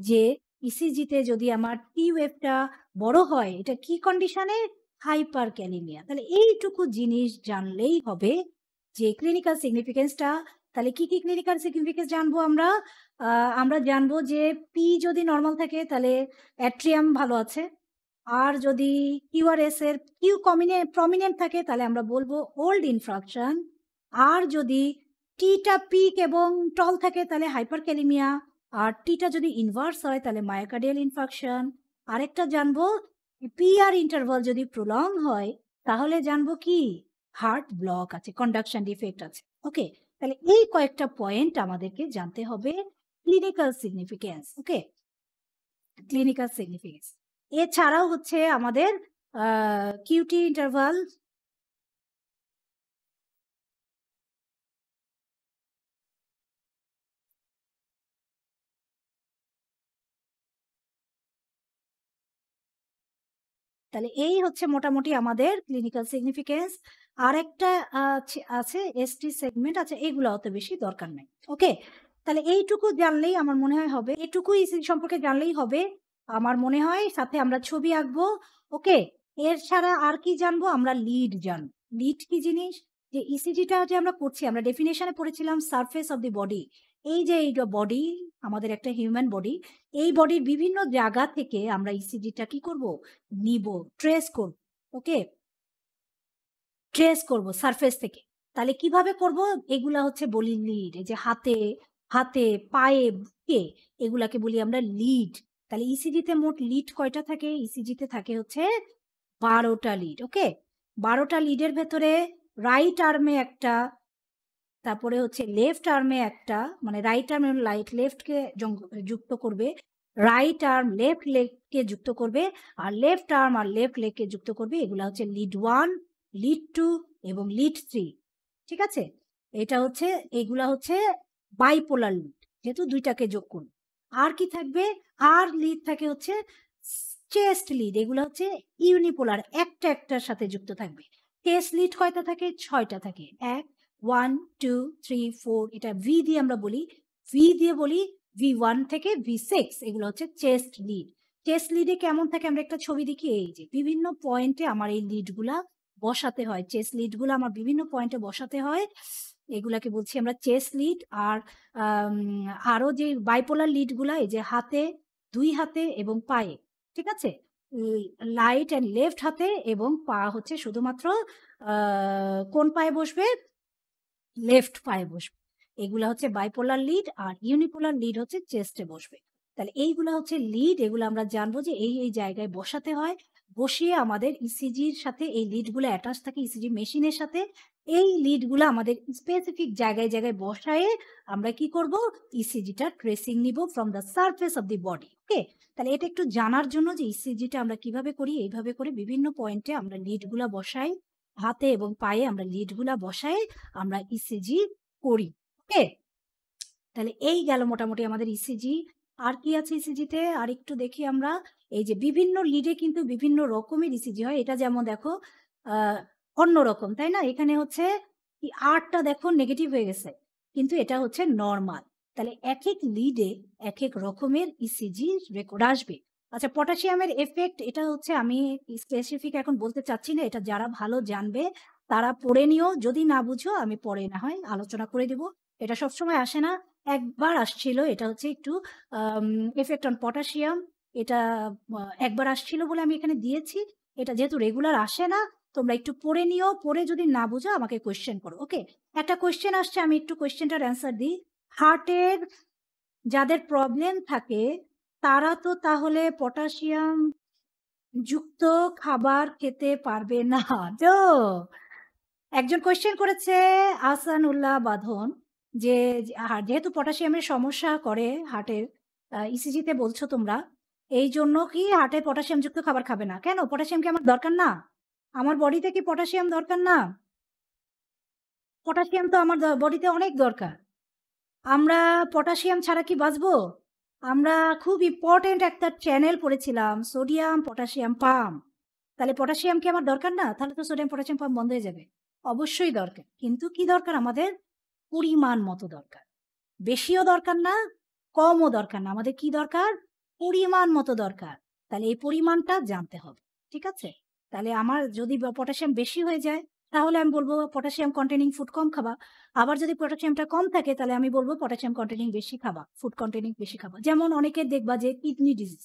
যে ইসিজিতে e যদি আমার টি ওয়েভটা বড় হয় এটা কি কন্ডিশনে হাইপার ক্যালিমিয়া তাহলে এইটুকু জিনিস জানলেই হবে যে ক্লিনিক্যাল সিগনিফিকেন্সটা তাহলে কি কি ক্লিনিক্যাল সিগনিফিকেন্স জানবো আমরা আমরা জানবো যে পি যদি নর্মাল থাকে তাহলে অ্যাট্রিয়াম ভালো আছে আর যদি কিউআরএস এর কিউ কমিনে প্রমিনেন্ট থাকে তাহলে আমরা বলবো ওল্ড ইনফ্রাকশন আর যদি টিটা পিক এবং টল থাকে তাহলে হাইপার ক্যালিমিয়া আর টিটা যদি ইনভার্স হয় তাহলে মায়োকার্ডিয়াল ইনফাকশন আরেকটা জানবো পিআর ইন্টারভাল যদি প্রলং হয় তাহলে জানবো কি হার্ট ব্লক আছে কন্ডাকশন ডিফেক্ট আছে ওকে তাহলে এই কয়েকটা পয়েন্ট আমাদেরকে জানতে হবে clinical significance okay clinical significance এছাড়াও হচ্ছে আমাদের কিউটি ইন্টারভাল তাহলে এই হচ্ছে মোটামুটি আমাদের ক্লিনিক্যাল সিগনিফিকেন্স আর একটা আছে এসটি সেগমেন্ট আছে এইগুলো অত বেশি দরকার নাই ওকে তাহলে এইটুকু জানলেই আমার মনে হয় হবে এটুকু ইসিজি সম্পর্কে জানলেই হবে আমার মনে হয় সাথে আমরা ছবি আঁকবো ওকে এর ছাড়া আর কি জানবো আমরা লিড জানবো লিড কি জিনিস যে ইসিজিটা e যে আমরা করছি আমরা ডেফিনেশনে পড়েছিলাম সারফেস অফ দি বডি এই যে এইটা বডি আমাদের একটা হিউম্যান বডি এই বডির বিভিন্ন জায়গা থেকে আমরা ইসিজিটা e কি করব নিব ট্রেস করব ওকে ট্রেস করব সারফেস থেকে তাহলে কিভাবে করব এগুলা হচ্ছে বলি লিড এই যে হাতে হাতে পায়ে বুকে এগুলাকে বলি আমরা লিড তাহলে ইসিজিতে e মোট লিড কয়টা থাকে ইসিজিতে e থাকে হচ্ছে বারোটা লিড ওকে বারোটা লিডের ভেতরে রাইট আর্মে একটা তারপরে হচ্ছে লেফট আর্মে একটা মানে রাইট আর্ম এবং লাইট লেফটকে যুক্ত করবে রাইট আর্ম লেফট লেগকে যুক্ত করবে আর লেফট আর্ম আর লেফট লেগকে যুক্ত করবে এগুলো হচ্ছে লিড ওয়ান লিড টু এবং লিড থ্রি ঠিক আছে এটা হচ্ছে এগুলা হচ্ছে বাইপোলার লিড যেহেতু দুইটাকে যোগ করুন আর কি থাকবে আর লিড থাকে হচ্ছে চেস্ট লিড এগুলো হচ্ছে ইউনিপোলার একটা একটার সাথে যুক্ত থাকবে চেস্ট লিড কয়টা থাকে ছয়টা থাকে এক ওয়ান টু থ্রি ফোর এটা ভি দিয়ে আমরা বলি ভি দিয়ে বলি ভি ওয়ান থেকে ভি সিক্স এগুলো হচ্ছে চেস্ট লিড চেস্ট লিডে কেমন থাকে আমরা একটা ছবি দেখি এই যে বিভিন্ন পয়েন্টে আমার এই লিডগুলা বসাতে হয় চেস্ট লিডগুলো আমার বিভিন্ন পয়েন্টে বসাতে হয় এগুলাকে বলছি আমরা চেস লিড আর আরও যে বাইপোলার লিডগুলা এই যে হাতে দুই হাতে এবং পায়ে ঠিক আছে লাইট অ্যান্ড লেফট হাতে এবং পা হচ্ছে শুধুমাত্র কোন পায়ে বসবে লেফট পায়ে বসবে এগুলা হচ্ছে বাইপোলার লিড আর ইউনিপোলার লিড হচ্ছে চেস্টে বসবে তাহলে এইগুলা হচ্ছে লিড এগুলো আমরা জানবো যে এই এই জায়গায় বসাতে হয় বসিয়ে আমাদের ইসিজির e সাথে এই লিডগুলো অ্যাটাচ থাকে ইসিজি e মেশিনের সাথে এই লিডগুলো আমাদের স্পেসিফিক জায়গায় জায়গায় বসায়ে আমরা কি করব ইসিজিটা ট্রেসিং নিব from the surface of the body okay তাহলে এটা একটু জানার জন্য যে ইসিজিটা e আমরা কিভাবে করি এইভাবে করে বিভিন্ন পয়েন্টে আমরা লিডগুলো বসাই হাতে এবং পায়ে আমরা লিডগুলা বসায় আমরা ইসিজি e করি ওকে তাহলে এই গেল মোটামুটি আমাদের ইসিজি e আর কি আছে ইসিজিতে e আর একটু দেখি আমরা এই যে বিভিন্ন লিডে কিন্তু বিভিন্ন রকমের ইসিজি হয় এটা যেমন দেখো অন্য রকম তাই না এখানে হচ্ছে আরটা দেখো নেগেটিভ হয়ে গেছে কিন্তু এটা হচ্ছে নর্মাল তাহলে এক এক লিডে এক এক রকমের ইসিজি রেকর্ড আসবে আচ্ছা পটাশিয়ামের এফেক্ট এটা হচ্ছে আমি স্পেসিফিক এখন বলতে চাচ্ছি না এটা যারা ভালো জানবে তারা পড়ে নিও যদি না বুঝো আমি পরে না হয় আলোচনা করে দেব এটা সবসময় আসে না একবার আসছিল এটা হচ্ছে একটু এফেক্ট অন পটাশিয়াম এটা একবার আসছিল বলে আমি এখানে দিয়েছি এটা যেহেতু রেগুলার আসে না তোমরা একটু পড়ে নিও পড়ে যদি না বুঝো আমাকে কোয়েশ্চেন করো ওকে একটা কোয়েশ্চেন আসছে আমি একটু কোয়েশ্চেনটার অ্যান্সার দিই হার্টের যাদের প্রবলেম থাকে তারা তো তাহলে পটাশিয়াম যুক্ত খাবার খেতে পারবে না তো একজন কোয়েশ্চেন করেছে আসানুল্লাহ বাঁধন যে যেহেতু পটাশিয়ামের সমস্যা করে হার্টের ইসিজিতে e বলছো তোমরা এই জন্য কি হার্টে পটাশিয়ামযুক্ত খাবার খাবে না কেন পটাশিয়াম কি আমার দরকার না আমার বডিতে কি পটাশিয়াম দরকার না পটাশিয়াম তো আমার বডিতে অনেক দরকার আমরা পটাশিয়াম ছাড়া কি বাঁচবো আমরা খুব ইম্পর্টেন্ট একটা চ্যানেল পড়েছিলাম সোডিয়াম পটাশিয়াম পাম্প তাহলে পটাশিয়াম কি আমার দরকার না তাহলে তো সোডিয়াম পটাশিয়াম পাম্প বন্ধ হয়ে যাবে অবশ্যই দরকার কিন্তু কি দরকার আমাদের পরিমাণ মতো দরকার বেশিও দরকার না কমও দরকার না আমাদের কি দরকার পরিমাণ মতো দরকার তাহলে এই পরিমাণটা জানতে হবে ঠিক আছে তাহলে আমার যদি পটাশিয়াম বেশি হয়ে যায় তাহলে আমি বলবো পটাশিয়াম কন্টেনিং ফুড কম খাবা আবার যদি পটাশিয়ামটা কম থাকে তাহলে আমি বলবো পটাশিয়াম কন্টেনিং বেশি খাবা ফুড কন্টেনিং বেশি খাবা যেমন অনেকে দেখবা যে কিডনি ডিজিজ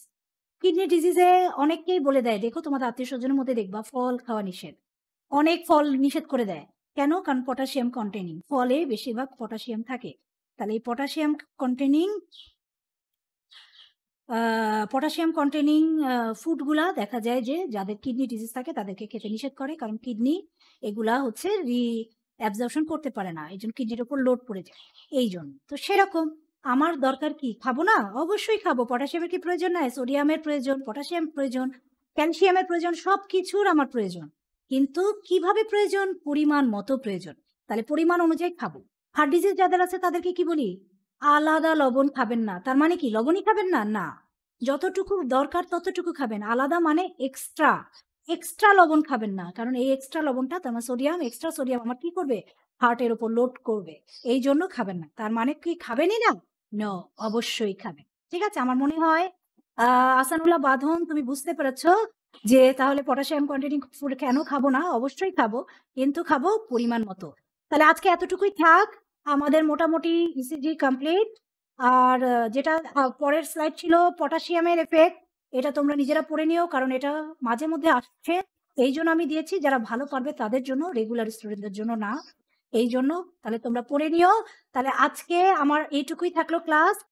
কিডনি ডিজিজে অনেককেই বলে দেয় দেখো তোমাদের আত্মীয় স্বজনের মধ্যে দেখবা ফল খাওয়া নিষেধ অনেক ফল নিষেধ করে দেয় কেন কারণ পটাশিয়াম কন্টেনিং ফলে বেশিরভাগ পটাশিয়াম থাকে তাহলে এই পটাশিয়াম কন্টেনিং পটাশিয়াম কন্টেনিং ফুডগুলা দেখা যায় যে যাদের কিডনি ডিজিজ থাকে তাদেরকে খেতে নিষেধ করে কারণ কিডনি এগুলা হচ্ছে রি অ্যাবজর্পশন করতে পারে না এই জন্য কিডনির ওপর লোড পড়ে যায় এই জন্য তো সেরকম আমার দরকার কি খাবো না অবশ্যই খাবো পটাশিয়ামের কি প্রয়োজন নাই সোডিয়ামের প্রয়োজন পটাশিয়াম প্রয়োজন ক্যালসিয়ামের প্রয়োজন সব কিছুর আমার প্রয়োজন কিন্তু কিভাবে প্রয়োজন পরিমাণ মতো প্রয়োজন তাহলে পরিমাণ অনুযায়ী খাবো হার্ট ডিজিজ যাদের আছে তাদেরকে কি বলি আলাদা লবণ খাবেন না তার মানে কি লবণই খাবেন না না যতটুকু দরকার ততটুকু খাবেন আলাদা মানে এক্সট্রা এক্সট্রা লবণ খাবেন না কারণ এই এক্সট্রা লবণটা তোমার সোডিয়াম এক্সট্রা সোডিয়াম আমার কি করবে হার্টের ওপর লোড করবে এই জন্য খাবেন না তার মানে কি খাবেনই না ন অবশ্যই খাবেন ঠিক আছে আমার মনে হয় আসানুল্লাহ বাঁধন তুমি বুঝতে পেরেছো যে তাহলে পটাশিয়াম কন্টিনিউ ফুড কেন খাবো না অবশ্যই খাবো কিন্তু খাবো পরিমাণ মতো তাহলে আজকে এতটুকুই থাক আমাদের মোটামুটি ইসিজি কমপ্লিট আর যেটা পরের স্লাইড ছিল পটাশিয়ামের এফেক্ট এটা তোমরা নিজেরা পড়ে নিও কারণ এটা মাঝে মধ্যে আসছে এই জন্য আমি দিয়েছি যারা ভালো পারবে তাদের জন্য রেগুলার স্টুডেন্টদের জন্য না এই জন্য তাহলে তোমরা পড়ে নিও তাহলে আজকে আমার এইটুকুই থাকলো ক্লাস